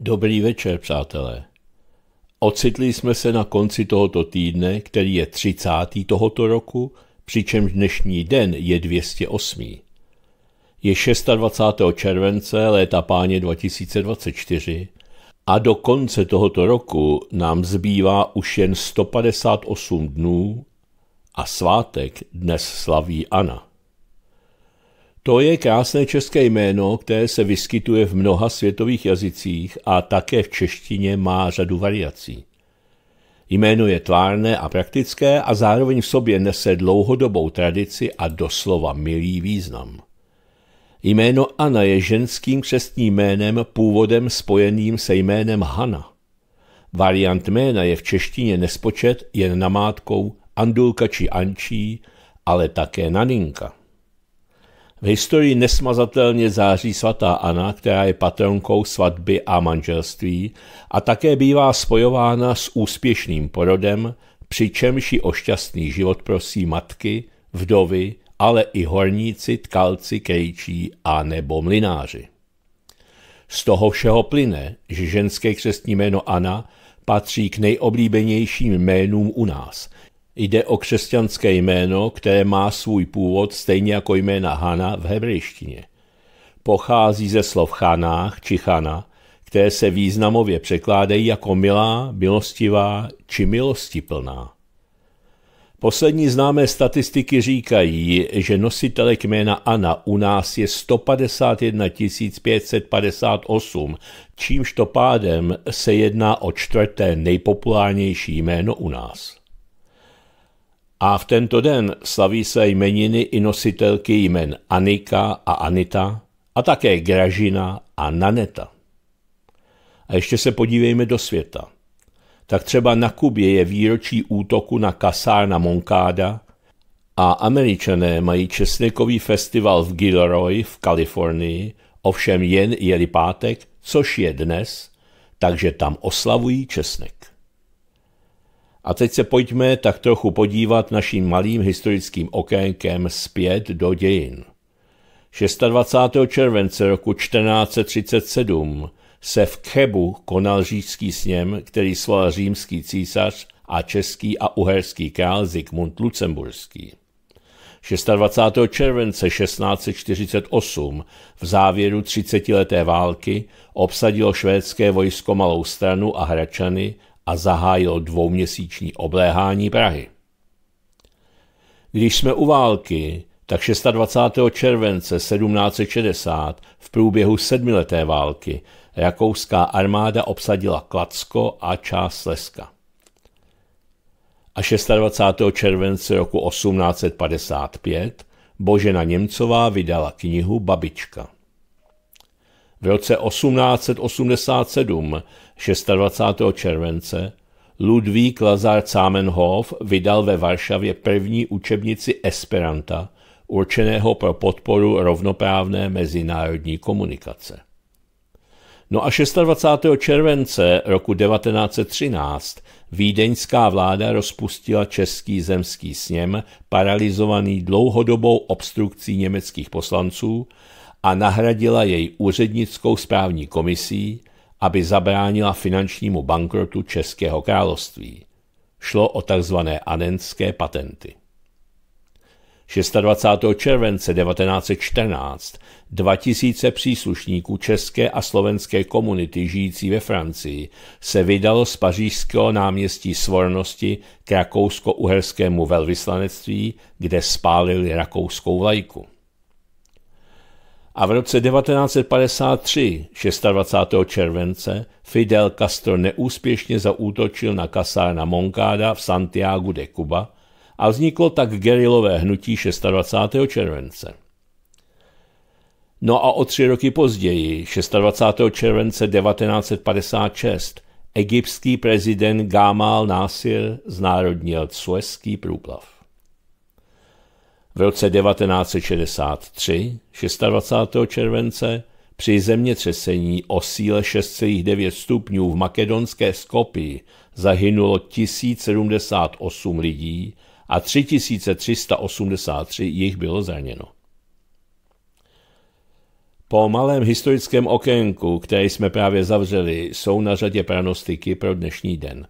Dobrý večer, přátelé. Ocitli jsme se na konci tohoto týdne, který je 30. tohoto roku, přičemž dnešní den je 208. Je 26. července léta páně 2024 a do konce tohoto roku nám zbývá už jen 158 dnů a svátek dnes slaví Ana. To je krásné české jméno, které se vyskytuje v mnoha světových jazycích a také v češtině má řadu variací. Jméno je tvárné a praktické a zároveň v sobě nese dlouhodobou tradici a doslova milý význam. Jméno Anna je ženským křestním jménem původem spojeným se jménem Hana. Variant jména je v češtině nespočet jen namátkou Andulka či Ančí, ale také Naninka. V historii nesmazatelně září svatá Anna, která je patronkou svatby a manželství a také bývá spojována s úspěšným porodem, přičemž ji o šťastný život prosí matky, vdovy, ale i horníci, tkalci, kejčí a nebo mlináři. Z toho všeho plyne, že ženské křestní jméno Anna patří k nejoblíbenějším jménům u nás – Jde o křesťanské jméno, které má svůj původ stejně jako jména Hana v hebrejštině. Pochází ze slov Chanách či Chana, které se významově překládají jako milá, milostivá či milostiplná. Poslední známé statistiky říkají, že nositelek jména Ana u nás je 151 558, čímž to pádem se jedná o čtvrté nejpopulárnější jméno u nás. A v tento den slaví své jmeniny i nositelky jmen Anika a Anita a také Gražina a Naneta. A ještě se podívejme do světa. Tak třeba na Kubě je výročí útoku na kasárna Moncada a američané mají česnekový festival v Gilroy v Kalifornii, ovšem jen jeli pátek, což je dnes, takže tam oslavují česnek. A teď se pojďme tak trochu podívat naším malým historickým okénkem zpět do dějin. 26. července roku 1437 se v Kebu konal říšský sněm, který svolal římský císař a český a uherský král Zygmunt Lucemburský. 26. července 1648 v závěru 30-leté války obsadilo švédské vojsko Malou stranu a Hračany a zahájil dvouměsíční obléhání Prahy. Když jsme u války, tak 26. července 1760 v průběhu sedmileté války rakouská armáda obsadila Klacko a část Leska. A 26. července roku 1855 Božena Němcová vydala knihu Babička. V roce 1887 26. července Ludvík Lazar Zamenhof vydal ve Varšavě první učebnici Esperanta, určeného pro podporu rovnoprávné mezinárodní komunikace. No a 26. července roku 1913 vídeňská vláda rozpustila Český zemský sněm, paralizovaný dlouhodobou obstrukcí německých poslanců, a nahradila jej úřednickou správní komisí, aby zabránila finančnímu bankrotu Českého království. Šlo o tzv. anenské patenty. 26. července 1914 2000 příslušníků české a slovenské komunity žijící ve Francii se vydalo z pařížského náměstí Svornosti k rakousko-uherskému velvyslanectví, kde spálili rakouskou vlajku a v roce 1953, 26. července, Fidel Castro neúspěšně zaútočil na kasárna Moncada v Santiago de Cuba a vzniklo tak gerilové hnutí 26. července. No a o tři roky později, 26. července 1956, egyptský prezident Gamal Nasir znárodnil Suezský průplav. V roce 1963, 26. července, při zemětřesení o síle 6,9 stupňů v makedonské Skopii zahynulo 1078 lidí a 3383 jich bylo zraněno. Po malém historickém okénku, které jsme právě zavřeli, jsou na řadě pranostiky pro dnešní den.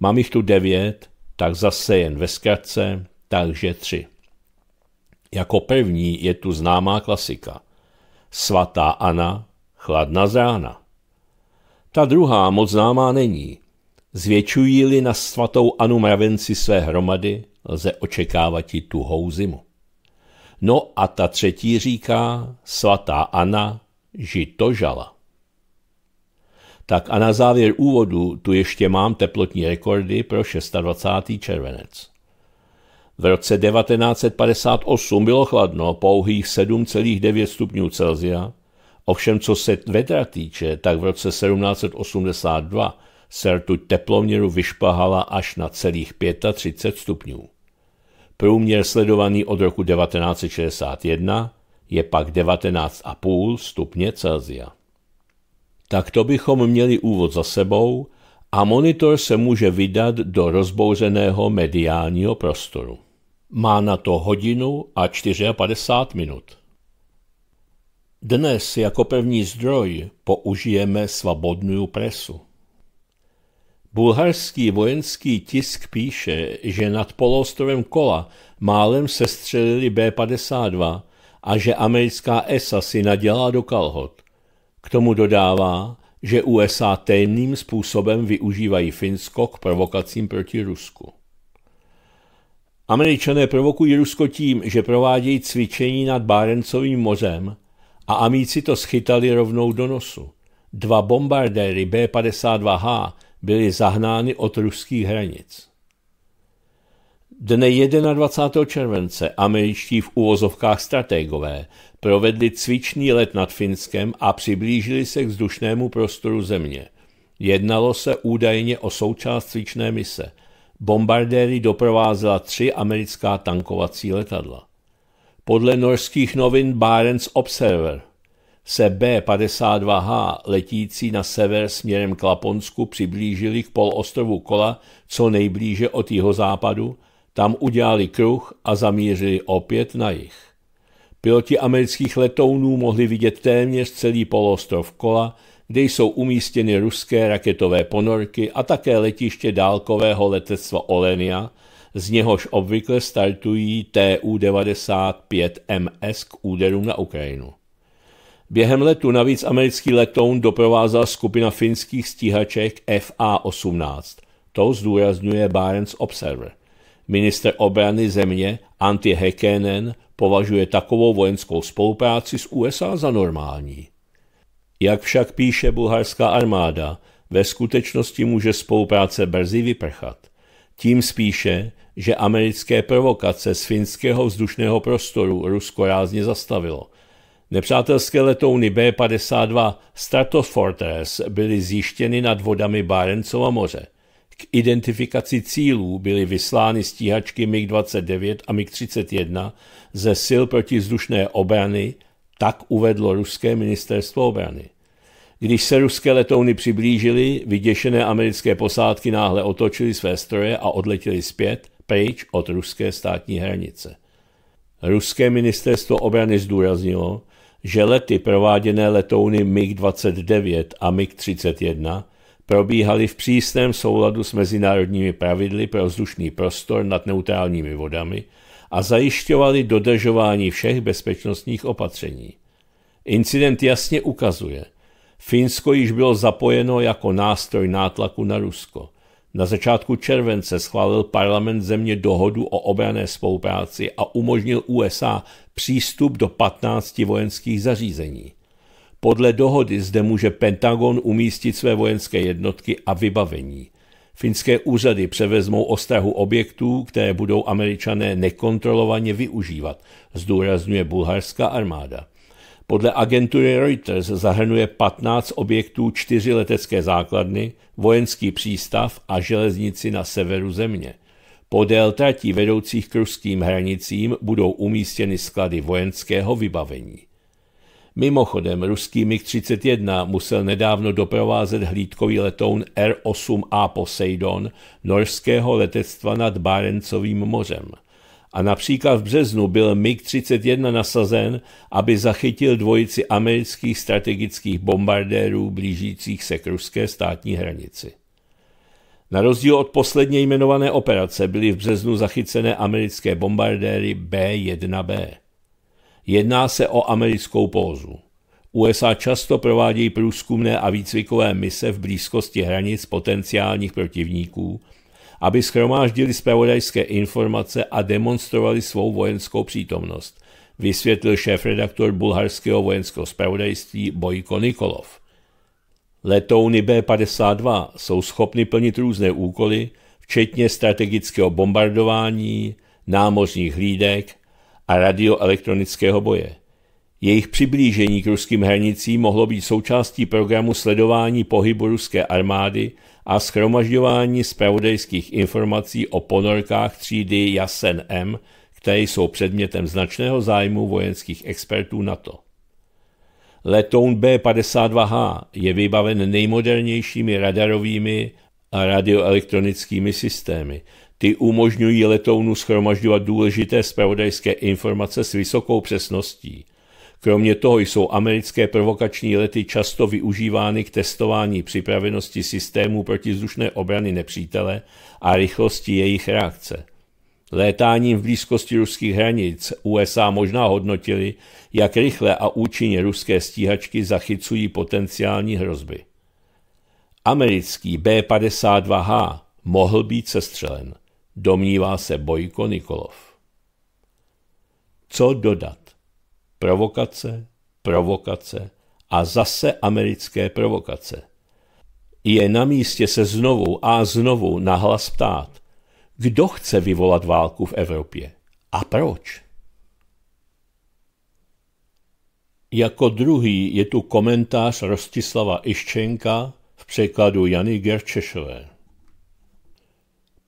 Mám jich tu devět, tak zase jen ve zkratce, takže tři. Jako první je tu známá klasika. Svatá Ana, chladna z rána. Ta druhá moc známá není. Zvětšují-li na svatou Anu mravenci své hromady, lze očekávat i tuhou zimu. No a ta třetí říká svatá Ana žala. Tak a na závěr úvodu tu ještě mám teplotní rekordy pro 26. červenec. V roce 1958 bylo chladno pouhých 7,9 stupňů Celsia, ovšem co se vedra týče, tak v roce 1782 se rtuť teploměru vyšpahala až na celých 35 stupňů. Průměr sledovaný od roku 1961 je pak 19,5 stupně Celsia. Tak to bychom měli úvod za sebou – a monitor se může vydat do rozbouřeného mediálního prostoru. Má na to hodinu a 54 minut. Dnes jako první zdroj použijeme svobodnou presu. Bulharský vojenský tisk píše, že nad poloostrovem Kola málem střelili B-52 a že americká ESA si nadělá do kalhot. K tomu dodává, že USA tajným způsobem využívají Finsko k provokacím proti Rusku. Američané provokují Rusko tím, že provádějí cvičení nad Bárencovým mořem a amíci to schytali rovnou do nosu. Dva bombardéry B-52H byly zahnány od ruských hranic. Dne 21. července američtí v úvozovkách strategové provedli cvičný let nad Finskem a přiblížili se k vzdušnému prostoru země. Jednalo se údajně o součást cvičné mise. Bombardéry doprovázela tři americká tankovací letadla. Podle norských novin Barents Observer se B-52H letící na sever směrem k Laponsku přiblížili k polostrovu Kola co nejblíže od jeho západu, tam udělali kruh a zamířili opět na jih. Piloti amerických letounů mohli vidět téměř celý poloostrov Kola, kde jsou umístěny ruské raketové ponorky a také letiště dálkového letectva Olenia, z něhož obvykle startují TU-95MS k úderům na Ukrajinu. Během letu navíc americký letoun doprovázal skupina finských stíhaček FA-18. To zdůrazňuje Barents Observer. Minister obrany země Antje Hekenen považuje takovou vojenskou spolupráci s USA za normální. Jak však píše bulharská armáda, ve skutečnosti může spolupráce brzy vyprchat. Tím spíše, že americké provokace z finského vzdušného prostoru Rusko rázně zastavilo. Nepřátelské letouny B-52 Stratofortress byly zjištěny nad vodami Bárencova moře. K identifikaci cílů byly vyslány stíhačky MiG-29 a MiG-31 ze sil protizdušné obrany, tak uvedlo ruské ministerstvo obrany. Když se ruské letouny přiblížily, vyděšené americké posádky náhle otočily své stroje a odletěly zpět, pryč od ruské státní hranice. Ruské ministerstvo obrany zdůraznilo, že lety prováděné letouny MiG-29 a MiG-31 probíhaly v přísném souladu s mezinárodními pravidly pro vzdušný prostor nad neutrálními vodami a zajišťovaly dodržování všech bezpečnostních opatření. Incident jasně ukazuje, Finsko již bylo zapojeno jako nástroj nátlaku na Rusko. Na začátku července schválil parlament země dohodu o obrané spolupráci a umožnil USA přístup do 15 vojenských zařízení. Podle dohody zde může Pentagon umístit své vojenské jednotky a vybavení. Finské úřady převezmou ostrahu objektů, které budou američané nekontrolovaně využívat, zdůrazňuje bulharská armáda. Podle agentury Reuters zahrnuje 15 objektů čtyři letecké základny, vojenský přístav a železnici na severu země. Podél tratí vedoucích k ruským hranicím budou umístěny sklady vojenského vybavení. Mimochodem, ruský MiG-31 musel nedávno doprovázet hlídkový letoun R-8A Poseidon norského letectva nad Bárencovým mořem. A například v březnu byl MiG-31 nasazen, aby zachytil dvojici amerických strategických bombardérů blížících se k ruské státní hranici. Na rozdíl od posledně jmenované operace byly v březnu zachycené americké bombardéry B-1B. Jedná se o americkou pózu. USA často provádějí průzkumné a výcvikové mise v blízkosti hranic potenciálních protivníků, aby schromáždili zpravodajské informace a demonstrovali svou vojenskou přítomnost, vysvětlil šéf-redaktor bulharského vojenského zpravodajství Bojko Nikolov. Letouny B-52 jsou schopny plnit různé úkoly, včetně strategického bombardování, námořních hlídek, a radioelektronického boje. Jejich přiblížení k ruským hranicím mohlo být součástí programu sledování pohybu ruské armády a schromažďování zpravodajských informací o ponorkách třídy Jasen M, které jsou předmětem značného zájmu vojenských expertů NATO. Letoun B-52H je vybaven nejmodernějšími radarovými a radioelektronickými systémy, ty umožňují letounu schromažďovat důležité zpravodajské informace s vysokou přesností. Kromě toho jsou americké provokační lety často využívány k testování připravenosti systémů protizdušné obrany nepřítele a rychlosti jejich reakce. Létáním v blízkosti ruských hranic USA možná hodnotili, jak rychle a účinně ruské stíhačky zachycují potenciální hrozby. Americký B-52H mohl být sestřelen domnívá se Bojko Nikolov. Co dodat? Provokace, provokace a zase americké provokace. Je na místě se znovu a znovu nahlas ptát, kdo chce vyvolat válku v Evropě a proč? Jako druhý je tu komentář Rostislava Iščenka v překladu Jany Gerčešové.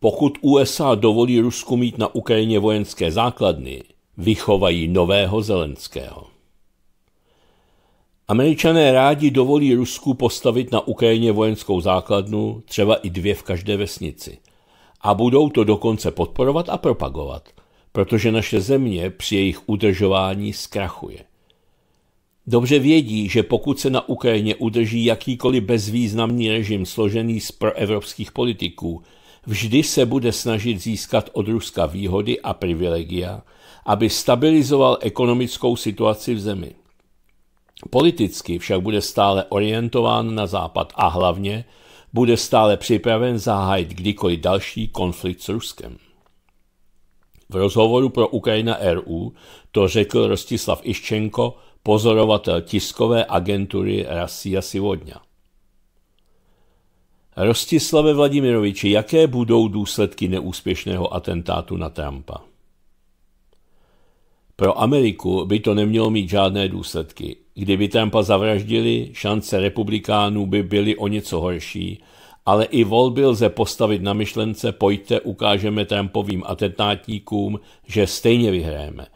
Pokud USA dovolí Rusku mít na Ukrajině vojenské základny, vychovají nového Zelenského. Američané rádi dovolí Rusku postavit na Ukrajině vojenskou základnu, třeba i dvě v každé vesnici. A budou to dokonce podporovat a propagovat, protože naše země při jejich udržování zkrachuje. Dobře vědí, že pokud se na Ukrajině udrží jakýkoliv bezvýznamný režim složený z proevropských politiků, vždy se bude snažit získat od Ruska výhody a privilegia, aby stabilizoval ekonomickou situaci v zemi. Politicky však bude stále orientován na západ a hlavně bude stále připraven zahájit kdykoliv další konflikt s Ruskem. V rozhovoru pro Ukrajina RU to řekl Rostislav Iščenko, pozorovatel tiskové agentury Rasia Sivodňa. Rostislave Vladimiroviči, jaké budou důsledky neúspěšného atentátu na Trumpa? Pro Ameriku by to nemělo mít žádné důsledky. Kdyby Trumpa zavraždili, šance republikánů by byly o něco horší, ale i volby lze postavit na myšlence pojďte, ukážeme Trumpovým atentátníkům, že stejně vyhráme.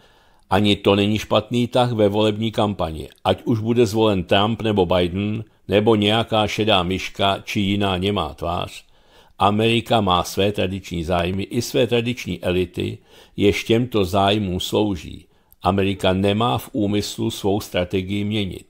Ani to není špatný tah ve volební kampani. Ať už bude zvolen Trump nebo Biden – nebo nějaká šedá myška či jiná nemá tvář, Amerika má své tradiční zájmy i své tradiční elity, jež těmto zájmům slouží. Amerika nemá v úmyslu svou strategii měnit.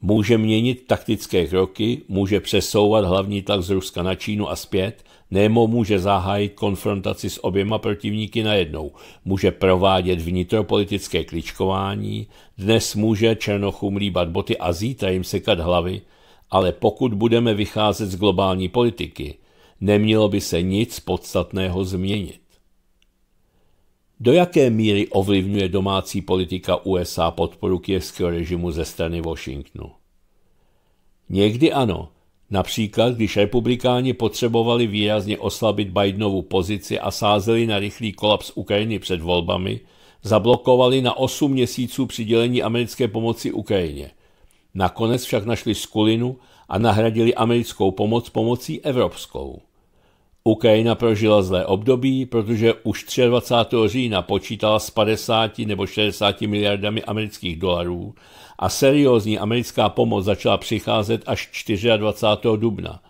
Může měnit taktické kroky, může přesouvat hlavní tlak z Ruska na Čínu a zpět, Nemo může zahájit konfrontaci s oběma protivníky najednou, může provádět vnitropolitické kličkování, dnes může Černochům líbat boty a zítra jim sekat hlavy, ale pokud budeme vycházet z globální politiky, nemělo by se nic podstatného změnit. Do jaké míry ovlivňuje domácí politika USA podporu kjevského režimu ze strany Washingtonu? Někdy ano, Například, když republikáni potřebovali výrazně oslabit Bidenovu pozici a sázeli na rychlý kolaps Ukrajiny před volbami, zablokovali na 8 měsíců přidělení americké pomoci Ukrajině. Nakonec však našli skulinu a nahradili americkou pomoc pomocí evropskou. Ukrajina prožila zlé období, protože už 23. října počítala s 50 nebo 60 miliardami amerických dolarů a seriózní americká pomoc začala přicházet až 24. dubna.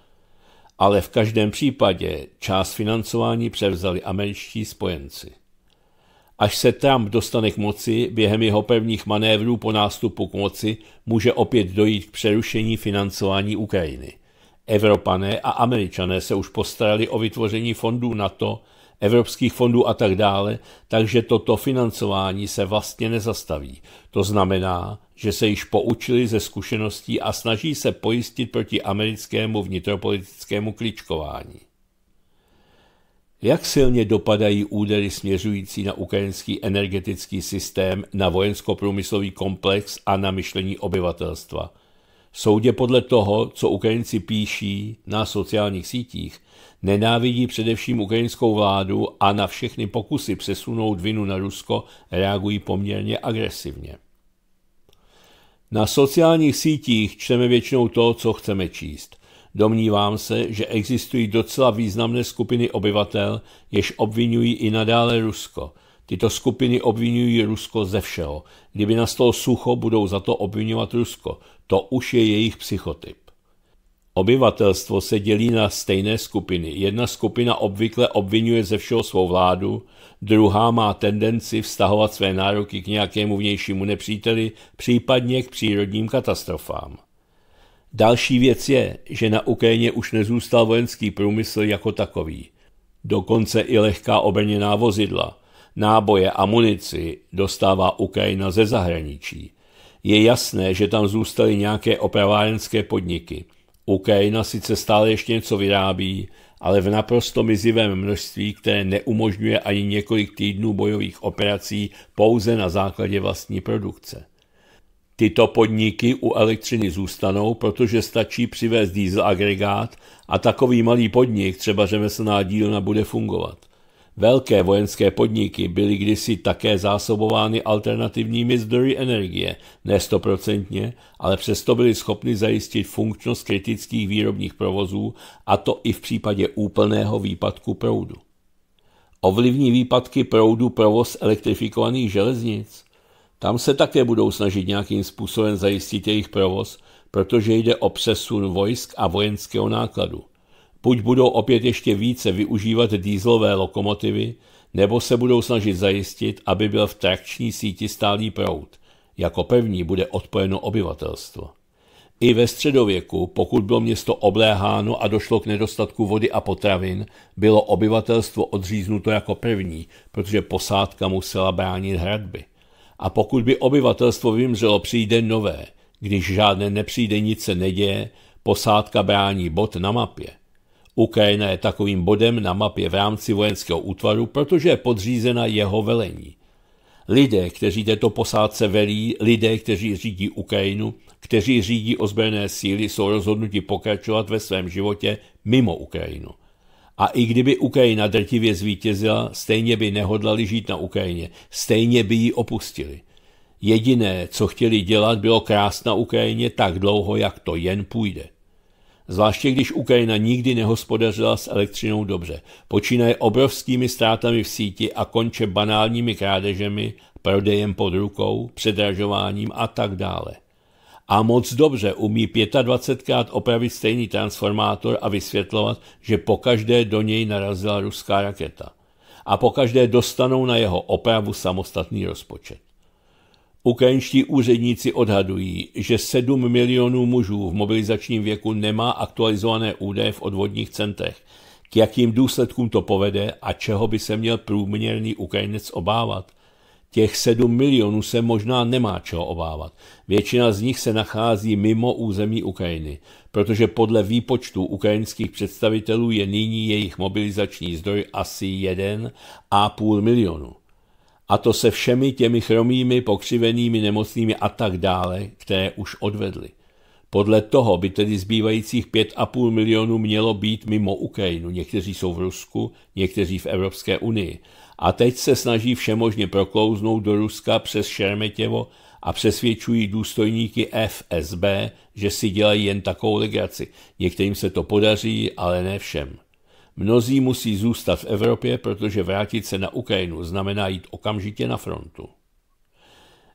Ale v každém případě část financování převzali američtí spojenci. Až se Trump dostane k moci, během jeho pevných manévrů po nástupu k moci může opět dojít k přerušení financování Ukrajiny – Evropané a Američané se už postarali o vytvoření fondů NATO, evropských fondů a tak dále, takže toto financování se vlastně nezastaví. To znamená, že se již poučili ze zkušeností a snaží se pojistit proti americkému vnitropolitickému kličkování. Jak silně dopadají údery směřující na ukrajinský energetický systém, na vojensko-průmyslový komplex a na myšlení obyvatelstva – soudě podle toho, co Ukrajinci píší na sociálních sítích, nenávidí především ukrajinskou vládu a na všechny pokusy přesunout vinu na Rusko reagují poměrně agresivně. Na sociálních sítích čteme většinou to, co chceme číst. Domnívám se, že existují docela významné skupiny obyvatel, jež obvinují i nadále Rusko. Tyto skupiny obvinují Rusko ze všeho. Kdyby nastalo sucho, budou za to obvinovat Rusko. To už je jejich psychotyp. Obyvatelstvo se dělí na stejné skupiny. Jedna skupina obvykle obvinuje ze všeho svou vládu, druhá má tendenci vztahovat své nároky k nějakému vnějšímu nepříteli, případně k přírodním katastrofám. Další věc je, že na Ukrajině už nezůstal vojenský průmysl jako takový. Dokonce i lehká obrněná vozidla, náboje a munici dostává Ukrajina ze zahraničí. Je jasné, že tam zůstaly nějaké opravárenské podniky. Ukrajina sice stále ještě něco vyrábí, ale v naprosto mizivém množství, které neumožňuje ani několik týdnů bojových operací pouze na základě vlastní produkce. Tyto podniky u elektřiny zůstanou, protože stačí přivést diesel agregát a takový malý podnik, třeba řemeslná dílna, bude fungovat – Velké vojenské podniky byly kdysi také zásobovány alternativními zdroji energie, ne stoprocentně, ale přesto byly schopny zajistit funkčnost kritických výrobních provozů, a to i v případě úplného výpadku proudu. Ovlivní výpadky proudu provoz elektrifikovaných železnic? Tam se také budou snažit nějakým způsobem zajistit jejich provoz, protože jde o přesun vojsk a vojenského nákladu buď budou opět ještě více využívat dýzlové lokomotivy, nebo se budou snažit zajistit, aby byl v trakční síti stálý proud. Jako první bude odpojeno obyvatelstvo. I ve středověku, pokud bylo město obléháno a došlo k nedostatku vody a potravin, bylo obyvatelstvo odříznuto jako první, protože posádka musela bránit hradby. A pokud by obyvatelstvo vymřelo, přijde nové. Když žádné nepřijde, nic se neděje, posádka brání bod na mapě. Ukrajina je takovým bodem na mapě v rámci vojenského útvaru, protože je podřízena jeho velení. Lidé, kteří této posádce velí, lidé, kteří řídí Ukrajinu, kteří řídí ozbrojené síly, jsou rozhodnuti pokračovat ve svém životě mimo Ukrajinu. A i kdyby Ukrajina drtivě zvítězila, stejně by nehodlali žít na Ukrajině, stejně by ji opustili. Jediné, co chtěli dělat, bylo krást na Ukrajině tak dlouho, jak to jen půjde. Zvláště když Ukrajina nikdy nehospodařila s elektřinou dobře, počínaje obrovskými ztrátami v síti a konče banálními krádežemi, prodejem pod rukou, předražováním a tak dále. A moc dobře umí 25krát opravit stejný transformátor a vysvětlovat, že pokaždé do něj narazila ruská raketa. A pokaždé dostanou na jeho opravu samostatný rozpočet. Ukrajinští úředníci odhadují, že 7 milionů mužů v mobilizačním věku nemá aktualizované údaje v odvodních centech. K jakým důsledkům to povede a čeho by se měl průměrný Ukrajinec obávat? Těch 7 milionů se možná nemá čeho obávat. Většina z nich se nachází mimo území Ukrajiny, protože podle výpočtu ukrajinských představitelů je nyní jejich mobilizační zdroj asi 1,5 milionu a to se všemi těmi chromými, pokřivenými, nemocnými a tak dále, které už odvedli. Podle toho by tedy zbývajících 5,5 milionů mělo být mimo Ukrajinu. Někteří jsou v Rusku, někteří v Evropské unii. A teď se snaží všemožně proklouznout do Ruska přes Šermetěvo a přesvědčují důstojníky FSB, že si dělají jen takovou legraci. Některým se to podaří, ale ne všem. Mnozí musí zůstat v Evropě, protože vrátit se na Ukrajinu znamená jít okamžitě na frontu.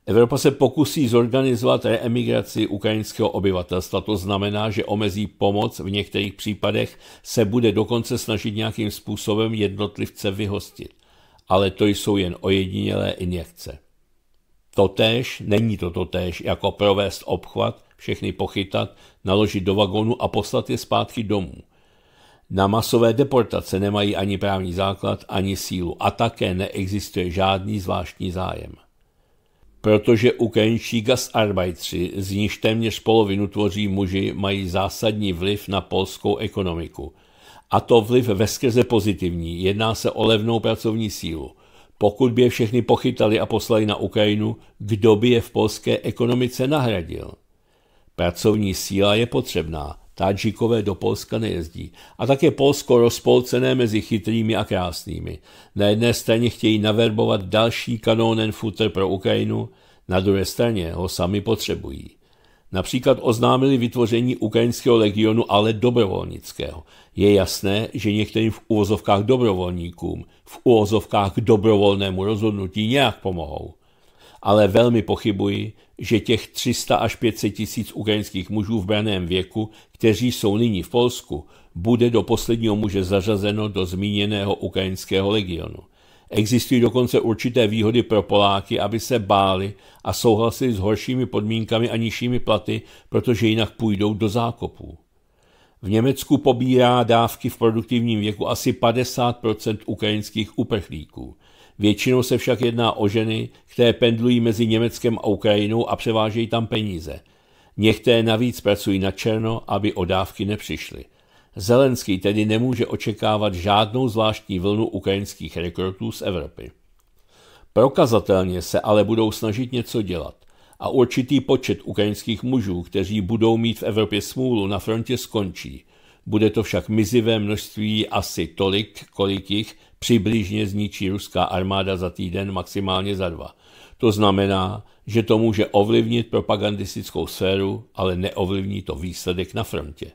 Evropa se pokusí zorganizovat reemigraci ukrajinského obyvatelstva. To znamená, že omezí pomoc, v některých případech se bude dokonce snažit nějakým způsobem jednotlivce vyhostit. Ale to jsou jen ojedinělé injekce. Totéž, není to totéž, jako provést obchvat, všechny pochytat, naložit do vagonu a poslat je zpátky domů. Na masové deportace nemají ani právní základ, ani sílu a také neexistuje žádný zvláštní zájem. Protože ukrajinští gasarbeitři, z níž téměř polovinu tvoří muži, mají zásadní vliv na polskou ekonomiku. A to vliv veskrze pozitivní, jedná se o levnou pracovní sílu. Pokud by je všechny pochytali a poslali na Ukrajinu, kdo by je v polské ekonomice nahradil? Pracovní síla je potřebná, Tadžikové do Polska nejezdí. A tak je Polsko rozpolcené mezi chytrými a krásnými. Na jedné straně chtějí naverbovat další kanónen futr pro Ukrajinu, na druhé straně ho sami potřebují. Například oznámili vytvoření ukrajinského legionu, ale dobrovolnického. Je jasné, že některým v uvozovkách dobrovolníkům, v uvozovkách dobrovolnému rozhodnutí nějak pomohou. Ale velmi pochybuji, že těch 300 až 500 tisíc ukrajinských mužů v braném věku, kteří jsou nyní v Polsku, bude do posledního muže zařazeno do zmíněného ukrajinského legionu. Existují dokonce určité výhody pro Poláky, aby se báli a souhlasili s horšími podmínkami a nižšími platy, protože jinak půjdou do zákopů. V Německu pobírá dávky v produktivním věku asi 50 ukrajinských uprchlíků. Většinou se však jedná o ženy, které pendlují mezi Německem a Ukrajinou a převážejí tam peníze. Některé navíc pracují na černo, aby o dávky nepřišly. Zelenský tedy nemůže očekávat žádnou zvláštní vlnu ukrajinských rekrutů z Evropy. Prokazatelně se ale budou snažit něco dělat a určitý počet ukrajinských mužů, kteří budou mít v Evropě smůlu na frontě, skončí. Bude to však mizivé množství asi tolik, kolik jich přibližně zničí ruská armáda za týden, maximálně za dva. To znamená, že to může ovlivnit propagandistickou sféru, ale neovlivní to výsledek na frontě.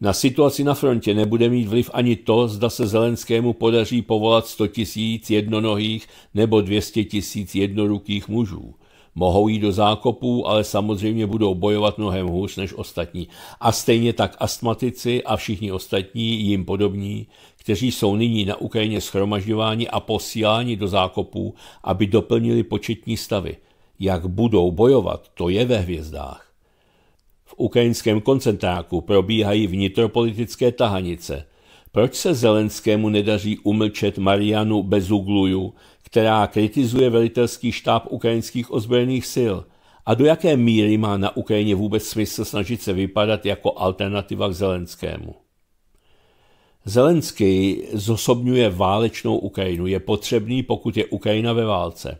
Na situaci na frontě nebude mít vliv ani to, zda se Zelenskému podaří povolat 100 tisíc jednonohých nebo 200 tisíc jednorukých mužů – mohou jít do zákopů, ale samozřejmě budou bojovat mnohem hůř než ostatní. A stejně tak astmatici a všichni ostatní jim podobní, kteří jsou nyní na Ukrajině schromažďováni a posíláni do zákopů, aby doplnili početní stavy. Jak budou bojovat, to je ve hvězdách. V ukrajinském koncentráku probíhají vnitropolitické tahanice. Proč se Zelenskému nedaří umlčet Marianu Bezugluju, která kritizuje velitelský štáb ukrajinských ozbrojených sil a do jaké míry má na Ukrajině vůbec smysl snažit se vypadat jako alternativa k Zelenskému. Zelenský zosobňuje válečnou Ukrajinu, je potřebný, pokud je Ukrajina ve válce.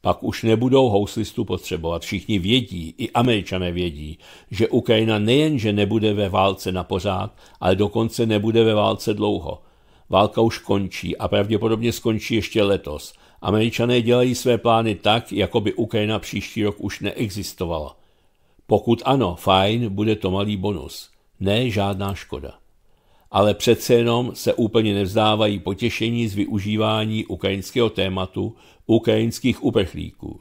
Pak už nebudou houslistu potřebovat. Všichni vědí, i američané vědí, že Ukrajina nejenže nebude ve válce na pořád, ale dokonce nebude ve válce dlouho. Válka už končí a pravděpodobně skončí ještě letos – Američané dělají své plány tak, jako by Ukrajina příští rok už neexistovala. Pokud ano, fajn, bude to malý bonus. Ne, žádná škoda. Ale přece jenom se úplně nevzdávají potěšení z využívání ukrajinského tématu ukrajinských uprchlíků.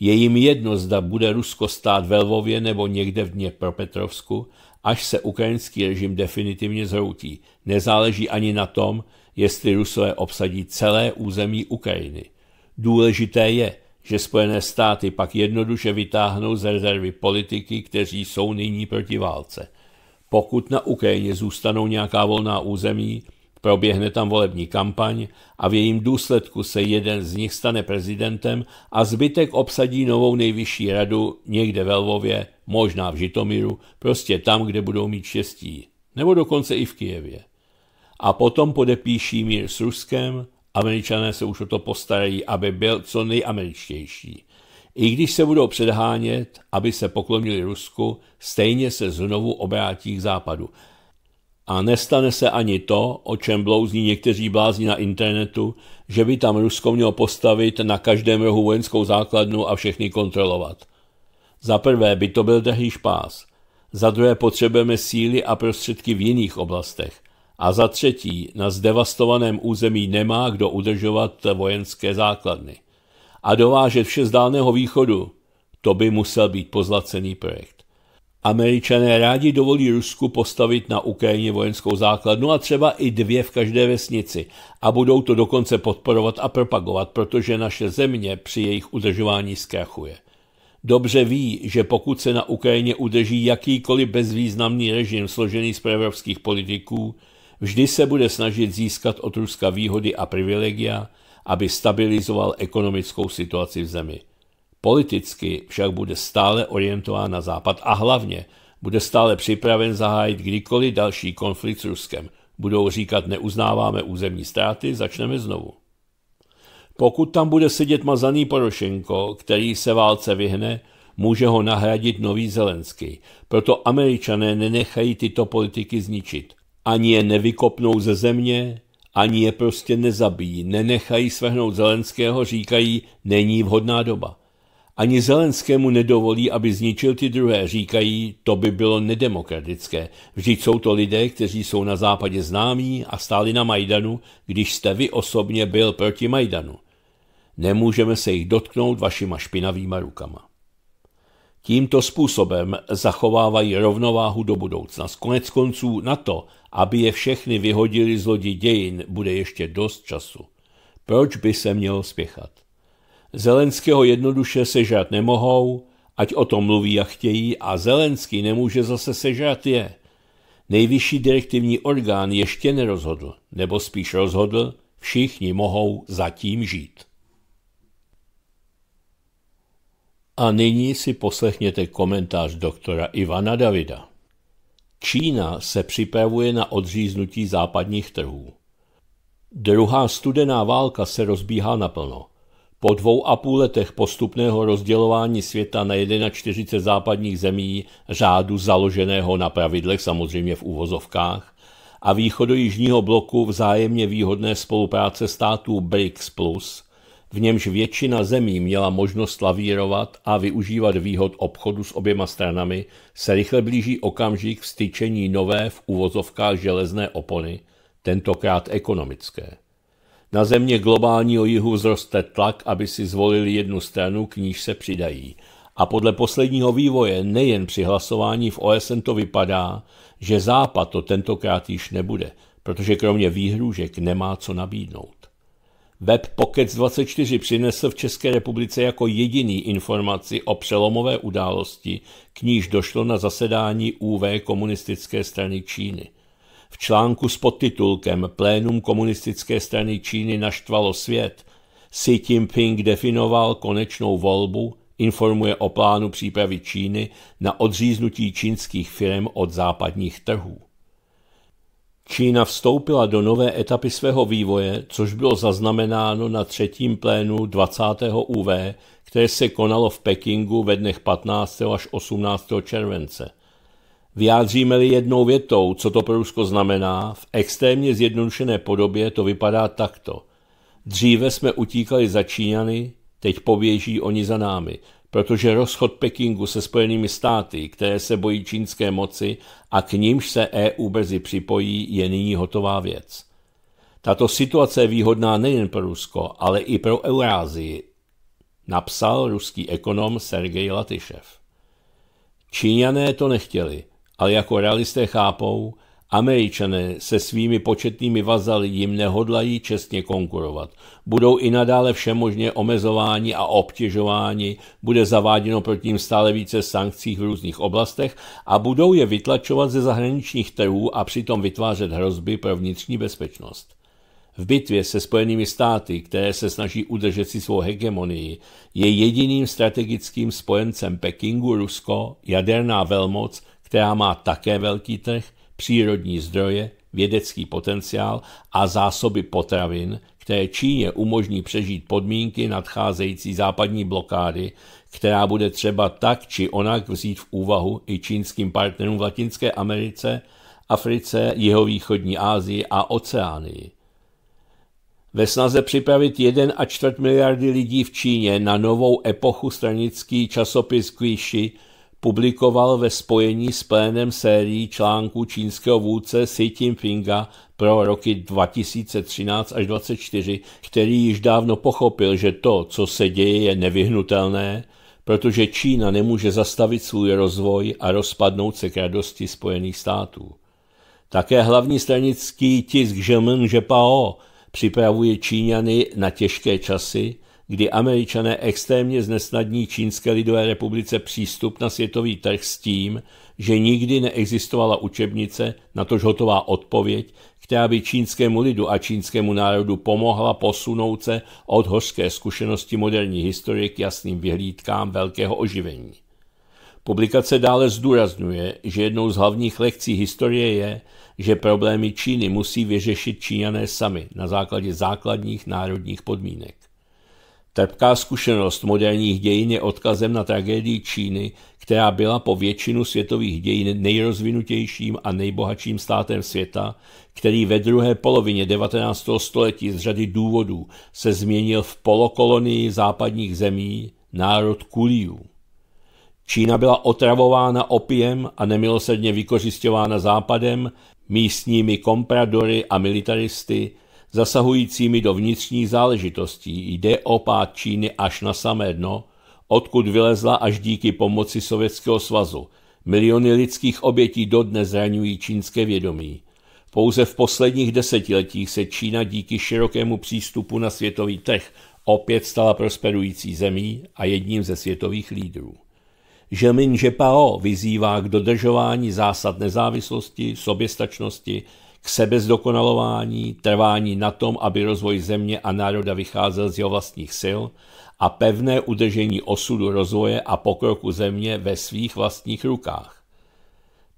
Je jim jedno, zda bude Rusko stát ve Lvově nebo někde v Dněpropetrovsku, až se ukrajinský režim definitivně zhroutí. Nezáleží ani na tom, jestli Rusové obsadí celé území Ukrajiny. Důležité je, že Spojené státy pak jednoduše vytáhnou z rezervy politiky, kteří jsou nyní proti válce. Pokud na Ukrajině zůstanou nějaká volná území, proběhne tam volební kampaň a v jejím důsledku se jeden z nich stane prezidentem a zbytek obsadí novou nejvyšší radu někde ve Lvově, možná v Žitomiru, prostě tam, kde budou mít štěstí, nebo dokonce i v Kijevě. A potom podepíší mír s Ruskem, Američané se už o to postarají, aby byl co nejameričtější. I když se budou předhánět, aby se poklonili Rusku, stejně se znovu obrátí k západu. A nestane se ani to, o čem blouzní někteří blázni na internetu, že by tam Rusko mělo postavit na každém rohu vojenskou základnu a všechny kontrolovat. Za prvé by to byl drahý špás, za druhé potřebujeme síly a prostředky v jiných oblastech – a za třetí, na zdevastovaném území nemá kdo udržovat vojenské základny. A dovážet vše z Dálného východu, to by musel být pozlacený projekt. Američané rádi dovolí Rusku postavit na Ukrajině vojenskou základnu a třeba i dvě v každé vesnici a budou to dokonce podporovat a propagovat, protože naše země při jejich udržování zkrachuje. Dobře ví, že pokud se na Ukrajině udrží jakýkoliv bezvýznamný režim složený z proevropských politiků, Vždy se bude snažit získat od Ruska výhody a privilegia, aby stabilizoval ekonomickou situaci v zemi. Politicky však bude stále orientován na západ a hlavně bude stále připraven zahájit kdykoliv další konflikt s Ruskem. Budou říkat, neuznáváme územní ztráty, začneme znovu. Pokud tam bude sedět mazaný Porošenko, který se válce vyhne, může ho nahradit nový Zelenský. Proto američané nenechají tyto politiky zničit. Ani je nevykopnou ze země, ani je prostě nezabijí, nenechají svrhnout Zelenského, říkají, není vhodná doba. Ani Zelenskému nedovolí, aby zničil ty druhé, říkají, to by bylo nedemokratické. Vždyť jsou to lidé, kteří jsou na západě známí a stáli na Majdanu, když jste vy osobně byl proti Majdanu. Nemůžeme se jich dotknout vašima špinavýma rukama. Tímto způsobem zachovávají rovnováhu do budoucna. Z konec konců na to, aby je všechny vyhodili z lodi dějin, bude ještě dost času. Proč by se měl spěchat? Zelenského jednoduše sežrat nemohou, ať o tom mluví jak chtějí, a Zelenský nemůže zase sežrat je. Nejvyšší direktivní orgán ještě nerozhodl, nebo spíš rozhodl, všichni mohou zatím žít. A nyní si poslechněte komentář doktora Ivana Davida. Čína se připravuje na odříznutí západních trhů. Druhá studená válka se rozbíhá naplno. Po dvou a půl letech postupného rozdělování světa na 41 západních zemí, řádu založeného na pravidlech samozřejmě v úvozovkách, a východojižního bloku vzájemně výhodné spolupráce států BRICS+, v němž většina zemí měla možnost lavírovat a využívat výhod obchodu s oběma stranami, se rychle blíží okamžik vstyčení nové v uvozovkách železné opony, tentokrát ekonomické. Na země globálního jihu vzroste tlak, aby si zvolili jednu stranu, k níž se přidají. A podle posledního vývoje nejen při hlasování v OSN to vypadá, že Západ to tentokrát již nebude, protože kromě výhružek nemá co nabídnout. Web Pocket 24 přinesl v České republice jako jediný informaci o přelomové události, k níž došlo na zasedání UV komunistické strany Číny. V článku s podtitulkem Plénum komunistické strany Číny naštvalo svět Xi Jinping definoval konečnou volbu, informuje o plánu přípravy Číny na odříznutí čínských firm od západních trhů. Čína vstoupila do nové etapy svého vývoje, což bylo zaznamenáno na třetím plénu 20. UV, které se konalo v Pekingu ve dnech 15. až 18. července. Vyjádříme-li jednou větou, co to pro Rusko znamená, v extrémně zjednodušené podobě to vypadá takto. Dříve jsme utíkali za Číňany, teď poběží oni za námi protože rozchod Pekingu se Spojenými státy, které se bojí čínské moci a k nímž se EU brzy připojí, je nyní hotová věc. Tato situace je výhodná nejen pro Rusko, ale i pro Eurázii, napsal ruský ekonom Sergej Latyšev. Číňané to nechtěli, ale jako realisté chápou, Američané se svými početnými vazaly jim nehodlají čestně konkurovat. Budou i nadále všemožně omezováni a obtěžováni, bude zaváděno proti ním stále více sankcí v různých oblastech a budou je vytlačovat ze zahraničních trhů a přitom vytvářet hrozby pro vnitřní bezpečnost. V bitvě se Spojenými státy, které se snaží udržet si svou hegemonii, je jediným strategickým spojencem Pekingu Rusko, jaderná velmoc, která má také velký trh přírodní zdroje, vědecký potenciál a zásoby potravin, které Číně umožní přežít podmínky nadcházející západní blokády, která bude třeba tak či onak vzít v úvahu i čínským partnerům v Latinské Americe, Africe, jihovýchodní Asii a Oceánii. Ve snaze připravit 1,4 miliardy lidí v Číně na novou epochu stranický časopis Quishi publikoval ve spojení s plénem sérií článků čínského vůdce Xi Jinpinga pro roky 2013 až 2024, který již dávno pochopil, že to, co se děje, je nevyhnutelné, protože Čína nemůže zastavit svůj rozvoj a rozpadnout se k radosti Spojených států. Také hlavní stranický tisk Žemn Žepao připravuje Číňany na těžké časy, kdy američané extrémně znesnadní Čínské lidové republice přístup na světový trh s tím, že nikdy neexistovala učebnice, natož hotová odpověď, která by čínskému lidu a čínskému národu pomohla posunout se od hořské zkušenosti moderní historie k jasným vyhlídkám velkého oživení. Publikace dále zdůrazňuje, že jednou z hlavních lekcí historie je, že problémy Číny musí vyřešit Číňané sami na základě základních národních podmínek. Trpká zkušenost moderních dějin je odkazem na tragédii Číny, která byla po většinu světových dějin nejrozvinutějším a nejbohatším státem světa, který ve druhé polovině 19. století z řady důvodů se změnil v polokolonii západních zemí, národ Kuliů. Čína byla otravována opiem a nemilosrdně vykořišťována západem, místními kompradory a militaristy, zasahujícími do vnitřních záležitostí. Jde o pád Číny až na samé dno, odkud vylezla až díky pomoci Sovětského svazu. Miliony lidských obětí dodnes zraňují čínské vědomí. Pouze v posledních desetiletích se Čína díky širokému přístupu na světový trh opět stala prosperující zemí a jedním ze světových lídrů. Želmin Žepao vyzývá k dodržování zásad nezávislosti, soběstačnosti k sebezdokonalování, trvání na tom, aby rozvoj země a národa vycházel z jeho vlastních sil a pevné udržení osudu rozvoje a pokroku země ve svých vlastních rukách.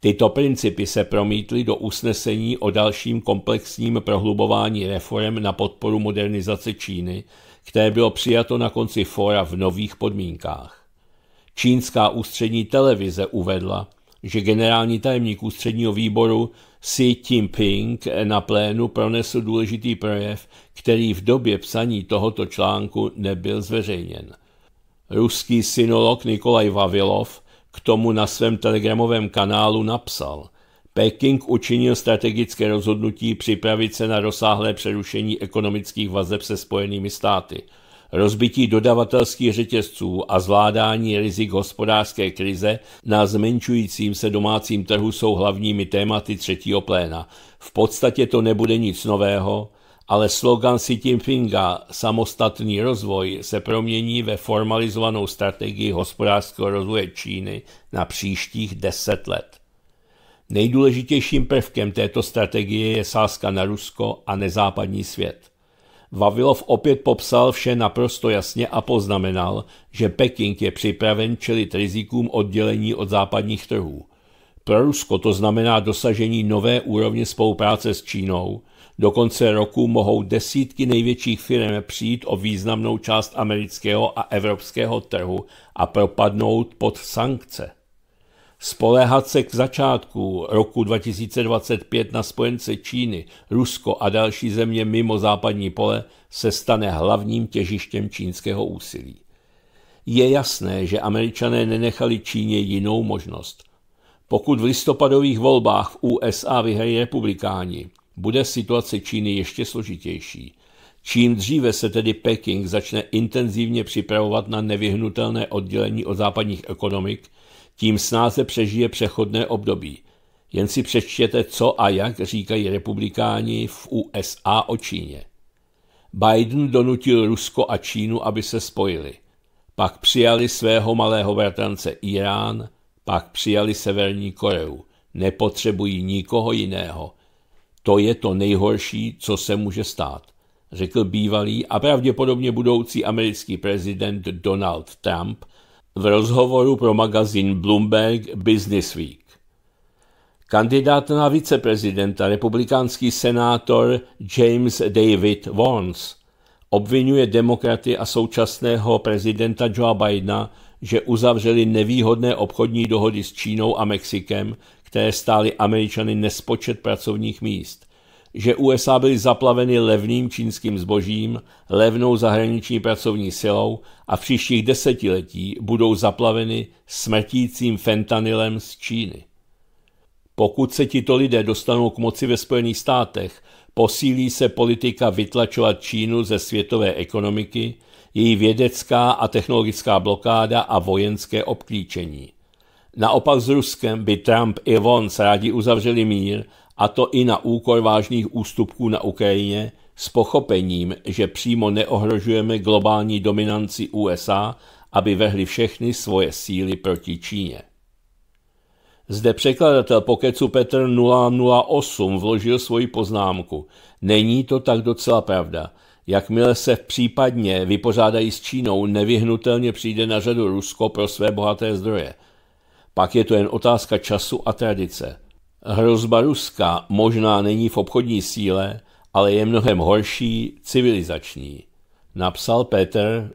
Tyto principy se promítly do usnesení o dalším komplexním prohlubování reform na podporu modernizace Číny, které bylo přijato na konci fora v nových podmínkách. Čínská ústřední televize uvedla, že generální tajemník ústředního výboru Xi Jinping na plénu pronesl důležitý projev, který v době psaní tohoto článku nebyl zveřejněn. Ruský synolog Nikolaj Vavilov k tomu na svém telegramovém kanálu napsal – Peking učinil strategické rozhodnutí připravit se na rozsáhlé přerušení ekonomických vazeb se Spojenými státy – Rozbití dodavatelských řetězců a zvládání rizik hospodářské krize na zmenšujícím se domácím trhu jsou hlavními tématy třetího pléna. V podstatě to nebude nic nového, ale slogan Xi Jinpinga samostatný rozvoj se promění ve formalizovanou strategii hospodářského rozvoje Číny na příštích deset let. Nejdůležitějším prvkem této strategie je sázka na Rusko a nezápadní svět – Vavilov opět popsal vše naprosto jasně a poznamenal, že Peking je připraven čelit rizikům oddělení od západních trhů. Pro Rusko to znamená dosažení nové úrovně spolupráce s Čínou. Do konce roku mohou desítky největších firm přijít o významnou část amerického a evropského trhu a propadnout pod sankce. Spoléhat se k začátku roku 2025 na spojence Číny, Rusko a další země mimo západní pole se stane hlavním těžištěm čínského úsilí. Je jasné, že američané nenechali Číně jinou možnost. Pokud v listopadových volbách v USA vyhrají republikáni, bude situace Číny ještě složitější. Čím dříve se tedy Peking začne intenzivně připravovat na nevyhnutelné oddělení od západních ekonomik, tím snáze přežije přechodné období. Jen si přečtěte, co a jak říkají republikáni v USA o Číně. Biden donutil Rusko a Čínu, aby se spojili. Pak přijali svého malého bratrance Irán, pak přijali Severní Koreu. Nepotřebují nikoho jiného. To je to nejhorší, co se může stát, řekl bývalý a pravděpodobně budoucí americký prezident Donald Trump – v rozhovoru pro magazín Bloomberg Business Week Kandidát na viceprezidenta republikánský senátor James David Vance obvinuje demokraty a současného prezidenta Joe Bidena, že uzavřeli nevýhodné obchodní dohody s Čínou a Mexikem, které stály američany nespočet pracovních míst že USA byly zaplaveny levným čínským zbožím, levnou zahraniční pracovní silou a v příštích desetiletí budou zaplaveny smrtícím fentanylem z Číny. Pokud se tito lidé dostanou k moci ve Spojených státech, posílí se politika vytlačovat Čínu ze světové ekonomiky, její vědecká a technologická blokáda a vojenské obklíčení. Naopak s Ruskem by Trump i Vons rádi uzavřeli mír a to i na úkor vážných ústupků na Ukrajině, s pochopením, že přímo neohrožujeme globální dominanci USA, aby vehli všechny svoje síly proti Číně. Zde překladatel pokecu Petr 008 vložil svoji poznámku. Není to tak docela pravda. Jakmile se případně vypořádají s Čínou, nevyhnutelně přijde na řadu Rusko pro své bohaté zdroje. Pak je to jen otázka času a tradice – Hrozba Ruska možná není v obchodní síle, ale je mnohem horší civilizační, napsal Petr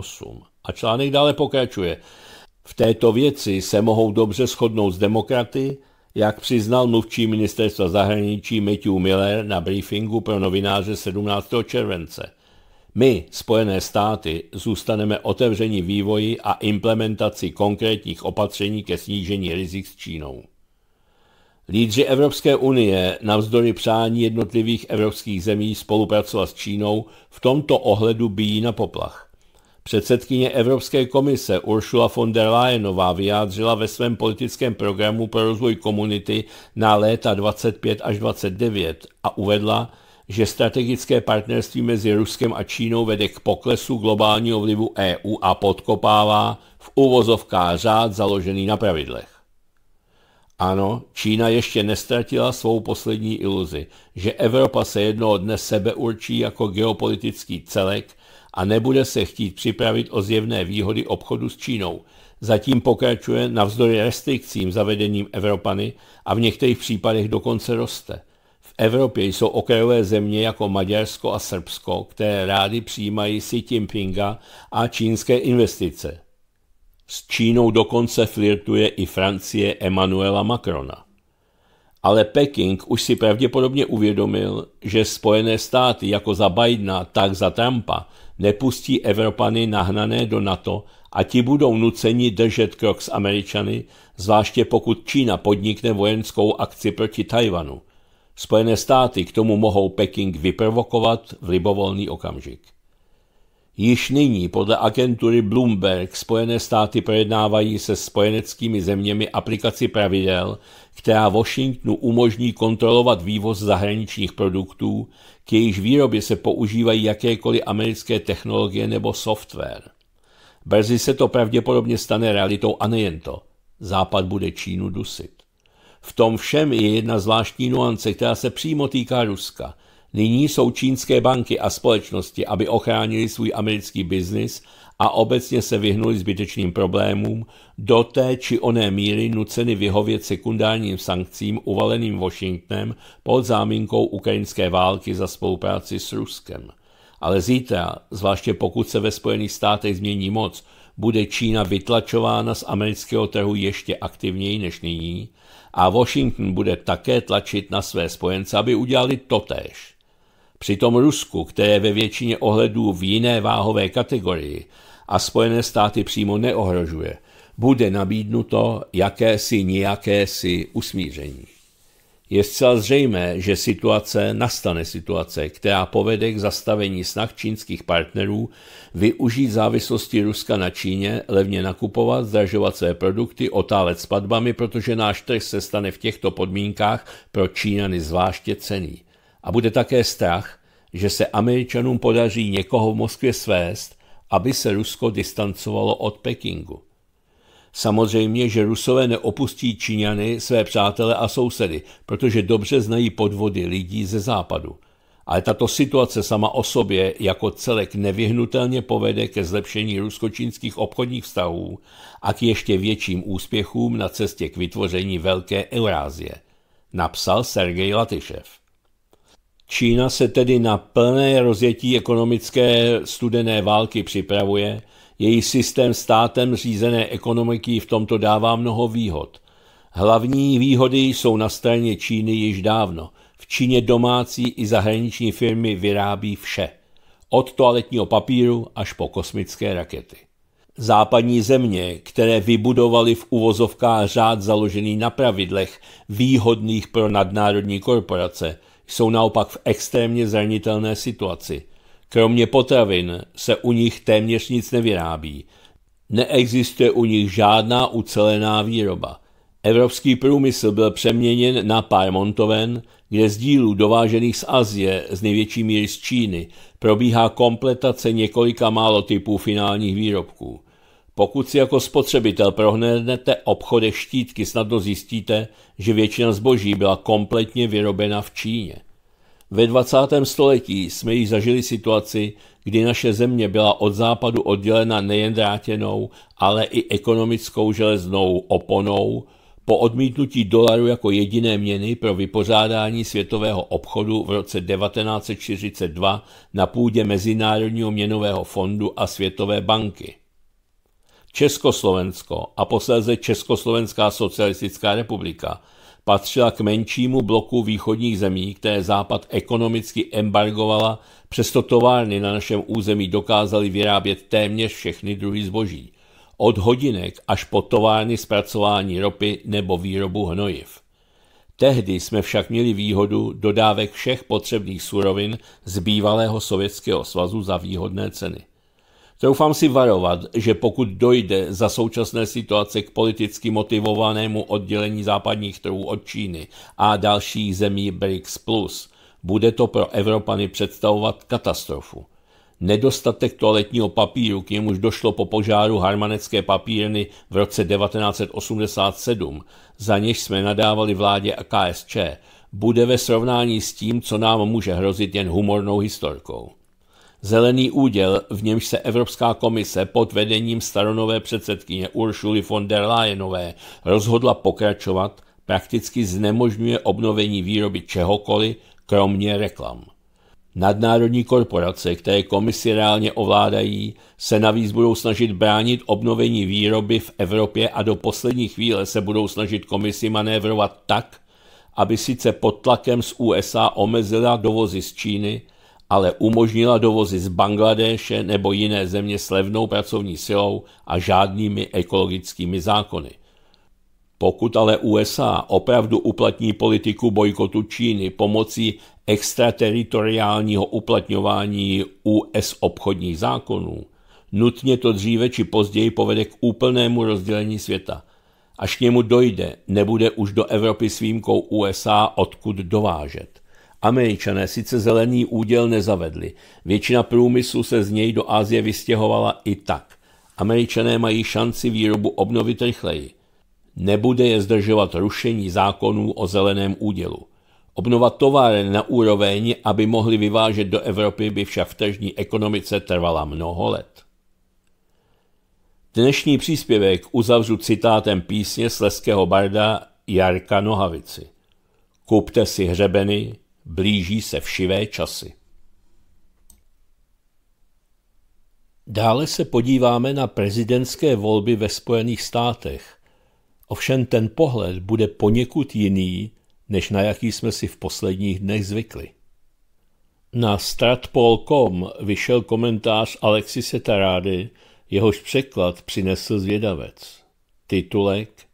008. A článek dále pokračuje. V této věci se mohou dobře shodnout s demokraty, jak přiznal mluvčí ministerstva zahraničí Matthew Miller na briefingu pro novináře 17. července. My, Spojené státy, zůstaneme otevřeni vývoji a implementaci konkrétních opatření ke snížení rizik s Čínou. Lídři Evropské unie navzdory přání jednotlivých evropských zemí spolupracovat s Čínou v tomto ohledu bíjí na poplach. Předsedkyně Evropské komise Ursula von der Leyenová vyjádřila ve svém politickém programu pro rozvoj komunity na léta 25 až 29 a uvedla, že strategické partnerství mezi Ruskem a Čínou vede k poklesu globálního vlivu EU a podkopává v uvozovkách řád založený na pravidlech. Ano, Čína ještě nestratila svou poslední iluzi, že Evropa se jednoho dne sebe určí jako geopolitický celek a nebude se chtít připravit o zjevné výhody obchodu s Čínou. Zatím pokračuje navzdory restrikcím zavedením Evropany a v některých případech dokonce roste. V Evropě jsou okrajové země jako Maďarsko a Srbsko, které rády přijímají si Jinpinga a čínské investice. S Čínou dokonce flirtuje i Francie Emmanuela Macrona. Ale Peking už si pravděpodobně uvědomil, že Spojené státy jako za Bidena, tak za Trumpa nepustí Evropany nahnané do NATO a ti budou nuceni držet krok s Američany, zvláště pokud Čína podnikne vojenskou akci proti Tajvanu. Spojené státy k tomu mohou Peking vyprovokovat v libovolný okamžik. Již nyní podle agentury Bloomberg Spojené státy projednávají se spojeneckými zeměmi aplikaci pravidel, která Washingtonu umožní kontrolovat vývoz zahraničních produktů, k jejíž výrobě se používají jakékoliv americké technologie nebo software. Brzy se to pravděpodobně stane realitou a nejen to. Západ bude Čínu dusit. V tom všem je jedna zvláštní nuance, která se přímo týká Ruska – Nyní jsou čínské banky a společnosti, aby ochránili svůj americký biznis a obecně se vyhnuli zbytečným problémům, do té či oné míry nuceny vyhovět sekundárním sankcím uvaleným Washingtonem pod záminkou ukrajinské války za spolupráci s Ruskem. Ale zítra, zvláště pokud se ve Spojených státech změní moc, bude Čína vytlačována z amerického trhu ještě aktivněji než nyní a Washington bude také tlačit na své spojence, aby udělali totéž. Přitom Rusku, které ve většině ohledů v jiné váhové kategorii a Spojené státy přímo neohrožuje, bude nabídnuto jakési nějakési usmíření. Je zcela zřejmé, že situace nastane situace, která povede k zastavení snah čínských partnerů využít závislosti Ruska na Číně, levně nakupovat, zdražovat své produkty, otálet s padbami, protože náš trh se stane v těchto podmínkách pro Číňany zvláště cený a bude také strach, že se Američanům podaří někoho v Moskvě svést, aby se Rusko distancovalo od Pekingu. Samozřejmě, že Rusové neopustí Číňany, své přátele a sousedy, protože dobře znají podvody lidí ze západu. Ale tato situace sama o sobě jako celek nevyhnutelně povede ke zlepšení rusko-čínských obchodních vztahů a k ještě větším úspěchům na cestě k vytvoření velké Eurázie, napsal Sergej Latyšev. Čína se tedy na plné rozjetí ekonomické studené války připravuje, její systém státem řízené ekonomiky v tomto dává mnoho výhod. Hlavní výhody jsou na straně Číny již dávno. V Číně domácí i zahraniční firmy vyrábí vše. Od toaletního papíru až po kosmické rakety. Západní země, které vybudovaly v uvozovkách řád založený na pravidlech výhodných pro nadnárodní korporace – jsou naopak v extrémně zranitelné situaci. Kromě potravin se u nich téměř nic nevyrábí. Neexistuje u nich žádná ucelená výroba. Evropský průmysl byl přeměněn na pár montoven, kde z dílů dovážených z Azie, z největší míry z Číny, probíhá kompletace několika málo typů finálních výrobků. Pokud si jako spotřebitel prohnednete obchode štítky, snadno zjistíte, že většina zboží byla kompletně vyrobena v Číně. Ve 20. století jsme již zažili situaci, kdy naše země byla od západu oddělena nejen drátěnou, ale i ekonomickou železnou oponou, po odmítnutí dolaru jako jediné měny pro vypořádání světového obchodu v roce 1942 na půdě Mezinárodního měnového fondu a Světové banky. Československo a posléze Československá socialistická republika patřila k menšímu bloku východních zemí, které Západ ekonomicky embargovala, přesto továrny na našem území dokázaly vyrábět téměř všechny druhy zboží, od hodinek až po továrny zpracování ropy nebo výrobu hnojiv. Tehdy jsme však měli výhodu dodávek všech potřebných surovin z bývalého Sovětského svazu za výhodné ceny. Troufám si varovat, že pokud dojde za současné situace k politicky motivovanému oddělení západních trhů od Číny a dalších zemí BRICS+, plus, bude to pro Evropany představovat katastrofu. Nedostatek toaletního papíru, k němuž došlo po požáru harmanecké papírny v roce 1987, za něž jsme nadávali vládě a KSČ, bude ve srovnání s tím, co nám může hrozit jen humornou historkou. Zelený úděl, v němž se Evropská komise pod vedením staronové předsedkyně Uršuly von der Leyenové rozhodla pokračovat, prakticky znemožňuje obnovení výroby čehokoliv, kromě reklam. Nadnárodní korporace, které komisi reálně ovládají, se navíc budou snažit bránit obnovení výroby v Evropě a do poslední chvíle se budou snažit komisi manévrovat tak, aby sice pod tlakem z USA omezila dovozy z Číny, ale umožnila dovozy z Bangladéše nebo jiné země s levnou pracovní silou a žádnými ekologickými zákony. Pokud ale USA opravdu uplatní politiku bojkotu Číny pomocí extrateritoriálního uplatňování US obchodních zákonů, nutně to dříve či později povede k úplnému rozdělení světa. Až k němu dojde, nebude už do Evropy s výjimkou USA odkud dovážet. Američané sice zelený úděl nezavedli, většina průmyslu se z něj do Asie vystěhovala i tak. Američané mají šanci výrobu obnovit rychleji. Nebude je zdržovat rušení zákonů o zeleném údělu. Obnova továren na úroveň, aby mohli vyvážet do Evropy, by však v tržní ekonomice trvala mnoho let. Dnešní příspěvek uzavřu citátem písně sleského barda Jarka Nohavici. Kupte si hřebeny, Blíží se všivé časy. Dále se podíváme na prezidentské volby ve Spojených státech. Ovšem ten pohled bude poněkud jiný, než na jaký jsme si v posledních dnech zvykli. Na stratpol.com vyšel komentář Alexise Tarády, jehož překlad přinesl zvědavec. Titulek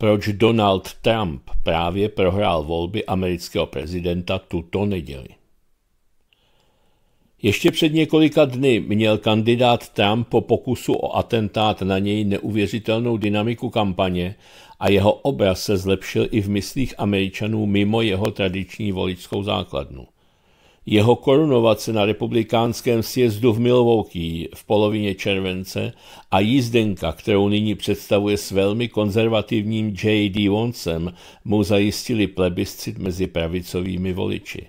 proč Donald Trump právě prohrál volby amerického prezidenta tuto neděli. Ještě před několika dny měl kandidát Trump po pokusu o atentát na něj neuvěřitelnou dynamiku kampaně a jeho obraz se zlepšil i v myslích Američanů mimo jeho tradiční voličskou základnu – jeho korunovace na republikánském sjezdu v Milwaukee v polovině července a jízdenka, kterou nyní představuje s velmi konzervativním J.D. Woncem, mu zajistili plebiscit mezi pravicovými voliči.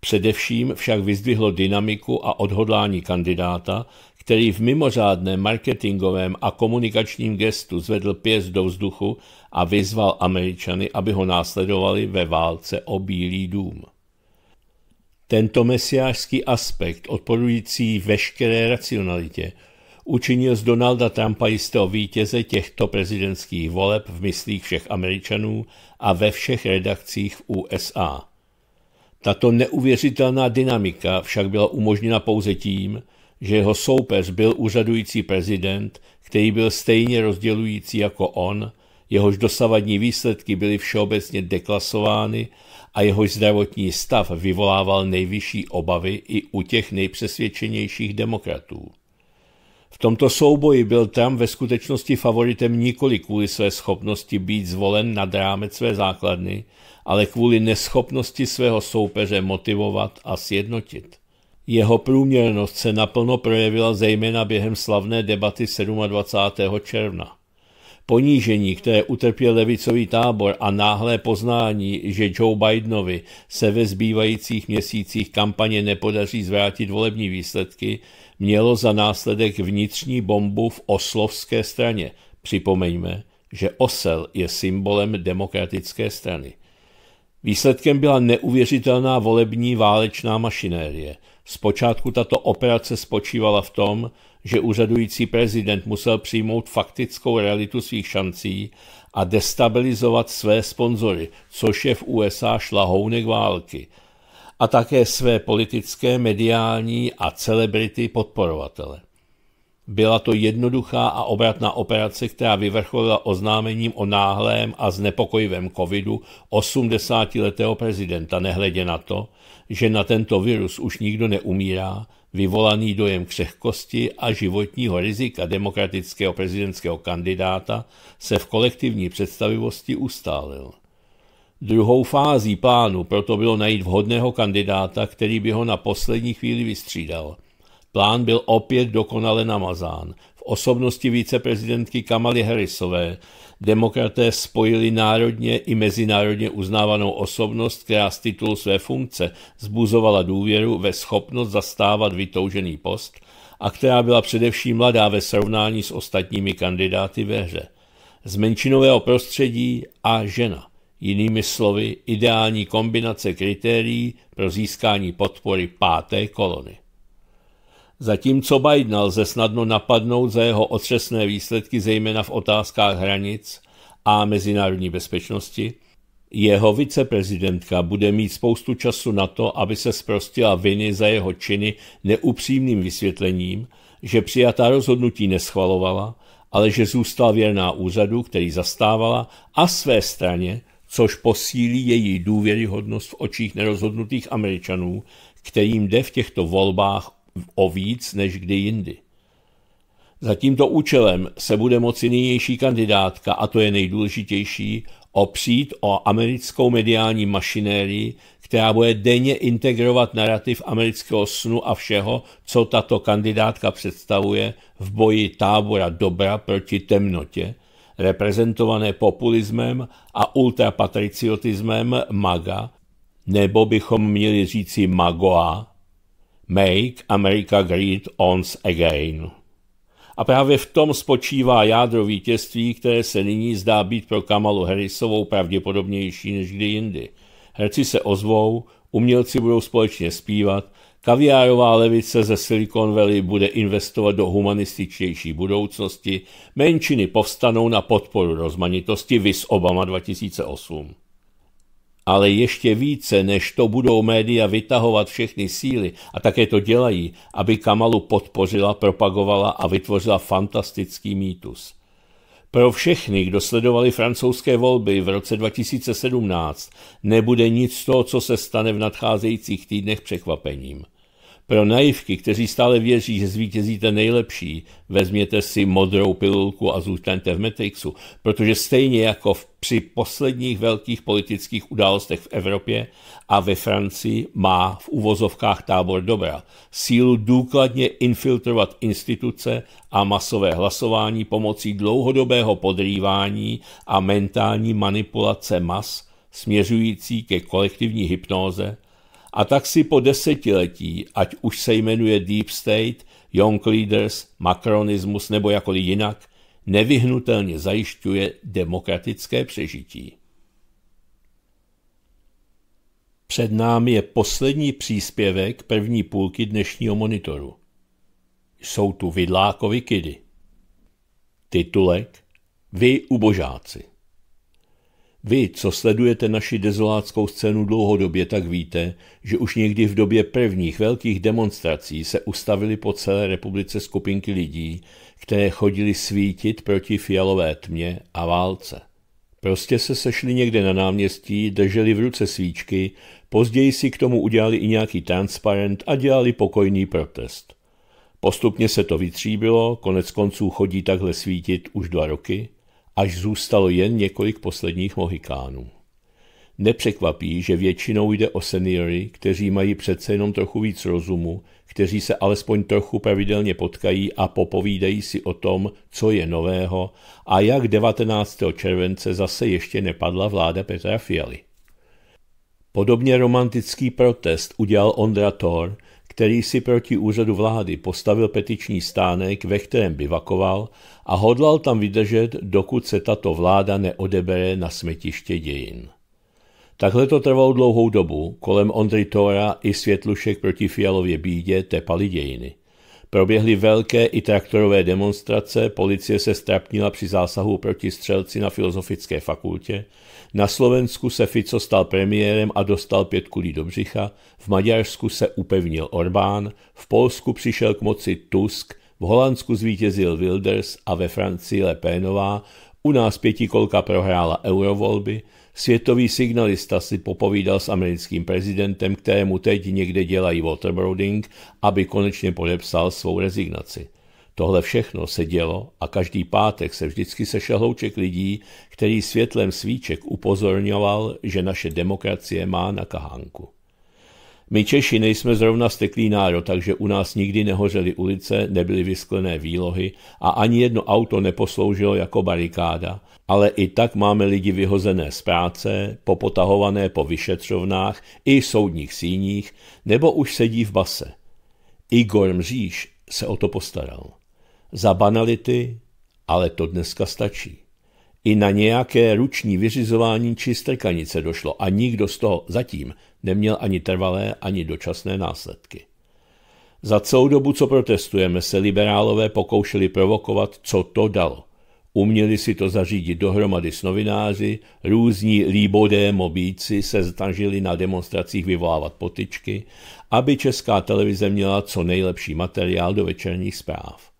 Především však vyzdvihlo dynamiku a odhodlání kandidáta, který v mimořádném marketingovém a komunikačním gestu zvedl pěst do vzduchu a vyzval Američany, aby ho následovali ve válce o Bílý dům. Tento mesiářský aspekt, odporující veškeré racionalitě, učinil z Donalda Trumpa jistého vítěze těchto prezidentských voleb v myslích všech Američanů a ve všech redakcích v USA. Tato neuvěřitelná dynamika však byla umožněna pouze tím, že jeho soupeř byl úřadující prezident, který byl stejně rozdělující jako on, jehož dosavadní výsledky byly všeobecně deklasovány a jeho zdravotní stav vyvolával nejvyšší obavy i u těch nejpřesvědčenějších demokratů. V tomto souboji byl Trump ve skutečnosti favoritem nikoli kvůli své schopnosti být zvolen nad rámec své základny, ale kvůli neschopnosti svého soupeře motivovat a sjednotit. Jeho průměrnost se naplno projevila zejména během slavné debaty 27. června. Ponížení, které utrpěl levicový tábor a náhlé poznání, že Joe Bidenovi se ve zbývajících měsících kampaně nepodaří zvrátit volební výsledky, mělo za následek vnitřní bombu v oslovské straně. Připomeňme, že osel je symbolem demokratické strany. Výsledkem byla neuvěřitelná volební válečná mašinérie. Zpočátku tato operace spočívala v tom, že úřadující prezident musel přijmout faktickou realitu svých šancí a destabilizovat své sponzory, což je v USA šlahounek války, a také své politické, mediální a celebrity podporovatele. Byla to jednoduchá a obratná operace, která vyvrcholila oznámením o náhlém a znepokojivém covidu 80-letého prezidenta, nehledě na to, že na tento virus už nikdo neumírá vyvolaný dojem křehkosti a životního rizika demokratického prezidentského kandidáta se v kolektivní představivosti ustálil. Druhou fází plánu proto bylo najít vhodného kandidáta, který by ho na poslední chvíli vystřídal. Plán byl opět dokonale namazán. V osobnosti víceprezidentky Kamaly Harrisové Demokraté spojili národně i mezinárodně uznávanou osobnost, která z titulu své funkce zbuzovala důvěru ve schopnost zastávat vytoužený post a která byla především mladá ve srovnání s ostatními kandidáty ve hře. Z menšinového prostředí a žena. Jinými slovy, ideální kombinace kritérií pro získání podpory páté kolony. Zatímco Biden lze snadno napadnout za jeho otřesné výsledky, zejména v otázkách hranic a mezinárodní bezpečnosti, jeho viceprezidentka bude mít spoustu času na to, aby se zprostila viny za jeho činy neupřímným vysvětlením, že přijatá rozhodnutí neschvalovala, ale že zůstala věrná úřadu, který zastávala, a své straně, což posílí její důvěryhodnost v očích nerozhodnutých Američanů, kterým jde v těchto volbách o víc než kdy jindy. Za tímto účelem se bude moci nynější kandidátka, a to je nejdůležitější, opřít o americkou mediální mašinérii, která bude denně integrovat narrativ amerického snu a všeho, co tato kandidátka představuje v boji tábora dobra proti temnotě, reprezentované populismem a ultrapatriciotismem MAGA, nebo bychom měli říci MAGOA, Make America Great Once Again. A právě v tom spočívá jádro vítězství, které se nyní zdá být pro Kamalu Harrisovou pravděpodobnější než kdy jindy. Herci se ozvou, umělci budou společně zpívat, kaviárová levice ze Silicon Valley bude investovat do humanističtější budoucnosti, menšiny povstanou na podporu rozmanitosti VIS Obama 2008 ale ještě více, než to budou média vytahovat všechny síly, a také to dělají, aby Kamalu podpořila, propagovala a vytvořila fantastický mýtus. Pro všechny, kdo sledovali francouzské volby v roce 2017, nebude nic z toho, co se stane v nadcházejících týdnech překvapením. Pro naivky, kteří stále věří, že zvítězíte nejlepší, vezměte si modrou pilulku a zůstaňte v Matrixu, protože stejně jako v, při posledních velkých politických událostech v Evropě a ve Francii má v uvozovkách tábor dobra sílu důkladně infiltrovat instituce a masové hlasování pomocí dlouhodobého podrývání a mentální manipulace mas směřující ke kolektivní hypnóze, a tak si po desetiletí, ať už se jmenuje Deep State, Young Leaders, Macronismus nebo jakoli jinak, nevyhnutelně zajišťuje demokratické přežití. Před námi je poslední příspěvek první půlky dnešního monitoru. Jsou tu vidlákovi kidy. Titulek Vy ubožáci. Vy, co sledujete naši dezoláckou scénu dlouhodobě, tak víte, že už někdy v době prvních velkých demonstrací se ustavili po celé republice skupinky lidí, které chodili svítit proti fialové tmě a válce. Prostě se sešli někde na náměstí, drželi v ruce svíčky, později si k tomu udělali i nějaký transparent a dělali pokojný protest. Postupně se to vytříbilo, konec konců chodí takhle svítit už dva roky – až zůstalo jen několik posledních mohikánů. Nepřekvapí, že většinou jde o seniory, kteří mají přece jenom trochu víc rozumu, kteří se alespoň trochu pravidelně potkají a popovídají si o tom, co je nového a jak 19. července zase ještě nepadla vláda Petra Fialy. Podobně romantický protest udělal Ondra Thor, který si proti úřadu vlády postavil petiční stánek, ve kterém bivakoval a hodlal tam vydržet, dokud se tato vláda neodebere na smetiště dějin. Takhle to trvalo dlouhou dobu, kolem Ondry Tora i Světlušek proti Fialově bídě tepali dějiny – Proběhly velké i traktorové demonstrace, policie se strapnila při zásahu proti střelci na Filozofické fakultě, na Slovensku se Fico stal premiérem a dostal pět kulí do břicha, v Maďarsku se upevnil Orbán, v Polsku přišel k moci Tusk, v Holandsku zvítězil Wilders a ve Francii Le Penová. u nás pětikolka prohrála eurovolby, Světový signalista si popovídal s americkým prezidentem, kterému teď někde dělají waterboarding, aby konečně podepsal svou rezignaci. Tohle všechno se dělo a každý pátek se vždycky sešel hlouček lidí, který světlem svíček upozorňoval, že naše demokracie má na kahánku. My Češi nejsme zrovna steklý národ, takže u nás nikdy nehořely ulice, nebyly vysklené výlohy a ani jedno auto neposloužilo jako barikáda, ale i tak máme lidi vyhozené z práce, popotahované po vyšetřovnách i soudních síních, nebo už sedí v base. Igor Mříž se o to postaral. Za banality, ale to dneska stačí. I na nějaké ruční vyřizování či strkanice došlo a nikdo z toho zatím neměl ani trvalé, ani dočasné následky. Za celou dobu, co protestujeme, se liberálové pokoušeli provokovat, co to dalo. Uměli si to zařídit dohromady s novináři, různí líbodé mobíci se snažili na demonstracích vyvolávat potyčky, aby česká televize měla co nejlepší materiál do večerních zpráv.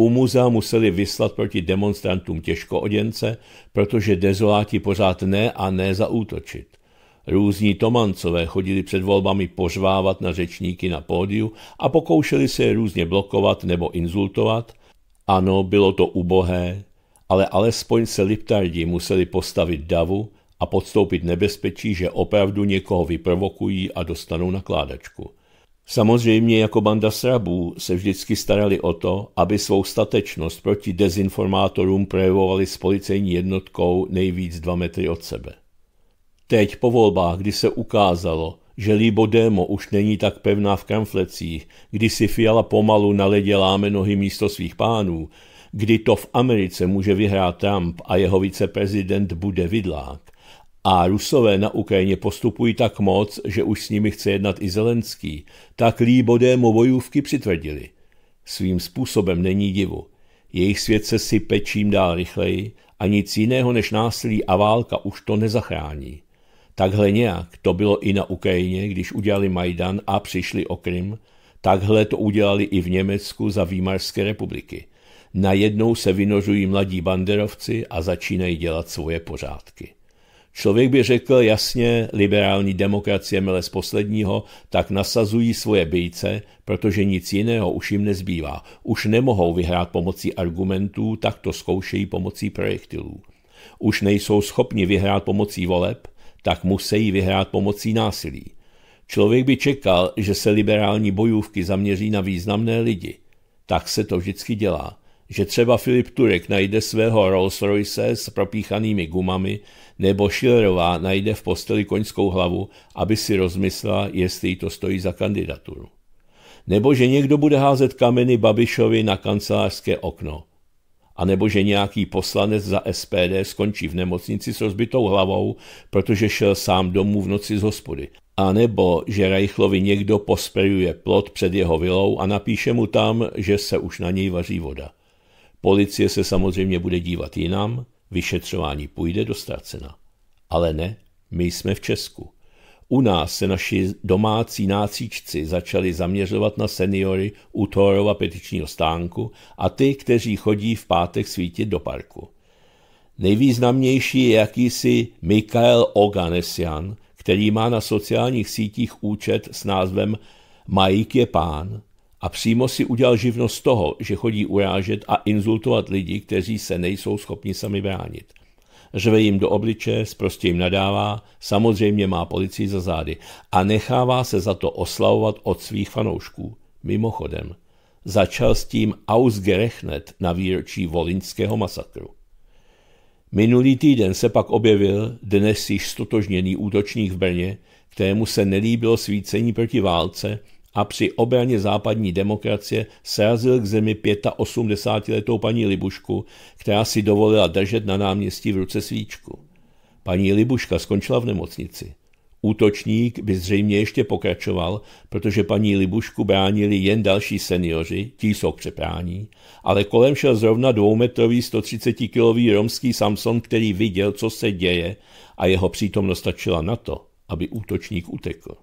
U muzea museli vyslat proti demonstrantům těžkooděnce, protože dezoláti pořád ne a ne zaútočit. Různí Tomancové chodili před volbami pořvávat na řečníky na pódiu a pokoušeli se je různě blokovat nebo insultovat. Ano, bylo to ubohé, ale alespoň se liptardi museli postavit davu a podstoupit nebezpečí, že opravdu někoho vyprovokují a dostanou nakládačku. Samozřejmě jako banda srabů se vždycky starali o to, aby svou statečnost proti dezinformátorům projevovali s policejní jednotkou nejvíc dva metry od sebe. Teď po volbách, kdy se ukázalo, že Líbo Démo už není tak pevná v kamflecích, kdy si Fiala pomalu na ledě láme nohy místo svých pánů, kdy to v Americe může vyhrát Trump a jeho viceprezident bude vidlák, a Rusové na Ukrajině postupují tak moc, že už s nimi chce jednat i Zelenský, tak Líbodému vojůvky přitvrdili. Svým způsobem není divu. Jejich svět se sype čím dál rychleji a nic jiného než násilí a válka už to nezachrání. Takhle nějak to bylo i na Ukrajině, když udělali Majdan a přišli o Krym, takhle to udělali i v Německu za Výmarské republiky. Najednou se vynožují mladí banderovci a začínají dělat svoje pořádky. Člověk by řekl jasně, liberální demokracie mele z posledního, tak nasazují svoje bejce, protože nic jiného už jim nezbývá. Už nemohou vyhrát pomocí argumentů, tak to zkoušejí pomocí projektilů. Už nejsou schopni vyhrát pomocí voleb, tak musí vyhrát pomocí násilí. Člověk by čekal, že se liberální bojůvky zaměří na významné lidi. Tak se to vždycky dělá že třeba Filip Turek najde svého Rolls Royce s propíchanými gumami nebo Schillerová najde v posteli koňskou hlavu, aby si rozmyslela, jestli jí to stojí za kandidaturu. Nebo že někdo bude házet kameny Babišovi na kancelářské okno. A nebo že nějaký poslanec za SPD skončí v nemocnici s rozbitou hlavou, protože šel sám domů v noci z hospody. A nebo že Rajchlovi někdo posperuje plot před jeho vilou a napíše mu tam, že se už na něj vaří voda. Policie se samozřejmě bude dívat jinam, Vyšetřování půjde do ztracena. Ale ne, my jsme v Česku. U nás se naši domácí nácíčci začali zaměřovat na seniory u Thorova petičního stánku a ty, kteří chodí v pátek svítit do parku. Nejvýznamnější je jakýsi Mikael Oganesian, který má na sociálních sítích účet s názvem Majík je pán a přímo si udělal živnost toho, že chodí urážet a insultovat lidi, kteří se nejsou schopni sami bránit. Řve jim do obliče, zprostě jim nadává, samozřejmě má policii za zády a nechává se za to oslavovat od svých fanoušků. Mimochodem, začal s tím Ausgerechnet na výročí volinského masakru. Minulý týden se pak objevil dnes již stotožněný útočník v Brně, kterému se nelíbilo svícení proti válce a při obraně západní demokracie srazil k zemi 85-letou paní Libušku, která si dovolila držet na náměstí v ruce svíčku. Paní Libuška skončila v nemocnici. Útočník by zřejmě ještě pokračoval, protože paní Libušku bránili jen další seniori, ti jsou přeprání, ale kolem šel zrovna dvoumetrový 130-kilový romský Samson, který viděl, co se děje a jeho přítomnost stačila na to, aby útočník utekl.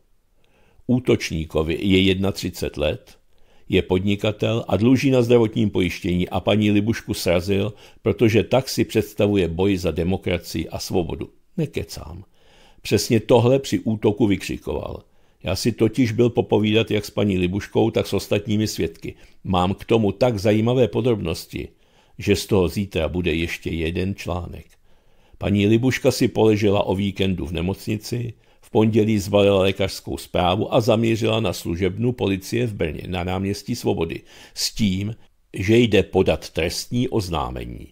Útočníkovi je 31 let, je podnikatel a dluží na zdravotním pojištění a paní Libušku srazil, protože tak si představuje boj za demokracii a svobodu. Nekecám. Přesně tohle při útoku vykřikoval. Já si totiž byl popovídat jak s paní Libuškou, tak s ostatními svědky. Mám k tomu tak zajímavé podrobnosti, že z toho zítra bude ještě jeden článek. Paní Libuška si poležela o víkendu v nemocnici, v pondělí zvalila lékařskou zprávu a zamířila na služebnu policie v Brně na náměstí Svobody s tím, že jde podat trestní oznámení.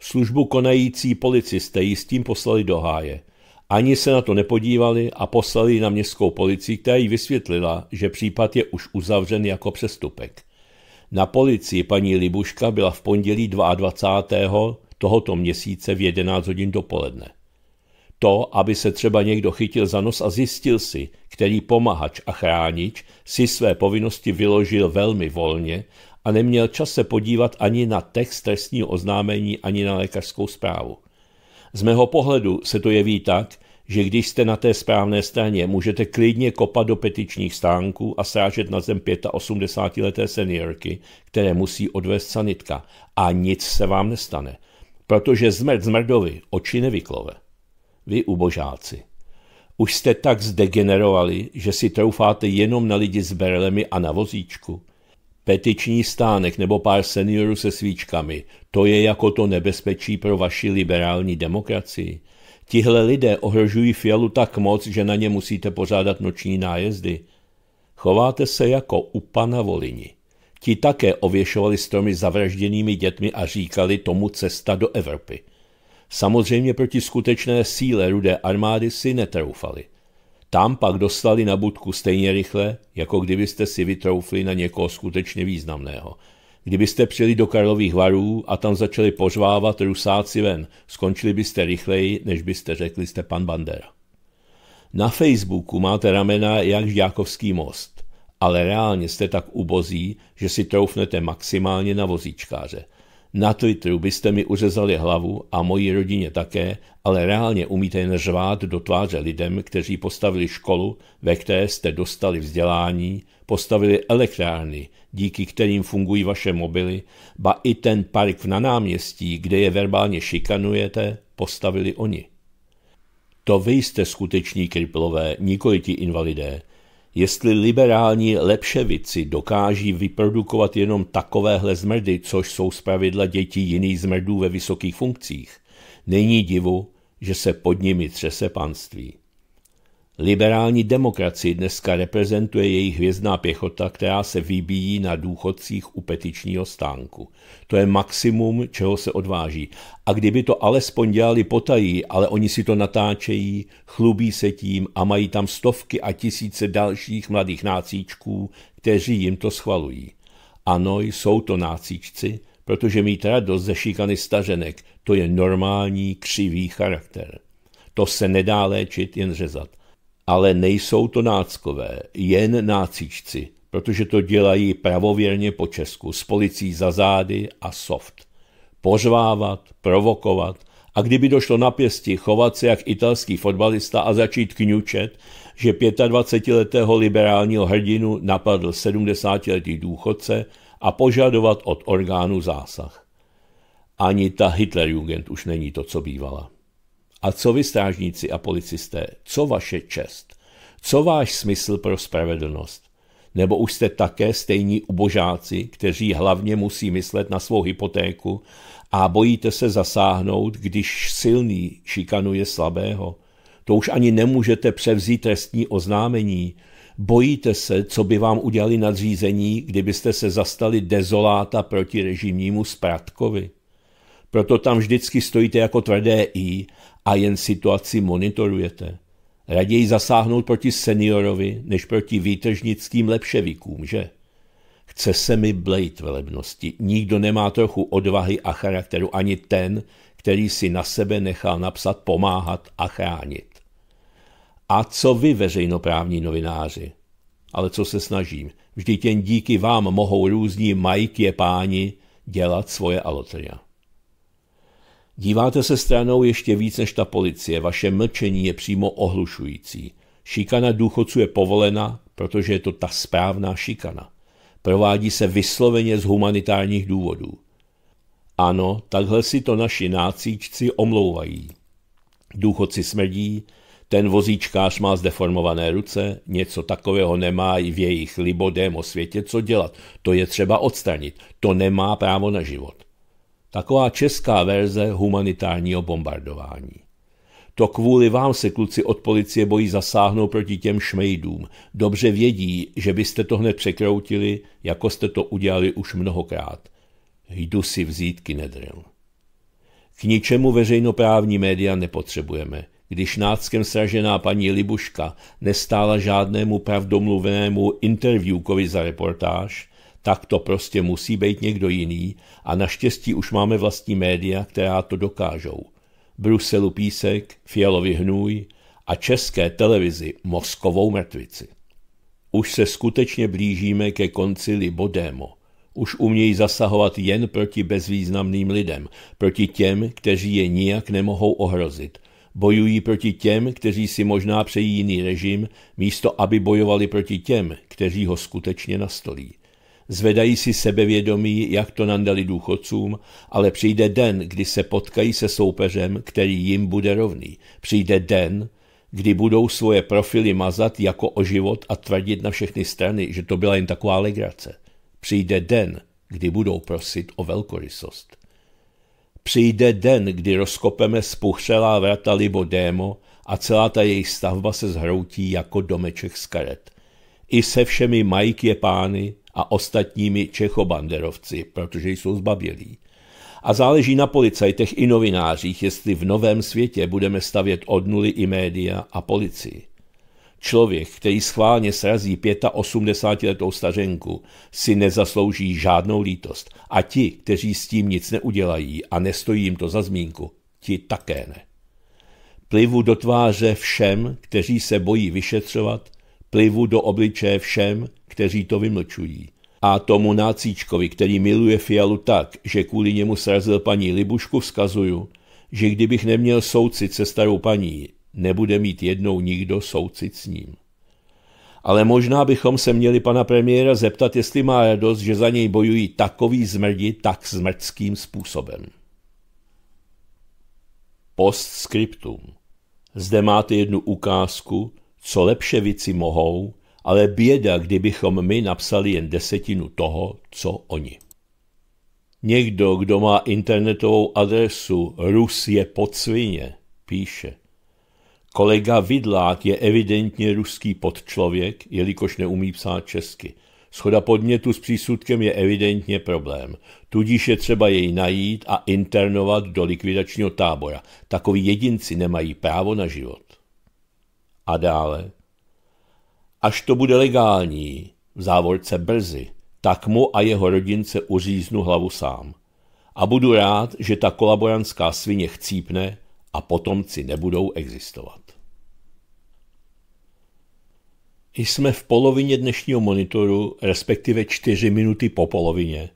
Službu konající policisté ji s tím poslali do háje. Ani se na to nepodívali a poslali ji na městskou policii, která jí vysvětlila, že případ je už uzavřen jako přestupek. Na policii paní Libuška byla v pondělí 22. tohoto měsíce v 11 hodin dopoledne. To, aby se třeba někdo chytil za nos a zjistil si, který pomahač a chránič si své povinnosti vyložil velmi volně a neměl čas se podívat ani na text trestního oznámení, ani na lékařskou zprávu. Z mého pohledu se to jeví tak, že když jste na té správné straně, můžete klidně kopat do petičních stánků a srážet na zem 85-leté seniorky, které musí odvést sanitka. A nic se vám nestane, protože zmrt zmrdovi oči nevyklove. Vy ubožáci. Už jste tak zdegenerovali, že si troufáte jenom na lidi s berlemi a na vozíčku. Petiční stánek nebo pár seniorů se svíčkami, to je jako to nebezpečí pro vaši liberální demokracii. Tihle lidé ohrožují fialu tak moc, že na ně musíte pořádat noční nájezdy. Chováte se jako u pana Volini. Ti také ověšovali stromy zavražděnými dětmi a říkali tomu cesta do Evropy. Samozřejmě proti skutečné síle rudé armády si netroufali. Tam pak dostali na budku stejně rychle, jako kdybyste si vytroufli na někoho skutečně významného. Kdybyste přijeli do Karlových varů a tam začali požvávat rusáci ven, skončili byste rychleji, než byste řekli jste pan Bandera. Na Facebooku máte ramena jak Žďákovský most, ale reálně jste tak ubozí, že si troufnete maximálně na vozíčkáře – na Twitteru byste mi uřezali hlavu a moji rodině také, ale reálně umíte jen řvát do tváře lidem, kteří postavili školu, ve které jste dostali vzdělání, postavili elektrárny, díky kterým fungují vaše mobily, ba i ten park na náměstí, kde je verbálně šikanujete, postavili oni. To vy jste skuteční kriplové, nikoli ti invalidé, Jestli liberální lepševici dokáží vyprodukovat jenom takovéhle zmrdy, což jsou zpravidla děti jiných zmrdů ve vysokých funkcích, není divu, že se pod nimi třese panství. Liberální demokracii dneska reprezentuje jejich hvězdná pěchota, která se vybíjí na důchodcích u petičního stánku. To je maximum, čeho se odváží. A kdyby to alespoň dělali potají, ale oni si to natáčejí, chlubí se tím a mají tam stovky a tisíce dalších mladých nácíčků, kteří jim to schvalují. Ano, jsou to nácíčci, protože mít radost ze šikany staženek, to je normální křivý charakter. To se nedá léčit, jen řezat ale nejsou to náckové, jen nácičci, protože to dělají pravověrně po Česku, s policí za zády a soft. Pořvávat, provokovat a kdyby došlo na pěsti, chovat se jak italský fotbalista a začít kňučet, že 25-letého liberálního hrdinu napadl 70-letý důchodce a požadovat od orgánu zásah. Ani ta Hitlerjugend už není to, co bývala. A co vy, strážníci a policisté, co vaše čest? Co váš smysl pro spravedlnost? Nebo už jste také stejní ubožáci, kteří hlavně musí myslet na svou hypotéku a bojíte se zasáhnout, když silný šikanuje slabého? To už ani nemůžete převzít trestní oznámení. Bojíte se, co by vám udělali nadřízení, kdybyste se zastali dezoláta proti režimnímu spratkovi. Proto tam vždycky stojíte jako tvrdé i a jen situaci monitorujete. Raději zasáhnout proti seniorovi, než proti výtržnickým lepševikům, že? Chce se mi blejt velebnosti. Nikdo nemá trochu odvahy a charakteru, ani ten, který si na sebe nechal napsat pomáhat a chránit. A co vy, veřejnoprávní novináři? Ale co se snažím? Vždyť jen díky vám mohou různí majky páni dělat svoje alotria. Díváte se stranou ještě víc než ta policie, vaše mlčení je přímo ohlušující. Šikana důchodců je povolena, protože je to ta správná šikana. Provádí se vysloveně z humanitárních důvodů. Ano, takhle si to naši nácíčci omlouvají. Důchodci smrdí, ten vozíčkář má zdeformované ruce, něco takového nemá i v jejich libodém světě co dělat. To je třeba odstranit, to nemá právo na život. Taková česká verze humanitárního bombardování. To kvůli vám se kluci od policie bojí zasáhnout proti těm šmejdům. Dobře vědí, že byste to hned překroutili, jako jste to udělali už mnohokrát. Jdu si vzít kinedril. K ničemu veřejnoprávní média nepotřebujeme. Když náckem sražená paní Libuška nestála žádnému pravdomluvenému interviewkovi za reportáž, tak to prostě musí být někdo jiný a naštěstí už máme vlastní média, která to dokážou. Bruselu písek, Fialovi hnůj a české televizi moskovou mrtvici. Už se skutečně blížíme ke konci Libodémo. Už umějí zasahovat jen proti bezvýznamným lidem, proti těm, kteří je nijak nemohou ohrozit. Bojují proti těm, kteří si možná přejí jiný režim, místo aby bojovali proti těm, kteří ho skutečně nastolí zvedají si sebevědomí, jak to nandali důchodcům, ale přijde den, kdy se potkají se soupeřem, který jim bude rovný. Přijde den, kdy budou svoje profily mazat jako o život a tvrdit na všechny strany, že to byla jen taková legrace. Přijde den, kdy budou prosit o velkorysost. Přijde den, kdy rozkopeme spuchřelá vrata Démo a celá ta jejich stavba se zhroutí jako domeček z karet. I se všemi majky je pány, a ostatními čechobanderovci, protože jsou zbabělí. A záleží na policajtech i novinářích, jestli v novém světě budeme stavět od nuly i média a policii. Člověk, který schválně srazí 85-letou stařenku, si nezaslouží žádnou lítost a ti, kteří s tím nic neudělají a nestojí jim to za zmínku, ti také ne. Plivu do tváře všem, kteří se bojí vyšetřovat plivu do obličeje všem, kteří to vymlčují. A tomu nácíčkovi, který miluje Fialu tak, že kvůli němu srazil paní Libušku, vzkazuju, že kdybych neměl soucit se starou paní, nebude mít jednou nikdo soucit s ním. Ale možná bychom se měli pana premiéra zeptat, jestli má radost, že za něj bojují takový zmrdi tak zmrdským způsobem. Postscriptum. Zde máte jednu ukázku, co lepševici mohou, ale běda, kdybychom my napsali jen desetinu toho, co oni. Někdo, kdo má internetovou adresu Rus je podsvině, píše. Kolega Vidlák je evidentně ruský podčlověk, jelikož neumí psát česky. Schoda podmětu s přísudkem je evidentně problém, tudíž je třeba jej najít a internovat do likvidačního tábora. Takoví jedinci nemají právo na život. A dále. Až to bude legální, v závorce brzy, tak mu a jeho rodince uříznu hlavu sám. A budu rád, že ta kolaborantská svině chcípne a potomci nebudou existovat. Jsme v polovině dnešního monitoru, respektive čtyři minuty po polovině,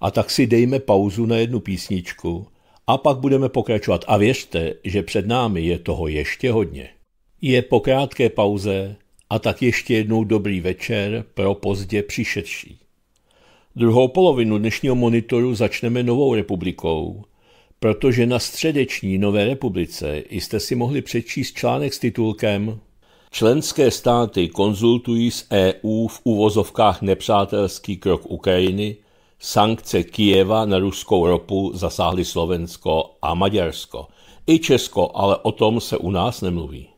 a tak si dejme pauzu na jednu písničku a pak budeme pokračovat. A věřte, že před námi je toho ještě hodně. Je po krátké pauze a tak ještě jednou dobrý večer pro pozdě přišedší. Druhou polovinu dnešního monitoru začneme Novou republikou, protože na středeční Nové republice jste si mohli přečíst článek s titulkem Členské státy konzultují s EU v uvozovkách nepřátelský krok Ukrajiny, sankce Kijeva na ruskou ropu zasáhly Slovensko a Maďarsko. I Česko, ale o tom se u nás nemluví.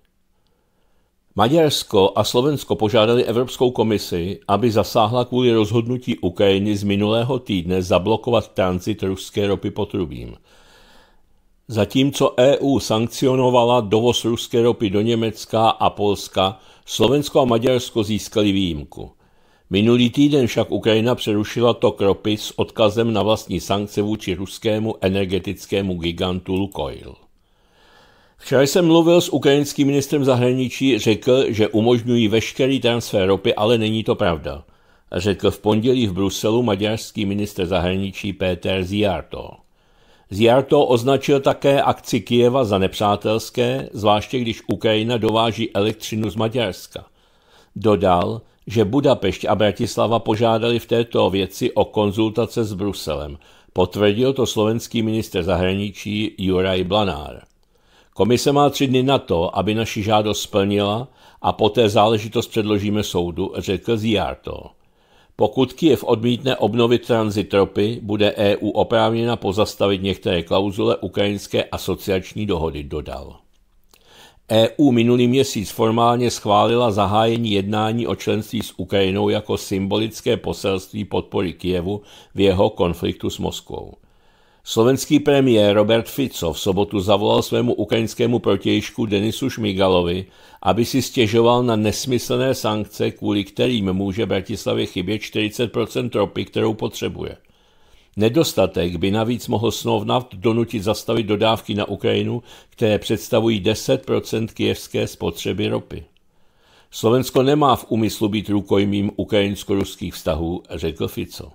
Maďarsko a Slovensko požádali Evropskou komisi, aby zasáhla kvůli rozhodnutí Ukrajiny z minulého týdne zablokovat tranzit ruské ropy potrubím. Zatímco EU sankcionovala dovoz ruské ropy do Německa a Polska, Slovensko a Maďarsko získali výjimku. Minulý týden však Ukrajina přerušila tok ropy s odkazem na vlastní sankce vůči ruskému energetickému gigantu Lukoil. Včera jsem mluvil s ukrajinským ministrem zahraničí, řekl, že umožňují veškerý transfer ropy, ale není to pravda. Řekl v pondělí v Bruselu maďarský minister zahraničí Péter Ziarto. Ziarto označil také akci Kijeva za nepřátelské, zvláště když Ukrajina dováží elektřinu z Maďarska. Dodal, že Budapešť a Bratislava požádali v této věci o konzultace s Bruselem. Potvrdil to slovenský minister zahraničí Juraj Blanár. Komise má tři dny na to, aby naši žádost splnila a poté záležitost předložíme soudu, řekl Ziarto. Pokud Kiev odmítne obnovit tranzit ropy, bude EU oprávněna pozastavit některé klauzule ukrajinské asociační dohody, dodal. EU minulý měsíc formálně schválila zahájení jednání o členství s Ukrajinou jako symbolické poselství podpory Kijevu v jeho konfliktu s Moskvou. Slovenský premiér Robert Fico v sobotu zavolal svému ukrajinskému protějšku Denisu Šmigalovi, aby si stěžoval na nesmyslné sankce, kvůli kterým může Bratislavě chybět 40 ropy, kterou potřebuje. Nedostatek by navíc mohl Snovnaft donutit zastavit dodávky na Ukrajinu, které představují 10 kijevské spotřeby ropy. Slovensko nemá v úmyslu být rukojmím ukrajinsko-ruských vztahů, řekl Fico.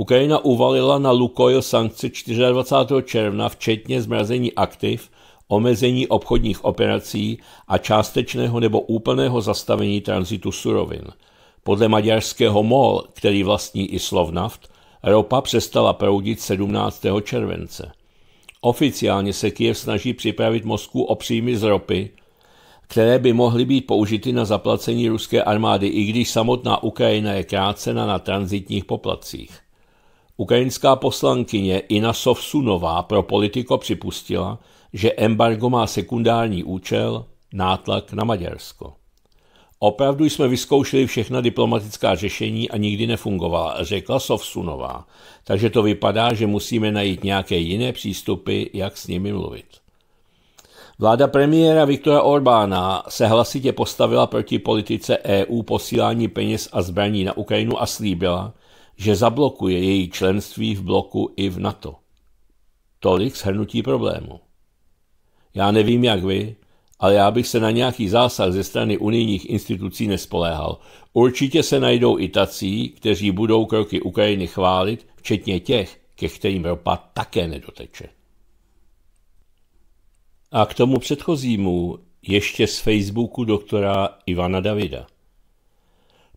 Ukrajina uvalila na Lukoil sankce 24. června, včetně zmrazení aktiv, omezení obchodních operací a částečného nebo úplného zastavení tranzitu surovin. Podle maďarského MOL, který vlastní i Slovnaft, ropa přestala proudit 17. července. Oficiálně se Kiev snaží připravit Moskvu o příjmy z ropy, které by mohly být použity na zaplacení ruské armády, i když samotná Ukrajina je krácena na transitních poplacích. Ukrajinská poslankyně Ina Sovsunová pro politiko připustila, že embargo má sekundární účel nátlak na Maďarsko. Opravdu jsme vyzkoušeli všechna diplomatická řešení a nikdy nefungovala, řekla Sovsunová, takže to vypadá, že musíme najít nějaké jiné přístupy, jak s nimi mluvit. Vláda premiéra Viktora Orbána se hlasitě postavila proti politice EU posílání peněz a zbraní na Ukrajinu a slíbila, že zablokuje její členství v bloku i v NATO. Tolik shrnutí problému. Já nevím, jak vy, ale já bych se na nějaký zásah ze strany unijních institucí nespoléhal. Určitě se najdou i tací, kteří budou kroky Ukrajiny chválit, včetně těch, ke kterým ropa také nedoteče. A k tomu předchozímu ještě z Facebooku doktora Ivana Davida.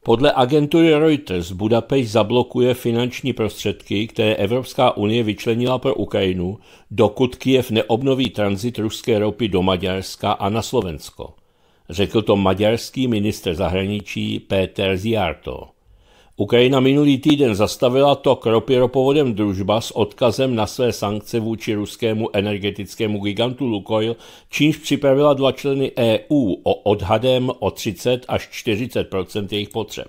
Podle agentury Reuters Budapešť zablokuje finanční prostředky, které Evropská unie vyčlenila pro Ukrajinu, dokud Kiev neobnoví tranzit ruské ropy do Maďarska a na Slovensko. Řekl to maďarský minister zahraničí Péter Ziarto. Ukrajina minulý týden zastavila tok ropy Družba s odkazem na své sankce vůči ruskému energetickému gigantu Lukoil, čímž připravila dva členy EU o odhadem o 30 až 40 jejich potřeb.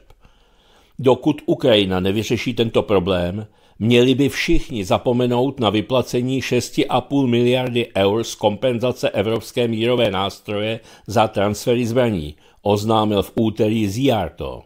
Dokud Ukrajina nevyřeší tento problém, měli by všichni zapomenout na vyplacení 6,5 miliardy eur z kompenzace Evropské mírové nástroje za transfery zbraní, oznámil v úterý Ziarto.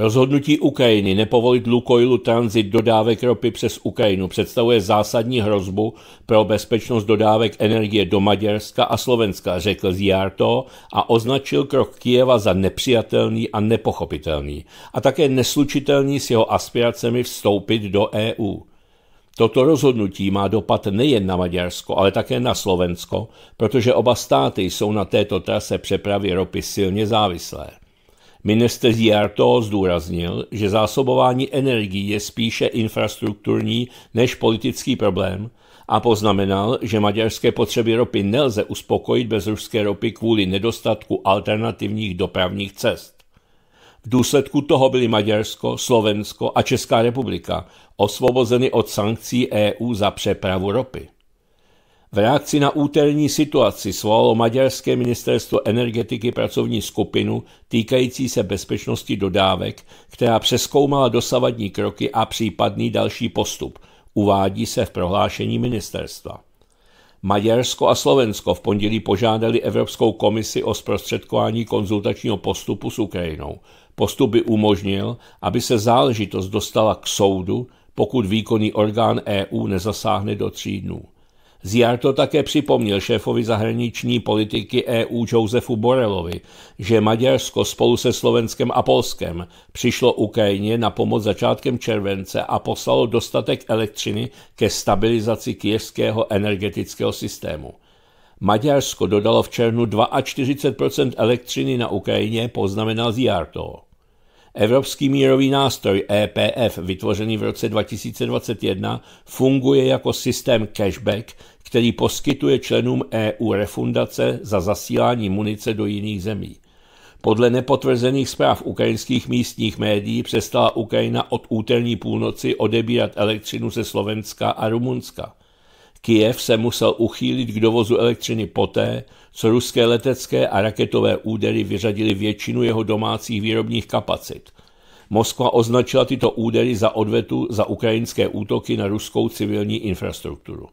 Rozhodnutí Ukrajiny nepovolit Lukoilu tranzit dodávek ropy přes Ukrajinu představuje zásadní hrozbu pro bezpečnost dodávek energie do Maďarska a Slovenska, řekl Ziarto a označil krok Kijeva za nepřijatelný a nepochopitelný a také neslučitelný s jeho aspiracemi vstoupit do EU. Toto rozhodnutí má dopad nejen na Maďarsko, ale také na Slovensko, protože oba státy jsou na této trase přepravy ropy silně závislé. Minister Ziarto zdůraznil, že zásobování energií je spíše infrastrukturní než politický problém a poznamenal, že maďarské potřeby ropy nelze uspokojit bez ruské ropy kvůli nedostatku alternativních dopravních cest. V důsledku toho byly Maďarsko, Slovensko a Česká republika osvobozeny od sankcí EU za přepravu ropy. V reakci na úterní situaci svolalo Maďarské ministerstvo energetiky pracovní skupinu týkající se bezpečnosti dodávek, která přeskoumala dosavadní kroky a případný další postup, uvádí se v prohlášení ministerstva. Maďarsko a Slovensko v pondělí požádali Evropskou komisi o zprostředkování konzultačního postupu s Ukrajinou. Postup by umožnil, aby se záležitost dostala k soudu, pokud výkonný orgán EU nezasáhne do tří dnů. Ziar to také připomněl šéfovi zahraniční politiky EU Josefu Borelovi, že Maďarsko spolu se Slovenskem a Polskem přišlo Ukrajině na pomoc začátkem července a poslalo dostatek elektřiny ke stabilizaci kijevského energetického systému. Maďarsko dodalo v červnu 42 elektřiny na Ukrajině, poznamenal Ziarto. Evropský mírový nástroj EPF, vytvořený v roce 2021, funguje jako systém cashback, který poskytuje členům EU refundace za zasílání munice do jiných zemí. Podle nepotvrzených zpráv ukrajinských místních médií přestala Ukrajina od úterní půlnoci odebírat elektřinu ze Slovenska a Rumunska. Kiev se musel uchýlit k dovozu elektřiny poté, co ruské letecké a raketové údery vyřadily většinu jeho domácích výrobních kapacit. Moskva označila tyto údery za odvetu za ukrajinské útoky na ruskou civilní infrastrukturu.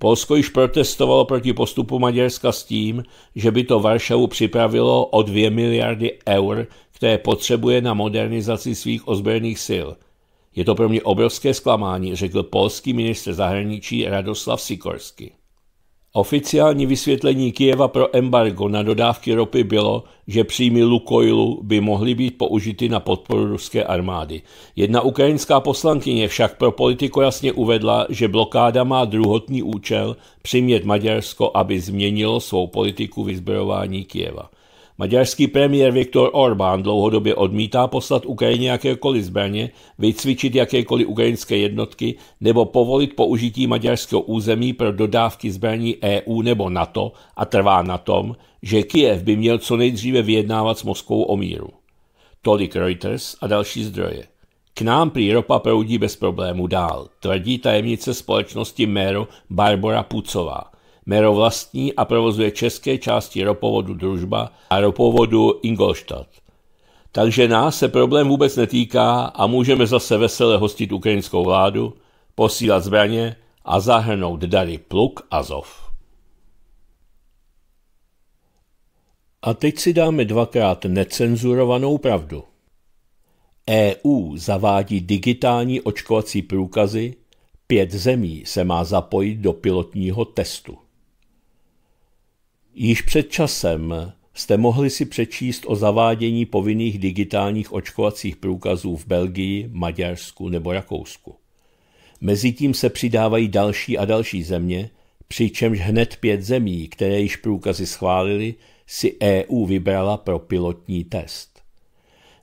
Polsko již protestovalo proti postupu Maďarska s tím, že by to Varšavu připravilo o 2 miliardy eur, které potřebuje na modernizaci svých ozbrojených sil. Je to pro mě obrovské zklamání, řekl polský ministr zahraničí Radoslav Sikorsky. Oficiální vysvětlení Kijeva pro embargo na dodávky ropy bylo, že příjmy Lukoilu by mohly být použity na podporu ruské armády. Jedna ukrajinská poslankyně však pro politiku jasně uvedla, že blokáda má druhotný účel přimět Maďarsko, aby změnilo svou politiku vyzbrojování Kijeva. Maďarský premiér Viktor Orbán dlouhodobě odmítá poslat Ukrajině jakékoliv zbraně, vycvičit jakékoliv ukrajinské jednotky nebo povolit použití maďarského území pro dodávky zbraní EU nebo NATO a trvá na tom, že Kiev by měl co nejdříve vyjednávat s Moskou o míru. Tolik Reuters a další zdroje. K nám prý ropa proudí bez problému dál, tvrdí tajemnice společnosti Mero Barbara Pucová – Mero vlastní a provozuje české části ropovodu Družba a ropovodu Ingolstadt. Takže nás se problém vůbec netýká a můžeme zase vesele hostit ukrajinskou vládu, posílat zbraně a zahrnout dary pluk Zov. A teď si dáme dvakrát necenzurovanou pravdu. EU zavádí digitální očkovací průkazy, pět zemí se má zapojit do pilotního testu. Již před časem jste mohli si přečíst o zavádění povinných digitálních očkovacích průkazů v Belgii, Maďarsku nebo Rakousku. Mezitím se přidávají další a další země, přičemž hned pět zemí, které již průkazy schválili, si EU vybrala pro pilotní test.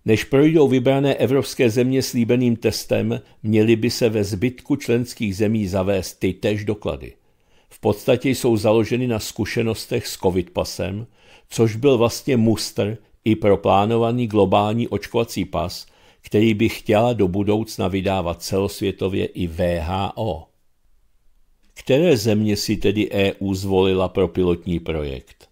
Než projdou vybrané evropské země slíbeným testem, měly by se ve zbytku členských zemí zavést ty tež doklady – v podstatě jsou založeny na zkušenostech s covid pasem, což byl vlastně muster i pro plánovaný globální očkovací pas, který by chtěla do budoucna vydávat celosvětově i VHO. Které země si tedy EU zvolila pro pilotní projekt?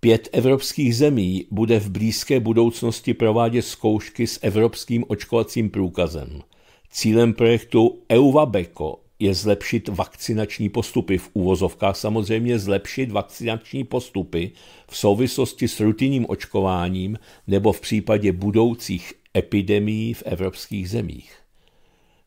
Pět evropských zemí bude v blízké budoucnosti provádět zkoušky s evropským očkovacím průkazem. Cílem projektu EUVABECO je zlepšit vakcinační postupy, v úvozovkách samozřejmě zlepšit vakcinační postupy v souvislosti s rutinním očkováním nebo v případě budoucích epidemií v evropských zemích.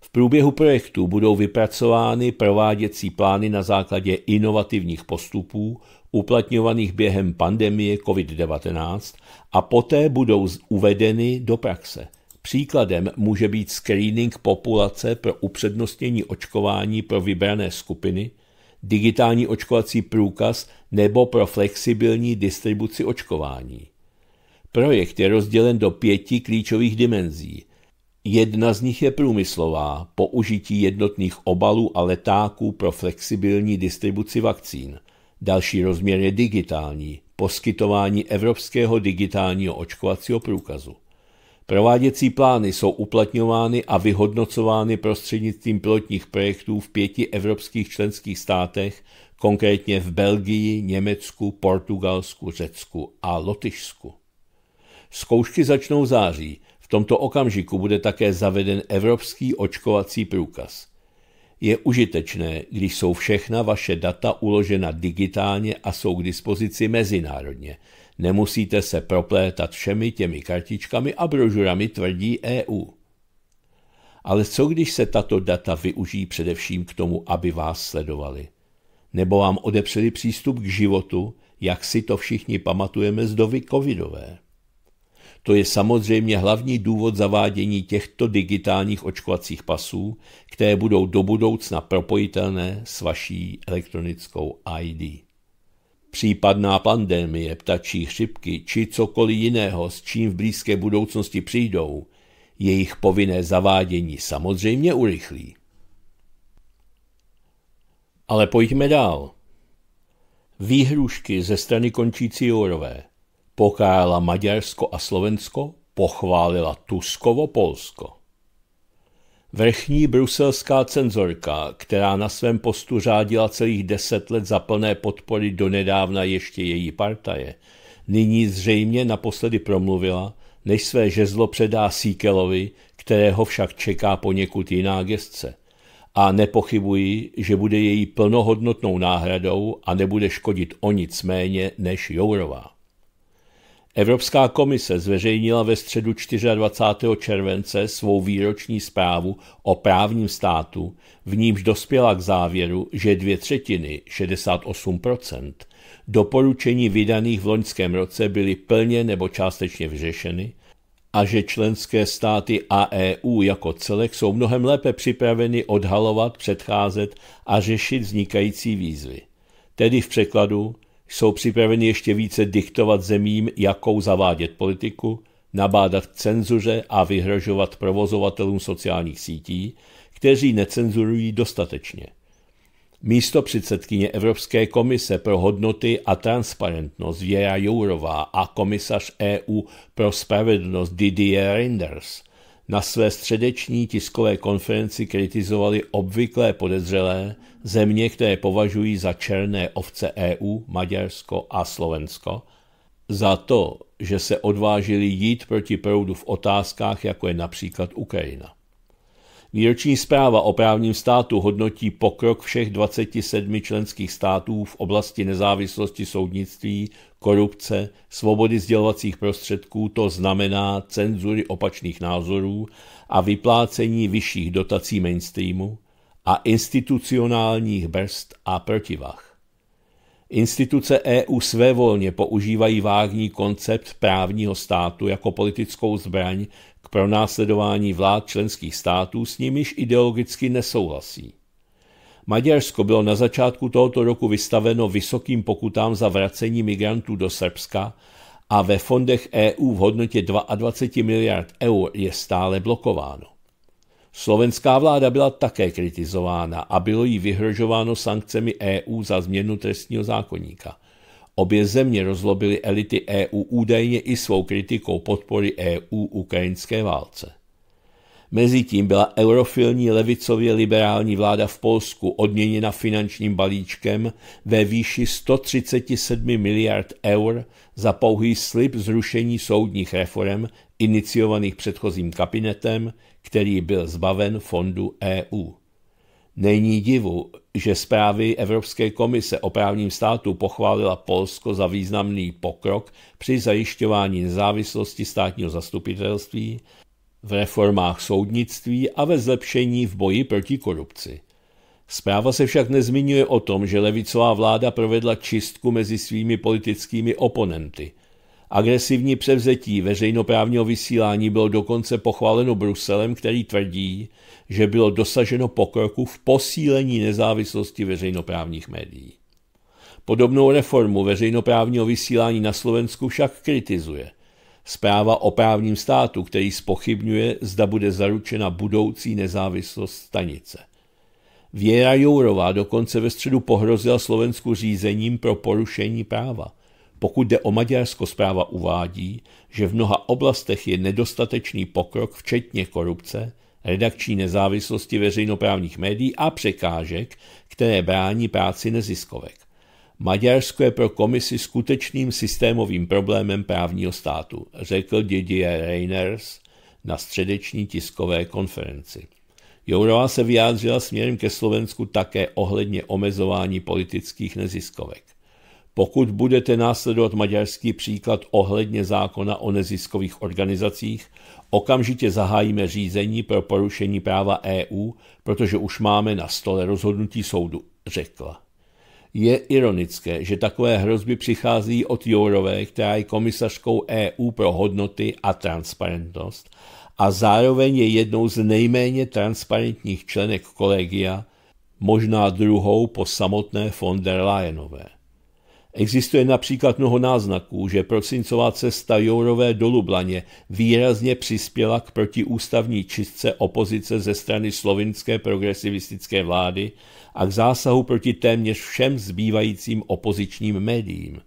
V průběhu projektu budou vypracovány prováděcí plány na základě inovativních postupů uplatňovaných během pandemie COVID-19 a poté budou uvedeny do praxe – Příkladem může být screening populace pro upřednostnění očkování pro vybrané skupiny, digitální očkovací průkaz nebo pro flexibilní distribuci očkování. Projekt je rozdělen do pěti klíčových dimenzí. Jedna z nich je průmyslová, použití jednotných obalů a letáků pro flexibilní distribuci vakcín. Další rozměr je digitální, poskytování evropského digitálního očkovacího průkazu. Prováděcí plány jsou uplatňovány a vyhodnocovány prostřednictvím pilotních projektů v pěti evropských členských státech, konkrétně v Belgii, Německu, Portugalsku, Řecku a Lotyšsku. Zkoušky začnou v září. V tomto okamžiku bude také zaveden evropský očkovací průkaz. Je užitečné, když jsou všechna vaše data uložena digitálně a jsou k dispozici mezinárodně – Nemusíte se proplétat všemi těmi kartičkami a brožurami, tvrdí EU. Ale co když se tato data využijí především k tomu, aby vás sledovali? Nebo vám odepřeli přístup k životu, jak si to všichni pamatujeme z doby covidové? To je samozřejmě hlavní důvod zavádění těchto digitálních očkovacích pasů, které budou do budoucna propojitelné s vaší elektronickou ID. Případná pandémie, ptačí chřipky či cokoliv jiného, s čím v blízké budoucnosti přijdou, jejich povinné zavádění samozřejmě urychlí. Ale pojďme dál. Výhrušky ze strany končící Jourové. Pokála Maďarsko a Slovensko, pochválila Tuskovo Polsko. Vrchní bruselská cenzorka, která na svém postu řádila celých deset let za plné podpory nedávna ještě její partaje, nyní zřejmě naposledy promluvila, než své žezlo předá Síkelovi, kterého však čeká poněkud jiná gestce. A nepochybuji, že bude její plnohodnotnou náhradou a nebude škodit o nic méně než Jourová. Evropská komise zveřejnila ve středu 24. července svou výroční zprávu o právním státu, v nímž dospěla k závěru, že dvě třetiny, 68%, doporučení vydaných v loňském roce byly plně nebo částečně vyřešeny a že členské státy a EU jako celek jsou mnohem lépe připraveny odhalovat, předcházet a řešit vznikající výzvy. Tedy v překladu jsou připraveni ještě více diktovat zemím, jakou zavádět politiku, nabádat k cenzuře a vyhrožovat provozovatelům sociálních sítí, kteří necenzurují dostatečně. Místo předsedkyně Evropské komise pro hodnoty a transparentnost Věra Jourová a komisař EU pro spravedlnost Didier Reinders na své středeční tiskové konferenci kritizovali obvyklé podezřelé, země, které považují za černé ovce EU, Maďarsko a Slovensko, za to, že se odvážili jít proti proudu v otázkách, jako je například Ukrajina. Výroční zpráva o právním státu hodnotí pokrok všech 27 členských států v oblasti nezávislosti soudnictví, korupce, svobody sdělovacích prostředků, to znamená cenzury opačných názorů a vyplácení vyšších dotací mainstreamu, a institucionálních brzd a protivah. Instituce EU svévolně používají vágní koncept právního státu jako politickou zbraň k pronásledování vlád členských států, s nimiž ideologicky nesouhlasí. Maďarsko bylo na začátku tohoto roku vystaveno vysokým pokutám za vracení migrantů do Srbska a ve fondech EU v hodnotě 22 miliard eur je stále blokováno. Slovenská vláda byla také kritizována a bylo jí vyhrožováno sankcemi EU za změnu trestního zákonníka. Obě země rozlobily elity EU údajně i svou kritikou podpory EU ukrajinské válce. Mezitím byla eurofilní levicově liberální vláda v Polsku odměněna finančním balíčkem ve výši 137 miliard eur za pouhý slib zrušení soudních reform iniciovaných předchozím kabinetem, který byl zbaven fondu EU. Není divu, že zprávy Evropské komise o právním státu pochválila Polsko za významný pokrok při zajišťování nezávislosti státního zastupitelství, v reformách soudnictví a ve zlepšení v boji proti korupci. Zpráva se však nezmiňuje o tom, že levicová vláda provedla čistku mezi svými politickými oponenty – Agresivní převzetí veřejnoprávního vysílání bylo dokonce pochváleno Bruselem, který tvrdí, že bylo dosaženo pokroku v posílení nezávislosti veřejnoprávních médií. Podobnou reformu veřejnoprávního vysílání na Slovensku však kritizuje. Zpráva o právním státu, který spochybňuje, zda bude zaručena budoucí nezávislost stanice. Věra Jourová dokonce ve středu pohrozila Slovensku řízením pro porušení práva – pokud jde o Maďarsko, zpráva uvádí, že v mnoha oblastech je nedostatečný pokrok, včetně korupce, redakční nezávislosti veřejnoprávních médií a překážek, které brání práci neziskovek. Maďarsko je pro komisi skutečným systémovým problémem právního státu, řekl Didier Reiners na středeční tiskové konferenci. Jourová se vyjádřila směrem ke Slovensku také ohledně omezování politických neziskovek. Pokud budete následovat maďarský příklad ohledně zákona o neziskových organizacích, okamžitě zahájíme řízení pro porušení práva EU, protože už máme na stole rozhodnutí soudu, řekla. Je ironické, že takové hrozby přichází od Jourové, která je komisařkou EU pro hodnoty a transparentnost a zároveň je jednou z nejméně transparentních členek kolegia, možná druhou po samotné von der Leyenové. Existuje například mnoho náznaků, že prosincová cesta Jourové do Lublaně výrazně přispěla k protiústavní čistce opozice ze strany slovinské progresivistické vlády a k zásahu proti téměř všem zbývajícím opozičním médiím.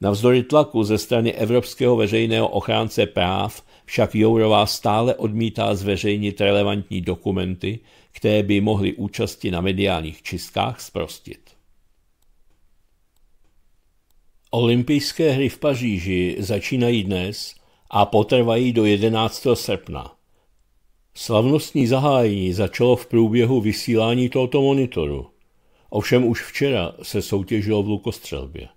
Navzdory tlaku ze strany Evropského veřejného ochránce práv však Jourová stále odmítá zveřejnit relevantní dokumenty, které by mohly účasti na mediálních čistkách zprostit. Olympijské hry v Paříži začínají dnes a potrvají do 11. srpna. Slavnostní zahájení začalo v průběhu vysílání tohoto monitoru, ovšem už včera se soutěžilo v lukostřelbě.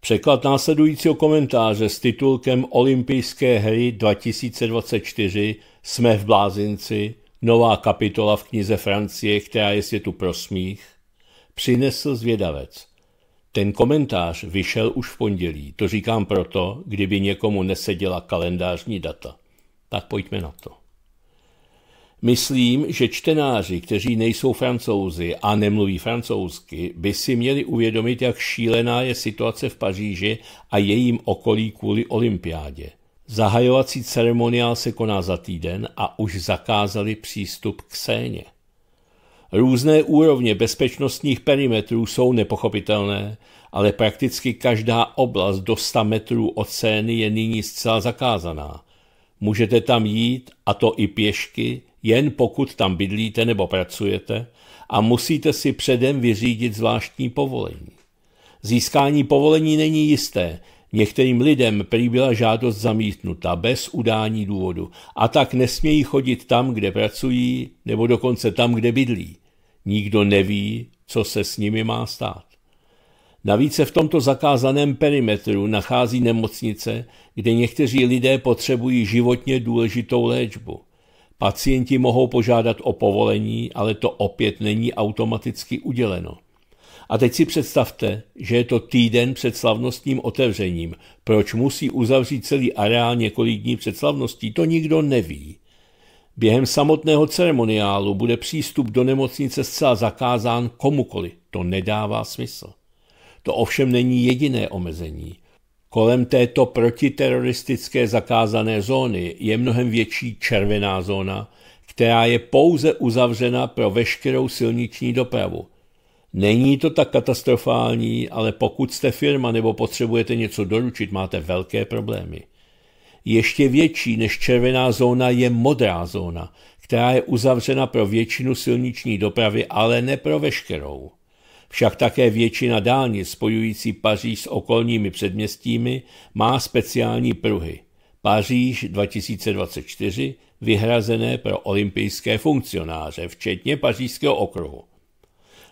Překlad následujícího komentáře s titulkem Olympijské hry 2024 Jsme v blázinci, nová kapitola v knize Francie, která je světu pro smích, přinesl zvědavec – ten komentář vyšel už v pondělí. To říkám proto, kdyby někomu neseděla kalendářní data. Tak pojďme na to. Myslím, že čtenáři, kteří nejsou francouzi a nemluví francouzsky, by si měli uvědomit, jak šílená je situace v Paříži a jejím okolí kvůli olympiádě. Zahajovací ceremoniál se koná za týden a už zakázali přístup k séně. Různé úrovně bezpečnostních perimetrů jsou nepochopitelné, ale prakticky každá oblast do 100 metrů od scény je nyní zcela zakázaná. Můžete tam jít, a to i pěšky, jen pokud tam bydlíte nebo pracujete, a musíte si předem vyřídit zvláštní povolení. Získání povolení není jisté, Některým lidem prý byla žádost zamítnuta bez udání důvodu a tak nesmějí chodit tam, kde pracují, nebo dokonce tam, kde bydlí. Nikdo neví, co se s nimi má stát. Navíc se v tomto zakázaném perimetru nachází nemocnice, kde někteří lidé potřebují životně důležitou léčbu. Pacienti mohou požádat o povolení, ale to opět není automaticky uděleno. A teď si představte, že je to týden před slavnostním otevřením. Proč musí uzavřít celý areál několik dní před slavností, to nikdo neví. Během samotného ceremoniálu bude přístup do nemocnice zcela zakázán komukoli. To nedává smysl. To ovšem není jediné omezení. Kolem této protiteroristické zakázané zóny je mnohem větší červená zóna, která je pouze uzavřena pro veškerou silniční dopravu. Není to tak katastrofální, ale pokud jste firma nebo potřebujete něco doručit, máte velké problémy. Ještě větší než červená zóna je modrá zóna, která je uzavřena pro většinu silniční dopravy, ale ne pro veškerou. Však také většina dálnic spojující Paříž s okolními předměstími má speciální pruhy. Paříž 2024 vyhrazené pro olympijské funkcionáře, včetně pařížského okruhu.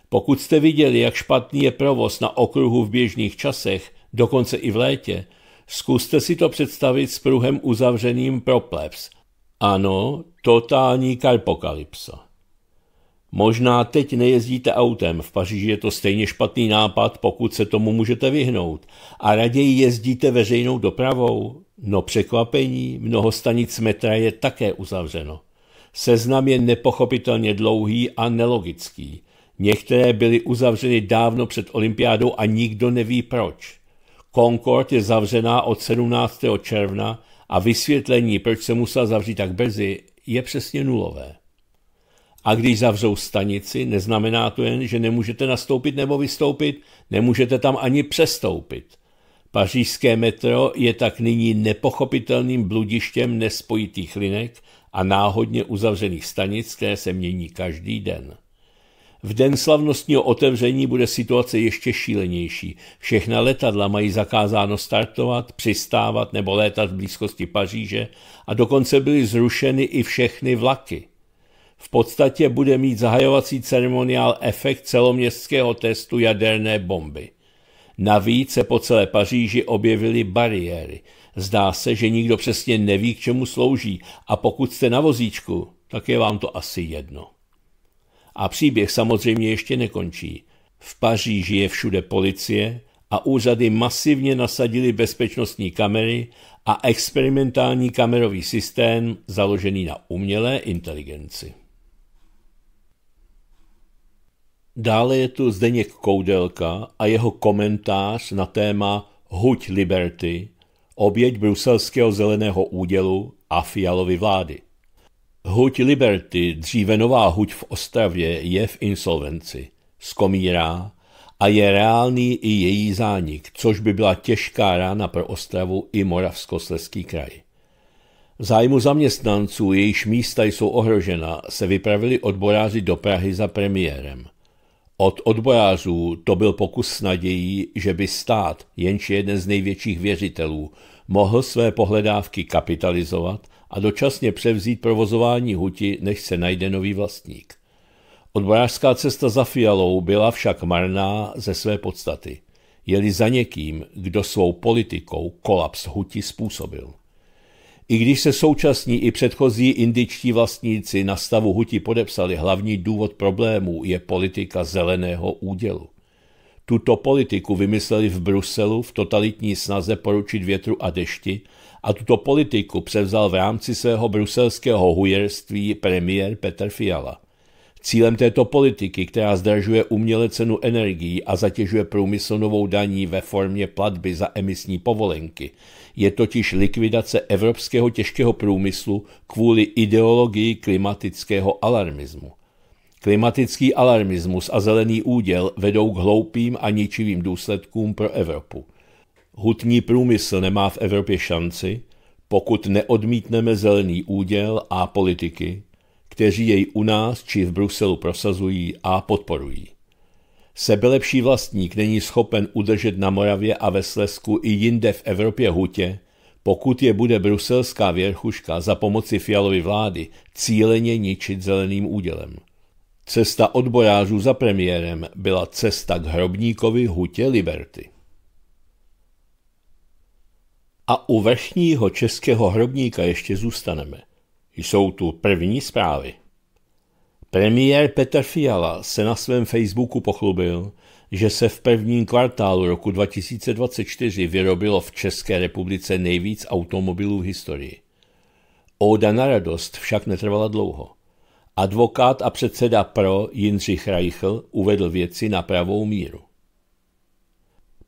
Pokud jste viděli, jak špatný je provoz na okruhu v běžných časech, dokonce i v létě, Zkuste si to představit s pruhem uzavřeným pro plebs. Ano, totální karpokalypso. Možná teď nejezdíte autem, v Paříži je to stejně špatný nápad, pokud se tomu můžete vyhnout. A raději jezdíte veřejnou dopravou. No překvapení, mnoho stanic metra je také uzavřeno. Seznam je nepochopitelně dlouhý a nelogický. Některé byly uzavřeny dávno před olympiádou a nikdo neví proč. Concord je zavřená od 17. června a vysvětlení, proč se musela zavřít tak brzy, je přesně nulové. A když zavřou stanici, neznamená to jen, že nemůžete nastoupit nebo vystoupit, nemůžete tam ani přestoupit. Pařížské metro je tak nyní nepochopitelným bludištěm nespojitých linek a náhodně uzavřených stanic, které se mění každý den. V den slavnostního otevření bude situace ještě šílenější. Všechna letadla mají zakázáno startovat, přistávat nebo létat v blízkosti Paříže a dokonce byly zrušeny i všechny vlaky. V podstatě bude mít zahajovací ceremoniál efekt celoměstského testu jaderné bomby. Navíc se po celé Paříži objevily bariéry. Zdá se, že nikdo přesně neví, k čemu slouží a pokud jste na vozíčku, tak je vám to asi jedno. A příběh samozřejmě ještě nekončí. V Paříži je všude policie a úřady masivně nasadili bezpečnostní kamery a experimentální kamerový systém založený na umělé inteligenci. Dále je tu Zdeněk Koudelka a jeho komentář na téma Huď Liberty, oběť bruselského zeleného údělu a fialovy vlády. Huť Liberty, dříve Nová huť v Ostravě, je v insolvenci. Skomírá a je reálný i její zánik, což by byla těžká rána pro Ostravu i Moravskosleský kraj. V zájmu zaměstnanců, jejíž místa jsou ohrožena, se vypravili odboráři do Prahy za premiérem. Od odborářů to byl pokus s nadějí, že by stát, jenž je jeden z největších věřitelů, mohl své pohledávky kapitalizovat – a dočasně převzít provozování huti, než se najde nový vlastník. Odborářská cesta za Fialou byla však marná ze své podstaty. Jeli za někým, kdo svou politikou kolaps huti způsobil. I když se současní i předchozí indičtí vlastníci na stavu huti podepsali, hlavní důvod problémů je politika zeleného údělu. Tuto politiku vymysleli v Bruselu v totalitní snaze poručit větru a dešti, a tuto politiku převzal v rámci svého bruselského hujerství premiér Petr Fiala. Cílem této politiky, která zdražuje uměle cenu energií a zatěžuje průmysl novou daní ve formě platby za emisní povolenky, je totiž likvidace evropského těžkého průmyslu kvůli ideologii klimatického alarmismu. Klimatický alarmismus a zelený úděl vedou k hloupým a ničivým důsledkům pro Evropu – Hutní průmysl nemá v Evropě šanci, pokud neodmítneme zelený úděl a politiky, kteří jej u nás či v Bruselu prosazují a podporují. Sebelepší vlastník není schopen udržet na Moravě a ve Slesku i jinde v Evropě hutě, pokud je bude bruselská věrchuška za pomoci Fialovy vlády cíleně ničit zeleným údělem. Cesta odborářů za premiérem byla cesta k hrobníkovi hutě Liberty a u vrchního českého hrobníka ještě zůstaneme. Jsou tu první zprávy. Premiér Petr Fiala se na svém Facebooku pochlubil, že se v prvním kvartálu roku 2024 vyrobilo v České republice nejvíc automobilů v historii. Oda na radost však netrvala dlouho. Advokát a předseda PRO Jindřich Reichl uvedl věci na pravou míru.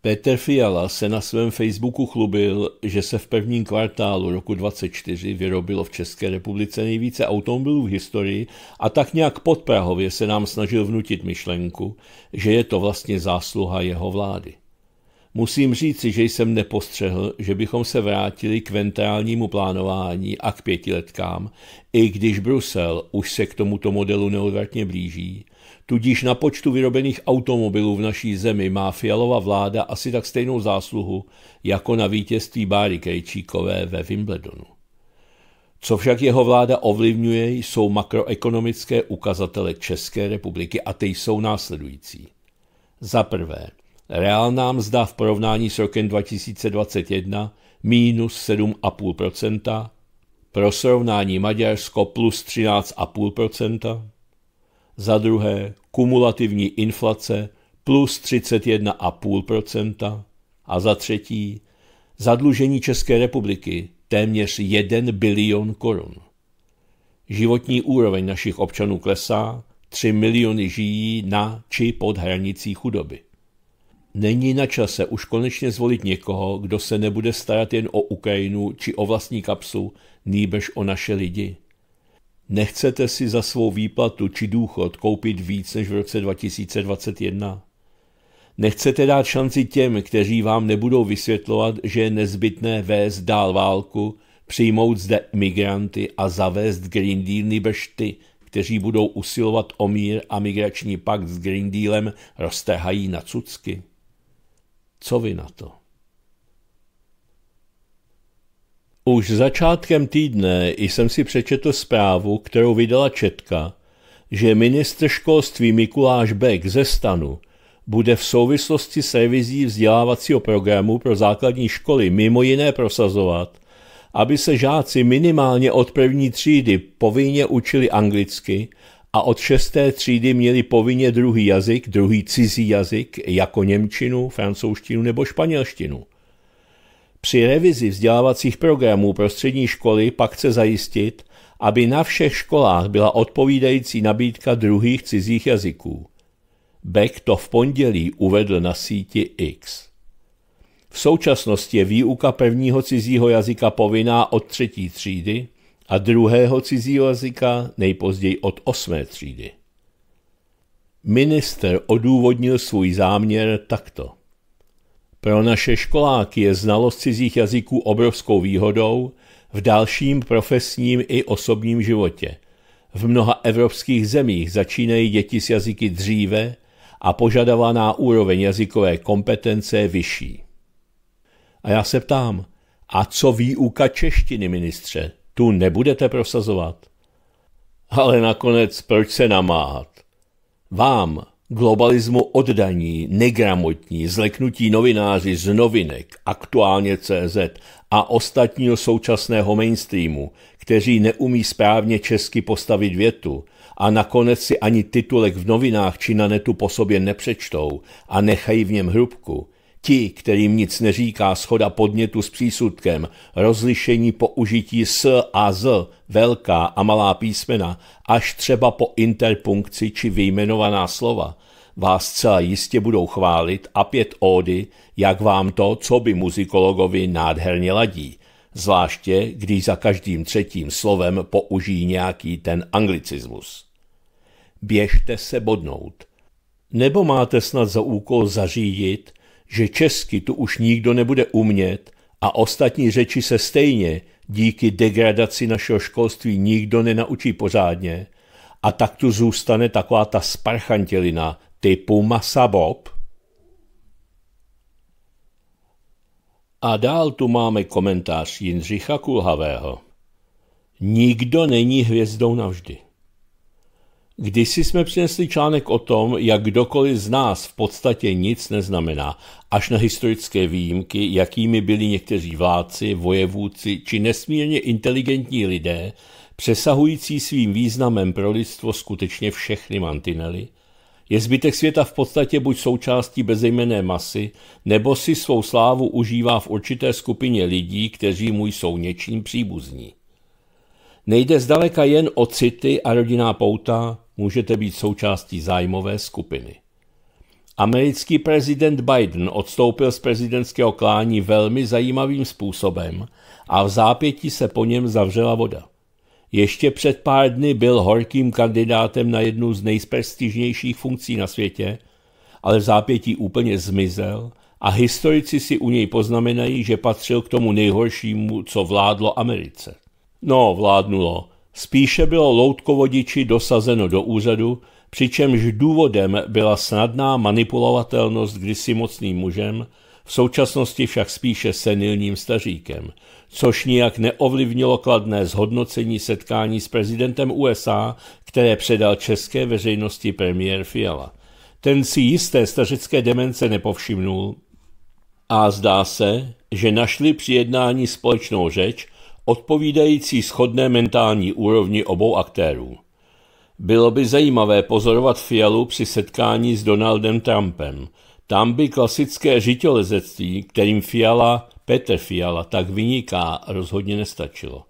Petr Fiala se na svém Facebooku chlubil, že se v prvním kvartálu roku 2024 vyrobilo v České republice nejvíce automobilů v historii a tak nějak podprahově se nám snažil vnutit myšlenku, že je to vlastně zásluha jeho vlády. Musím říci, že jsem nepostřehl, že bychom se vrátili k ventrálnímu plánování a k pětiletkám, i když Brusel už se k tomuto modelu neodvratně blíží Tudíž na počtu vyrobených automobilů v naší zemi má fialová vláda asi tak stejnou zásluhu jako na vítězství Báry Krejčíkové ve Wimbledonu. Co však jeho vláda ovlivňuje, jsou makroekonomické ukazatele České republiky a ty jsou následující. Za prvé, reálná mzda v porovnání s rokem 2021 minus 7,5%, pro srovnání Maďarsko plus 13,5%, za druhé kumulativní inflace plus 31,5 a za třetí zadlužení České republiky téměř 1 bilion korun. Životní úroveň našich občanů klesá, 3 miliony žijí na či pod hranicí chudoby. Není na čase už konečně zvolit někoho, kdo se nebude starat jen o Ukrajinu či o vlastní kapsu, nýbež o naše lidi. Nechcete si za svou výplatu či důchod koupit víc než v roce 2021? Nechcete dát šanci těm, kteří vám nebudou vysvětlovat, že je nezbytné vést dál válku, přijmout zde migranty a zavést Green Deal nebežty, kteří budou usilovat o mír a migrační pakt s Green Dealem roztehají na cucky? Co vy na to? Už začátkem týdne jsem si přečetl zprávu, kterou vydala Četka, že ministr školství Mikuláš Beck ze stanu bude v souvislosti s revizí vzdělávacího programu pro základní školy mimo jiné prosazovat, aby se žáci minimálně od první třídy povinně učili anglicky a od šesté třídy měli povinně druhý jazyk, druhý cizí jazyk, jako němčinu, francouzštinu nebo španělštinu. Při revizi vzdělávacích programů pro střední školy pak chce zajistit, aby na všech školách byla odpovídající nabídka druhých cizích jazyků. Beck to v pondělí uvedl na síti X. V současnosti je výuka prvního cizího jazyka povinná od třetí třídy a druhého cizího jazyka nejpozději od osmé třídy. Minister odůvodnil svůj záměr takto. Pro naše školáky je znalost cizích jazyků obrovskou výhodou v dalším profesním i osobním životě. V mnoha evropských zemích začínají děti s jazyky dříve a požadovaná úroveň jazykové kompetence je vyšší. A já se ptám, a co výuka češtiny, ministře? Tu nebudete prosazovat? Ale nakonec, proč se namáhat? Vám, Globalismu oddaní, negramotní, zleknutí novináři z novinek, aktuálně CZ a ostatního současného mainstreamu, kteří neumí správně česky postavit větu a nakonec si ani titulek v novinách či na netu po sobě nepřečtou a nechají v něm hrubku, Ti, kterým nic neříká schoda podnětu s přísudkem, rozlišení použití s a z, velká a malá písmena, až třeba po interpunkci či vyjmenovaná slova, vás celá jistě budou chválit a pět ódy, jak vám to, co by muzikologovi nádherně ladí, zvláště když za každým třetím slovem použijí nějaký ten anglicismus. Běžte se bodnout. Nebo máte snad za úkol zařídit, že česky tu už nikdo nebude umět a ostatní řeči se stejně díky degradaci našeho školství nikdo nenaučí pořádně a tak tu zůstane taková ta sparchantilina typu masabob. A dál tu máme komentář Jindřicha Kulhavého. Nikdo není hvězdou navždy. Kdysi jsme přinesli článek o tom, jak kdokoliv z nás v podstatě nic neznamená, až na historické výjimky, jakými byli někteří vládci, vojevůci či nesmírně inteligentní lidé, přesahující svým významem pro lidstvo skutečně všechny mantinely, je zbytek světa v podstatě buď součástí bezejmené masy, nebo si svou slávu užívá v určité skupině lidí, kteří mu jsou něčím příbuzní. Nejde zdaleka jen o city a rodinná pouta, můžete být součástí zájmové skupiny. Americký prezident Biden odstoupil z prezidentského klání velmi zajímavým způsobem a v zápěti se po něm zavřela voda. Ještě před pár dny byl horkým kandidátem na jednu z nejprestižnějších funkcí na světě, ale v zápětí úplně zmizel a historici si u něj poznamenají, že patřil k tomu nejhoršímu, co vládlo Americe. No, vládnulo, Spíše bylo loutkovodiči dosazeno do úřadu, přičemž důvodem byla snadná manipulovatelnost kdysi mocným mužem, v současnosti však spíše senilním staříkem, což nijak neovlivnilo kladné zhodnocení setkání s prezidentem USA, které předal české veřejnosti premiér Fiala. Ten si jisté stařecké demence nepovšimnul a zdá se, že našli při jednání společnou řeč, odpovídající schodné mentální úrovni obou aktérů. Bylo by zajímavé pozorovat Fialu při setkání s Donaldem Trumpem. Tam by klasické žitolezectví, kterým Fiala, Petr Fiala, tak vyniká, rozhodně nestačilo.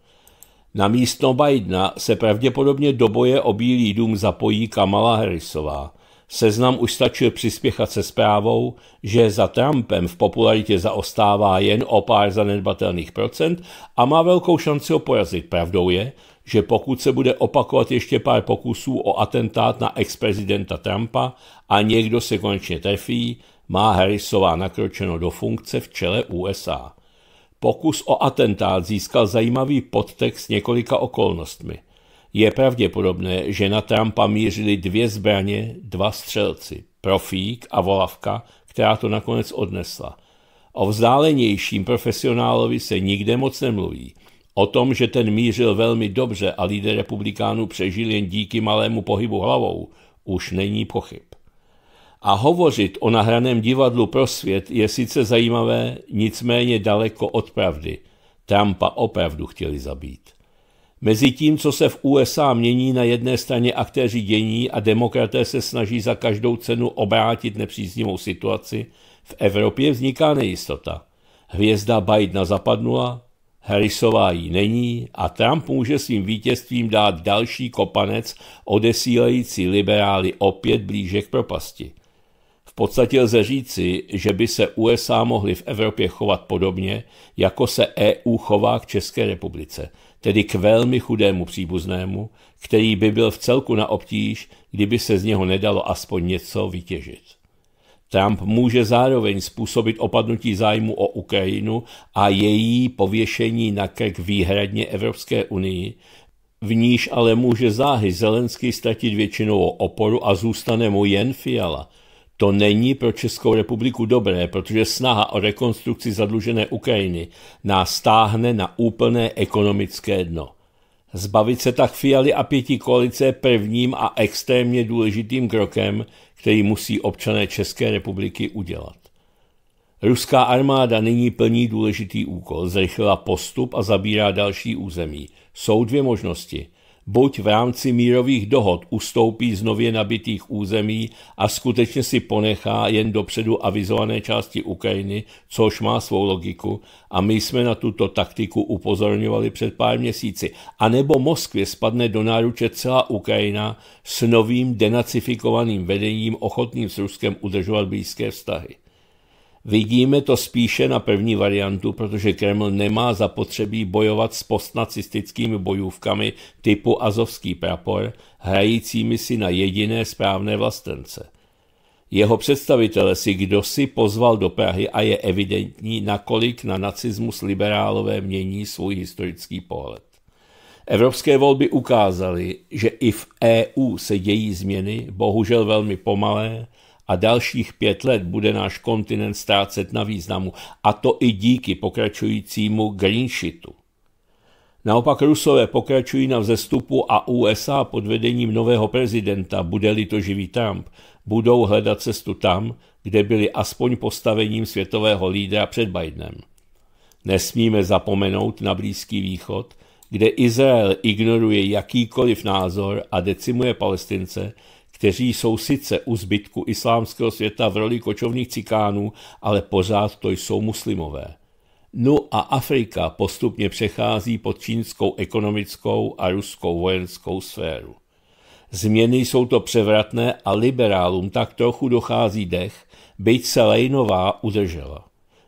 Na místo Bidena se pravděpodobně do boje o Bílý dům zapojí Kamala Harrisová – Seznam už stačil přispěchat se zprávou, že za Trumpem v popularitě zaostává jen o pár zanedbatelných procent a má velkou šanci ho porazit. Pravdou je, že pokud se bude opakovat ještě pár pokusů o atentát na ex-prezidenta Trumpa a někdo se konečně trefí, má Harrisová nakročeno do funkce v čele USA. Pokus o atentát získal zajímavý podtext s několika okolnostmi – je pravděpodobné, že na Trumpa mířili dvě zbraně, dva střelci, profík a volavka, která to nakonec odnesla. O vzdálenějším profesionálovi se nikde moc nemluví. O tom, že ten mířil velmi dobře a líder republikánů přežil jen díky malému pohybu hlavou, už není pochyb. A hovořit o nahraném divadlu pro svět je sice zajímavé, nicméně daleko od pravdy. Trumpa opravdu chtěli zabít. Mezi tím, co se v USA mění na jedné straně aktéři dění a demokraté se snaží za každou cenu obrátit nepříznivou situaci, v Evropě vzniká nejistota. Hvězda Bidena zapadnula, Harrisová jí není a Trump může svým vítězstvím dát další kopanec odesílající liberály opět blíže k propasti. V podstatě lze říci, že by se USA mohly v Evropě chovat podobně, jako se EU chová k České republice – tedy k velmi chudému příbuznému, který by byl v celku na obtíž, kdyby se z něho nedalo aspoň něco vytěžit. Trump může zároveň způsobit opadnutí zájmu o Ukrajinu a její pověšení na krk výhradně Evropské unii, v níž ale může záhy Zelenský ztratit většinovou oporu a zůstane mu jen Fiala – to není pro Českou republiku dobré, protože snaha o rekonstrukci zadlužené Ukrajiny nás stáhne na úplné ekonomické dno. Zbavit se tak Fialy a pěti koalice je prvním a extrémně důležitým krokem, který musí občané České republiky udělat. Ruská armáda nyní plní důležitý úkol, zrychlila postup a zabírá další území. Jsou dvě možnosti – buď v rámci mírových dohod ustoupí z nově nabitých území a skutečně si ponechá jen dopředu avizované části Ukrajiny, což má svou logiku, a my jsme na tuto taktiku upozorňovali před pár měsíci, a nebo Moskvě spadne do náruče celá Ukrajina s novým denacifikovaným vedením ochotným s Ruskem udržovat blízké vztahy. Vidíme to spíše na první variantu, protože Kreml nemá zapotřebí bojovat s postnacistickými bojůvkami typu azovský prapor, hrajícími si na jediné správné vlastence. Jeho představitele si kdosi pozval do Prahy a je evidentní, nakolik na nacismus liberálové mění svůj historický pohled. Evropské volby ukázaly, že i v EU se dějí změny, bohužel velmi pomalé, a dalších pět let bude náš kontinent ztrácet na významu, a to i díky pokračujícímu Greenshitu. Naopak Rusové pokračují na vzestupu a USA pod vedením nového prezidenta, bude-li to živý Trump, budou hledat cestu tam, kde byli aspoň postavením světového lídra před Bidenem. Nesmíme zapomenout na Blízký východ, kde Izrael ignoruje jakýkoliv názor a decimuje Palestince, kteří jsou sice u zbytku islámského světa v roli kočovných cikánů, ale pořád to jsou muslimové. No a Afrika postupně přechází pod čínskou ekonomickou a ruskou vojenskou sféru. Změny jsou to převratné a liberálům tak trochu dochází dech, byť se Lejnová udržela.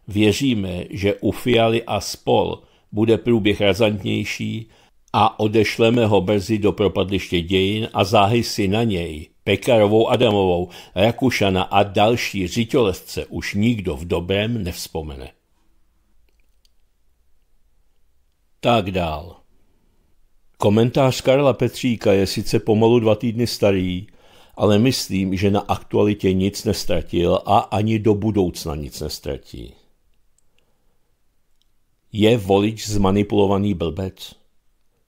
Věříme, že u Fialy a spol bude průběh razantnější a odešleme ho brzy do propadliště dějin a záhy si na něj, Pekarovou Adamovou, Rakušana a další řitolezce už nikdo v dobrém nevzpomene. Tak dál. Komentář Karla Petříka je sice pomalu dva týdny starý, ale myslím, že na aktualitě nic nestratil a ani do budoucna nic nestratí. Je volič zmanipulovaný blbec?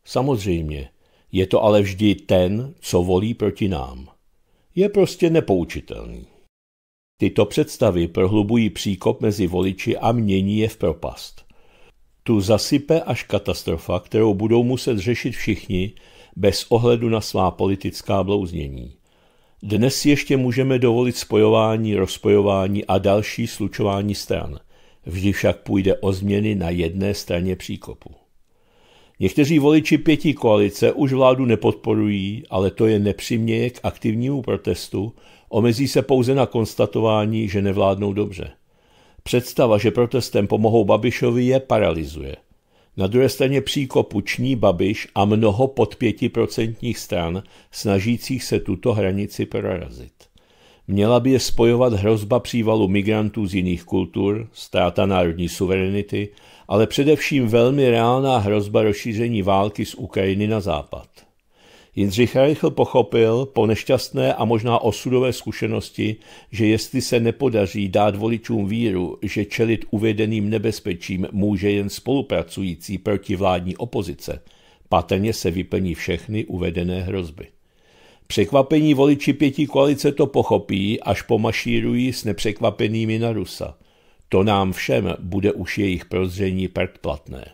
Samozřejmě, je to ale vždy ten, co volí proti nám je prostě nepoučitelný. Tyto představy prohlubují příkop mezi voliči a mění je v propast. Tu zasype až katastrofa, kterou budou muset řešit všichni bez ohledu na svá politická blouznění. Dnes ještě můžeme dovolit spojování, rozpojování a další slučování stran. Vždy však půjde o změny na jedné straně příkopu. Někteří voliči pěti koalice už vládu nepodporují, ale to je nepřiměje k aktivnímu protestu, omezí se pouze na konstatování, že nevládnou dobře. Představa, že protestem pomohou Babišovi, je paralizuje. Na druhé straně příkopu ční Babiš a mnoho pod procentních stran snažících se tuto hranici prorazit. Měla by je spojovat hrozba přívalu migrantů z jiných kultur, ztráta národní suverenity ale především velmi reálná hrozba rozšíření války z Ukrajiny na západ. Jindřich Reichl pochopil po nešťastné a možná osudové zkušenosti, že jestli se nepodaří dát voličům víru, že čelit uvedeným nebezpečím může jen spolupracující protivládní opozice, patrně se vyplní všechny uvedené hrozby. Překvapení voliči pěti koalice to pochopí, až pomašírují s nepřekvapenými na Rusa – to nám všem bude už jejich prozření predplatné.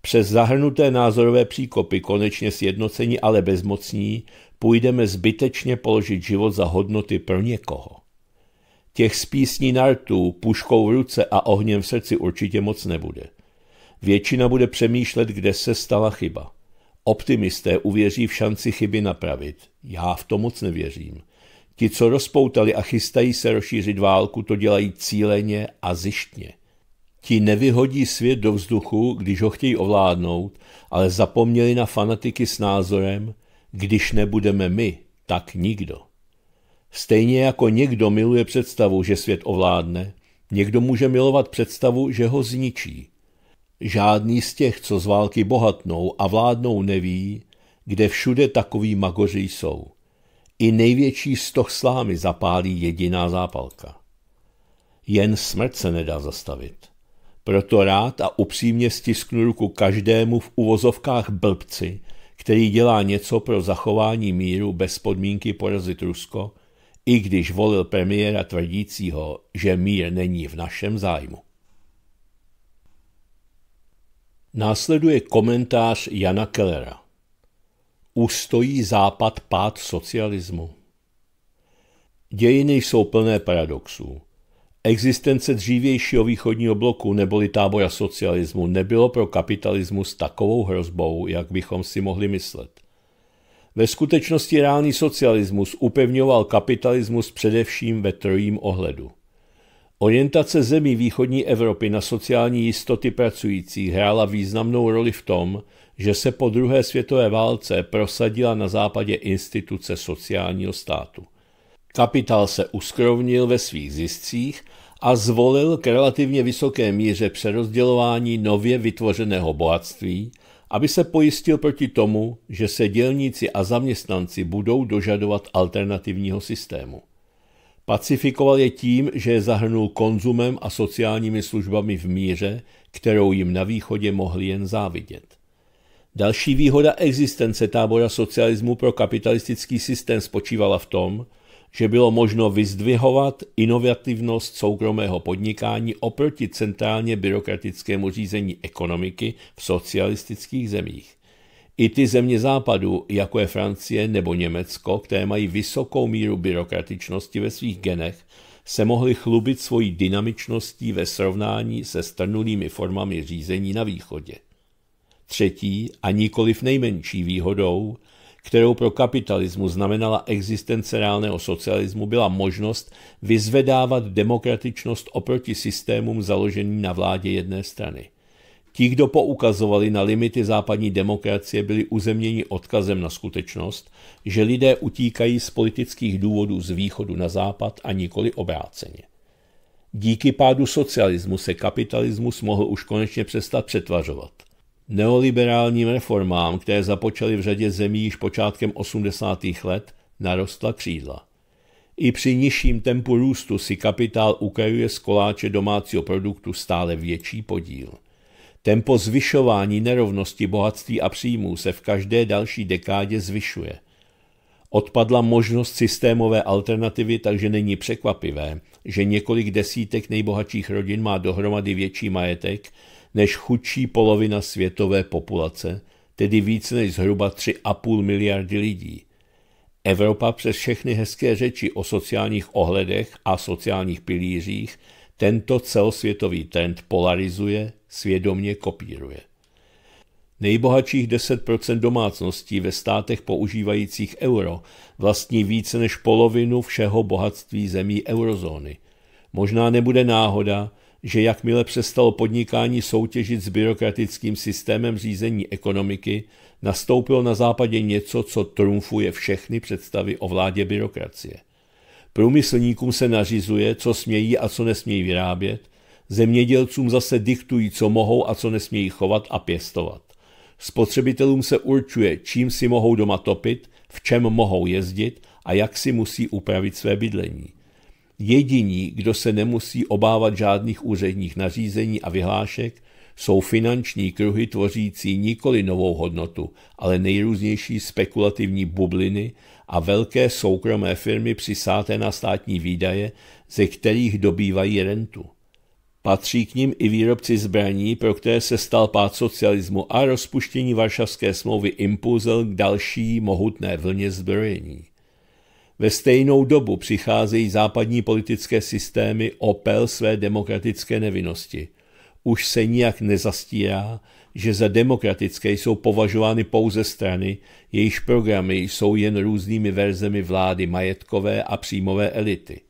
Přes zahrnuté názorové příkopy, konečně sjednocení, ale bezmocní, půjdeme zbytečně položit život za hodnoty pro někoho. Těch spísní nartů, puškou v ruce a ohněm v srdci určitě moc nebude. Většina bude přemýšlet, kde se stala chyba. Optimisté uvěří v šanci chyby napravit. Já v to moc nevěřím. Ti, co rozpoutali a chystají se rozšířit válku, to dělají cíleně a zištně. Ti nevyhodí svět do vzduchu, když ho chtějí ovládnout, ale zapomněli na fanatiky s názorem, když nebudeme my, tak nikdo. Stejně jako někdo miluje představu, že svět ovládne, někdo může milovat představu, že ho zničí. Žádný z těch, co z války bohatnou a vládnou, neví, kde všude takový magoři jsou. I největší stoch slámy zapálí jediná zápalka. Jen smrt se nedá zastavit. Proto rád a upřímně stisknu ruku každému v uvozovkách blbci, který dělá něco pro zachování míru bez podmínky porazit Rusko, i když volil premiéra tvrdícího, že mír není v našem zájmu. Následuje komentář Jana Kellera ustojí západ pád socialismu. Dějiny jsou plné paradoxů. Existence dřívějšího východního bloku neboli tábora socialismu nebylo pro kapitalismus takovou hrozbou, jak bychom si mohli myslet. Ve skutečnosti reálný socialismus upevňoval kapitalismus především ve trojím ohledu. Orientace zemí východní Evropy na sociální jistoty pracujících hrála významnou roli v tom, že se po druhé světové válce prosadila na západě instituce sociálního státu. Kapitál se uskrovnil ve svých ziscích a zvolil k relativně vysoké míře přerozdělování nově vytvořeného bohatství, aby se pojistil proti tomu, že se dělníci a zaměstnanci budou dožadovat alternativního systému. Pacifikoval je tím, že je zahrnul konzumem a sociálními službami v míře, kterou jim na východě mohli jen závidět. Další výhoda existence tábora socialismu pro kapitalistický systém spočívala v tom, že bylo možno vyzdvihovat inovativnost soukromého podnikání oproti centrálně byrokratickému řízení ekonomiky v socialistických zemích. I ty země západu, jako je Francie nebo Německo, které mají vysokou míru byrokratičnosti ve svých genech, se mohly chlubit svojí dynamičností ve srovnání se strnulými formami řízení na východě. Třetí a nikoliv nejmenší výhodou, kterou pro kapitalismu znamenala existence reálného socialismu, byla možnost vyzvedávat demokratičnost oproti systémům založeným na vládě jedné strany. Ti, kdo poukazovali na limity západní demokracie, byli uzemněni odkazem na skutečnost, že lidé utíkají z politických důvodů z východu na západ a nikoli obráceně. Díky pádu socialismu se kapitalismus mohl už konečně přestat přetvařovat – Neoliberálním reformám, které započaly v řadě zemí již počátkem 80. let, narostla křídla. I při nižším tempu růstu si kapitál ukrajuje z koláče domácího produktu stále větší podíl. Tempo zvyšování nerovnosti bohatství a příjmů se v každé další dekádě zvyšuje. Odpadla možnost systémové alternativy, takže není překvapivé, že několik desítek nejbohatších rodin má dohromady větší majetek než chudší polovina světové populace, tedy více než zhruba 3,5 miliardy lidí. Evropa přes všechny hezké řeči o sociálních ohledech a sociálních pilířích tento celosvětový trend polarizuje, svědomně kopíruje. Nejbohatších 10% domácností ve státech používajících euro vlastní více než polovinu všeho bohatství zemí eurozóny. Možná nebude náhoda, že jakmile přestalo podnikání soutěžit s byrokratickým systémem řízení ekonomiky, nastoupilo na západě něco, co trumfuje všechny představy o vládě byrokracie. Průmyslníkům se nařizuje, co smějí a co nesmějí vyrábět, zemědělcům zase diktují, co mohou a co nesmějí chovat a pěstovat. Spotřebitelům se určuje, čím si mohou doma topit, v čem mohou jezdit a jak si musí upravit své bydlení. Jediní, kdo se nemusí obávat žádných úředních nařízení a vyhlášek, jsou finanční kruhy tvořící nikoli novou hodnotu, ale nejrůznější spekulativní bubliny a velké soukromé firmy přisáté na státní výdaje, ze kterých dobývají rentu. Patří k nim i výrobci zbraní, pro které se stal pád socialismu a rozpuštění Varšavské smlouvy impulzel k další mohutné vlně zbrojení. Ve stejnou dobu přicházejí západní politické systémy opel své demokratické nevinnosti. Už se nijak nezastírá, že za demokratické jsou považovány pouze strany, jejichž programy jsou jen různými verzemi vlády majetkové a příjmové elity.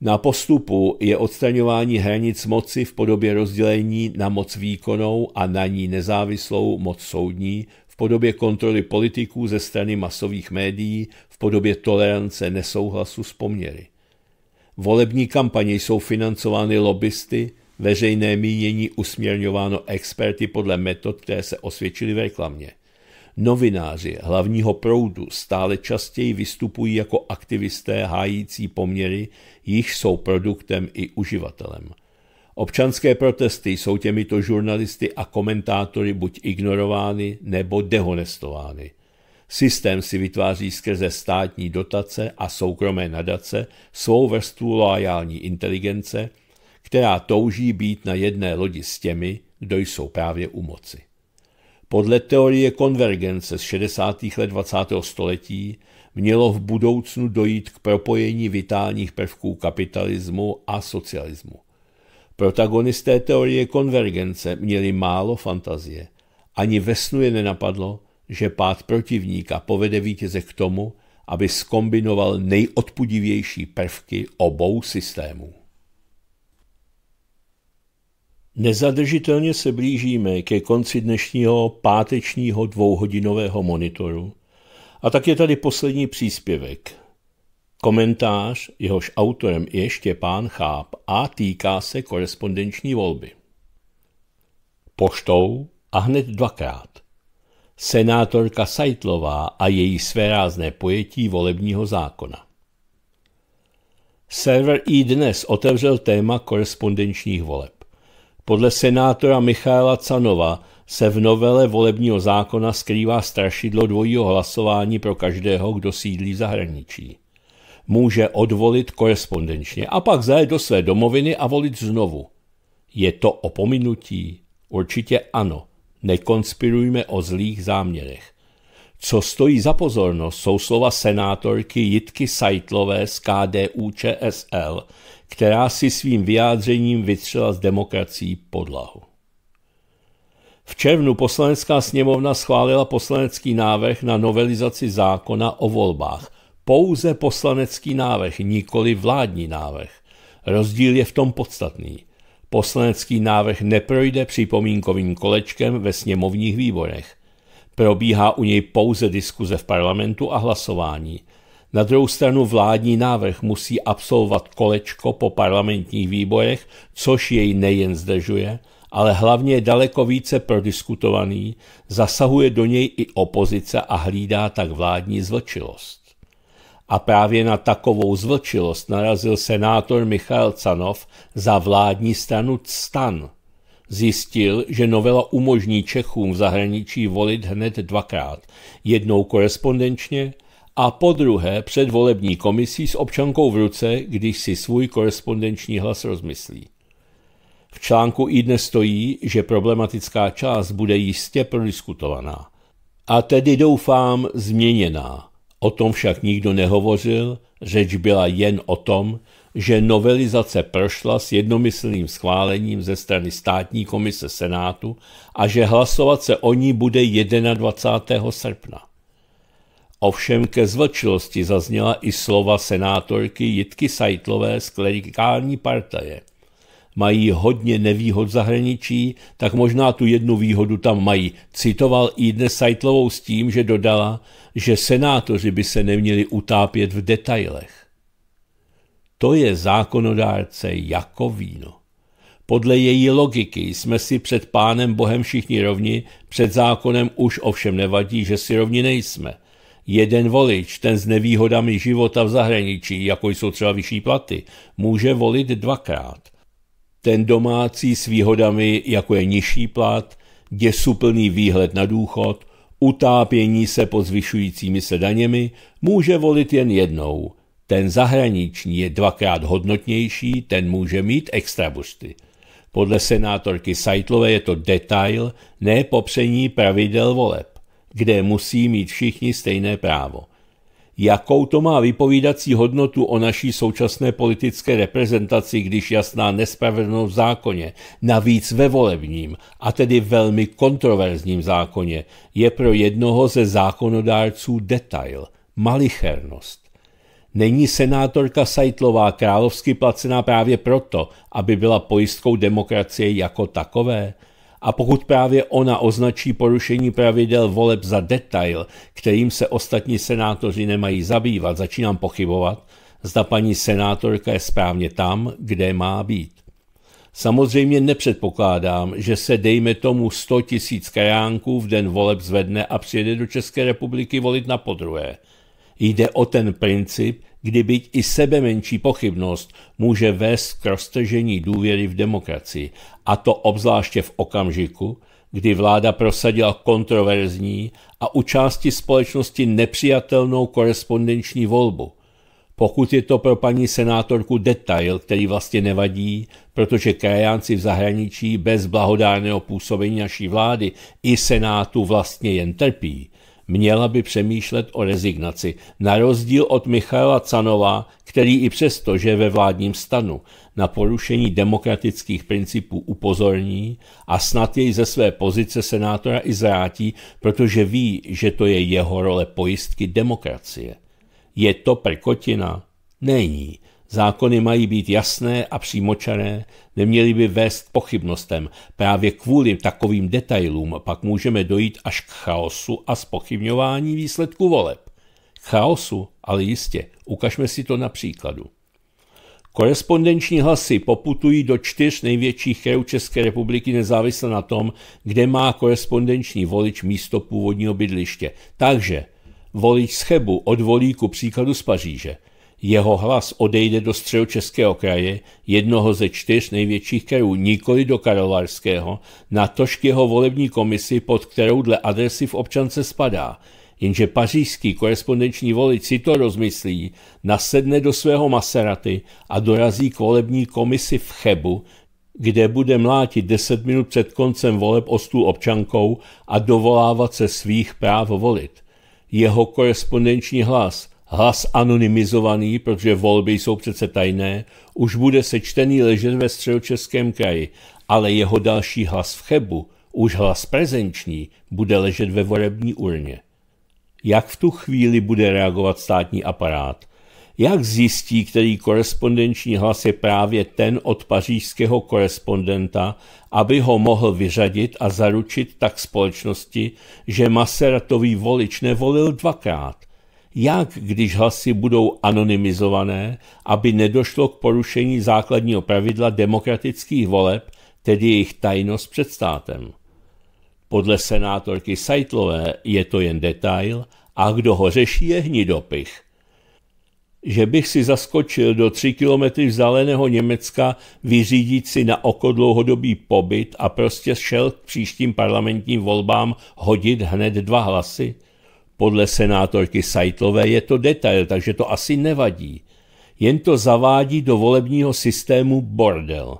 Na postupu je odstraňování hranic moci v podobě rozdělení na moc výkonnou a na ní nezávislou moc soudní podobě kontroly politiků ze strany masových médií, v podobě tolerance nesouhlasu s poměry. Volební kampaně jsou financovány lobbysty, veřejné mínění usměrňováno experty podle metod, které se osvědčily v reklamě. Novináři hlavního proudu stále častěji vystupují jako aktivisté hájící poměry, jich jsou produktem i uživatelem – Občanské protesty jsou těmito žurnalisty a komentátory buď ignorovány nebo dehonestovány. Systém si vytváří skrze státní dotace a soukromé nadace svou vrstvu loajální inteligence, která touží být na jedné lodi s těmi, kdo jsou právě u moci. Podle teorie konvergence z 60. let 20. století mělo v budoucnu dojít k propojení vitálních prvků kapitalismu a socialismu. Protagonisté teorie konvergence měli málo fantazie. Ani ve snu je nenapadlo, že pád protivníka povede vítěze k tomu, aby skombinoval nejodpudivější prvky obou systémů. Nezadržitelně se blížíme ke konci dnešního pátečního dvouhodinového monitoru a tak je tady poslední příspěvek Komentář, jehož autorem je Štěpán Cháp a týká se korespondenční volby. Poštou a hned dvakrát. Senátorka Sajtlová a její svérázné pojetí volebního zákona. Server i dnes otevřel téma korespondenčních voleb. Podle senátora Michaela Canova se v novele volebního zákona skrývá strašidlo dvojího hlasování pro každého, kdo sídlí v zahraničí může odvolit korespondenčně a pak zajet do své domoviny a volit znovu. Je to opominutí? Určitě ano. Nekonspirujme o zlých záměrech. Co stojí za pozornost, jsou slova senátorky Jitky Sajtlové z KDU ČSL, která si svým vyjádřením vytřela z demokracií podlahu. V červnu poslanecká sněmovna schválila poslanecký návrh na novelizaci zákona o volbách – pouze poslanecký návrh, nikoli vládní návrh. Rozdíl je v tom podstatný. Poslanecký návrh neprojde připomínkovým kolečkem ve sněmovních výborech. Probíhá u něj pouze diskuze v parlamentu a hlasování. Na druhou stranu vládní návrh musí absolvovat kolečko po parlamentních výborech, což jej nejen zdržuje, ale hlavně je daleko více prodiskutovaný, zasahuje do něj i opozice a hlídá tak vládní zvlčilost. A právě na takovou zvlčilost narazil senátor Michal Canov za vládní stranu Stan. Zjistil, že novela umožní Čechům v zahraničí volit hned dvakrát, jednou korespondenčně a po druhé před volební komisí s občankou v ruce, když si svůj korespondenční hlas rozmyslí. V článku i dnes stojí, že problematická část bude jistě prodiskutovaná. A tedy doufám změněná. O tom však nikdo nehovořil, řeč byla jen o tom, že novelizace prošla s jednomyslným schválením ze strany státní komise Senátu a že hlasovat se o ní bude 21. srpna. Ovšem ke zvlčilosti zazněla i slova senátorky Jitky Sajtlové z klerikální partaje, mají hodně nevýhod v zahraničí, tak možná tu jednu výhodu tam mají. Citoval i dnes Saitlovou s tím, že dodala, že senátoři by se neměli utápět v detailech. To je zákonodárce jako víno. Podle její logiky jsme si před pánem Bohem všichni rovni, před zákonem už ovšem nevadí, že si rovni nejsme. Jeden volič, ten s nevýhodami života v zahraničí, jako jsou třeba vyšší platy, může volit dvakrát ten domácí s výhodami, jako je nižší plat, děsuplný výhled na důchod, utápění se pod zvyšujícími se daněmi, může volit jen jednou. Ten zahraniční je dvakrát hodnotnější, ten může mít extra busty. Podle senátorky Saitlové je to detail, ne popření pravidel voleb, kde musí mít všichni stejné právo jakou to má vypovídací hodnotu o naší současné politické reprezentaci, když jasná nespravedlnost v zákoně, navíc ve volebním, a tedy velmi kontroverzním zákoně, je pro jednoho ze zákonodárců detail, malichernost. Není senátorka Sajtlová královsky placená právě proto, aby byla pojistkou demokracie jako takové – a pokud právě ona označí porušení pravidel voleb za detail, kterým se ostatní senátoři nemají zabývat, začínám pochybovat, zda paní senátorka je správně tam, kde má být. Samozřejmě nepředpokládám, že se dejme tomu 100 tisíc kajánků v den voleb zvedne a přijede do České republiky volit na podruhé. Jde o ten princip, kdy byť i sebe menší pochybnost může vést k roztržení důvěry v demokracii, a to obzvláště v okamžiku, kdy vláda prosadila kontroverzní a u části společnosti nepřijatelnou korespondenční volbu. Pokud je to pro paní senátorku detail, který vlastně nevadí, protože krajánci v zahraničí bez blahodárného působení naší vlády i senátu vlastně jen trpí, měla by přemýšlet o rezignaci, na rozdíl od Michaela Canova, který i přesto, že ve vládním stanu, na porušení demokratických principů upozorní a snad jej ze své pozice senátora i zrátí, protože ví, že to je jeho role pojistky demokracie. Je to prkotina? Není. Zákony mají být jasné a přímočané, neměly by vést pochybnostem. Právě kvůli takovým detailům pak můžeme dojít až k chaosu a spochybňování výsledku voleb. Chaosu, ale jistě, ukažme si to na příkladu. Korespondenční hlasy poputují do čtyř největších krajů České republiky nezávisle na tom, kde má korespondenční volič místo původního bydliště. Takže volič z Chebu odvolí ku příkladu z Paříže – jeho hlas odejde do Českého kraje, jednoho ze čtyř největších krajů, nikoli do Karlovarského, na k jeho volební komisi, pod kterou dle adresy v občance spadá. Jenže pařížský korespondenční volič si to rozmyslí, nasedne do svého Maseraty a dorazí k volební komisi v Chebu, kde bude mlátit 10 minut před koncem voleb o stůl občankou a dovolávat se svých práv volit. Jeho korespondenční hlas hlas anonymizovaný, protože volby jsou přece tajné, už bude sečtený ležet ve středočeském kraji, ale jeho další hlas v Chebu, už hlas prezenční, bude ležet ve volební urně. Jak v tu chvíli bude reagovat státní aparát? Jak zjistí, který korespondenční hlas je právě ten od pařížského korespondenta, aby ho mohl vyřadit a zaručit tak společnosti, že Maseratový volič nevolil dvakrát, jak, když hlasy budou anonymizované, aby nedošlo k porušení základního pravidla demokratických voleb, tedy jejich tajnost před státem. Podle senátorky Saitlové je to jen detail a kdo ho řeší je hnidopich. Že bych si zaskočil do 3 kilometry vzdáleného Německa vyřídit si na oko dlouhodobý pobyt a prostě šel k příštím parlamentním volbám hodit hned dva hlasy – podle senátorky Sajtlové je to detail, takže to asi nevadí. Jen to zavádí do volebního systému bordel.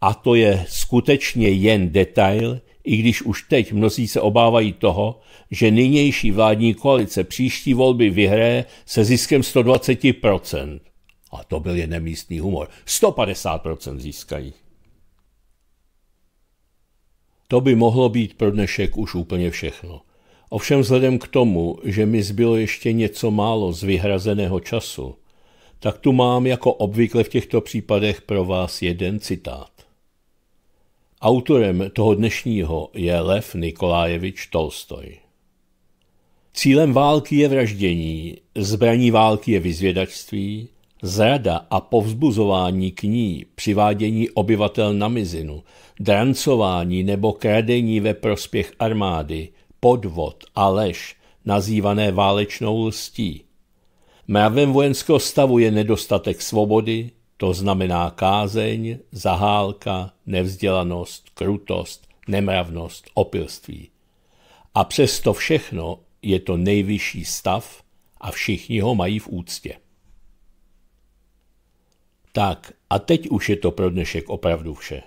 A to je skutečně jen detail, i když už teď mnozí se obávají toho, že nynější vládní koalice příští volby vyhraje se ziskem 120%. A to byl jen nemístný humor. 150% získají. To by mohlo být pro dnešek už úplně všechno. Ovšem vzhledem k tomu, že mi zbylo ještě něco málo z vyhrazeného času, tak tu mám jako obvykle v těchto případech pro vás jeden citát. Autorem toho dnešního je Lev Nikolájevič Tolstoj. Cílem války je vraždění, zbraní války je vyzvědačství, zrada a povzbuzování k ní, přivádění obyvatel na mizinu, drancování nebo kradení ve prospěch armády podvod a lež, nazývané válečnou lstí. Mravem vojenského stavu je nedostatek svobody, to znamená kázeň, zahálka, nevzdělanost, krutost, nemravnost, opilství. A přesto všechno je to nejvyšší stav a všichni ho mají v úctě. Tak a teď už je to pro dnešek opravdu vše.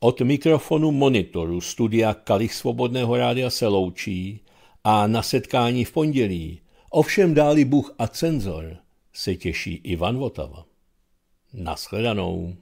Od mikrofonu monitoru studia Kalich Svobodného rádia se loučí a na setkání v pondělí, ovšem dáli Bůh a cenzor, se těší Ivan Votava. Naschledanou.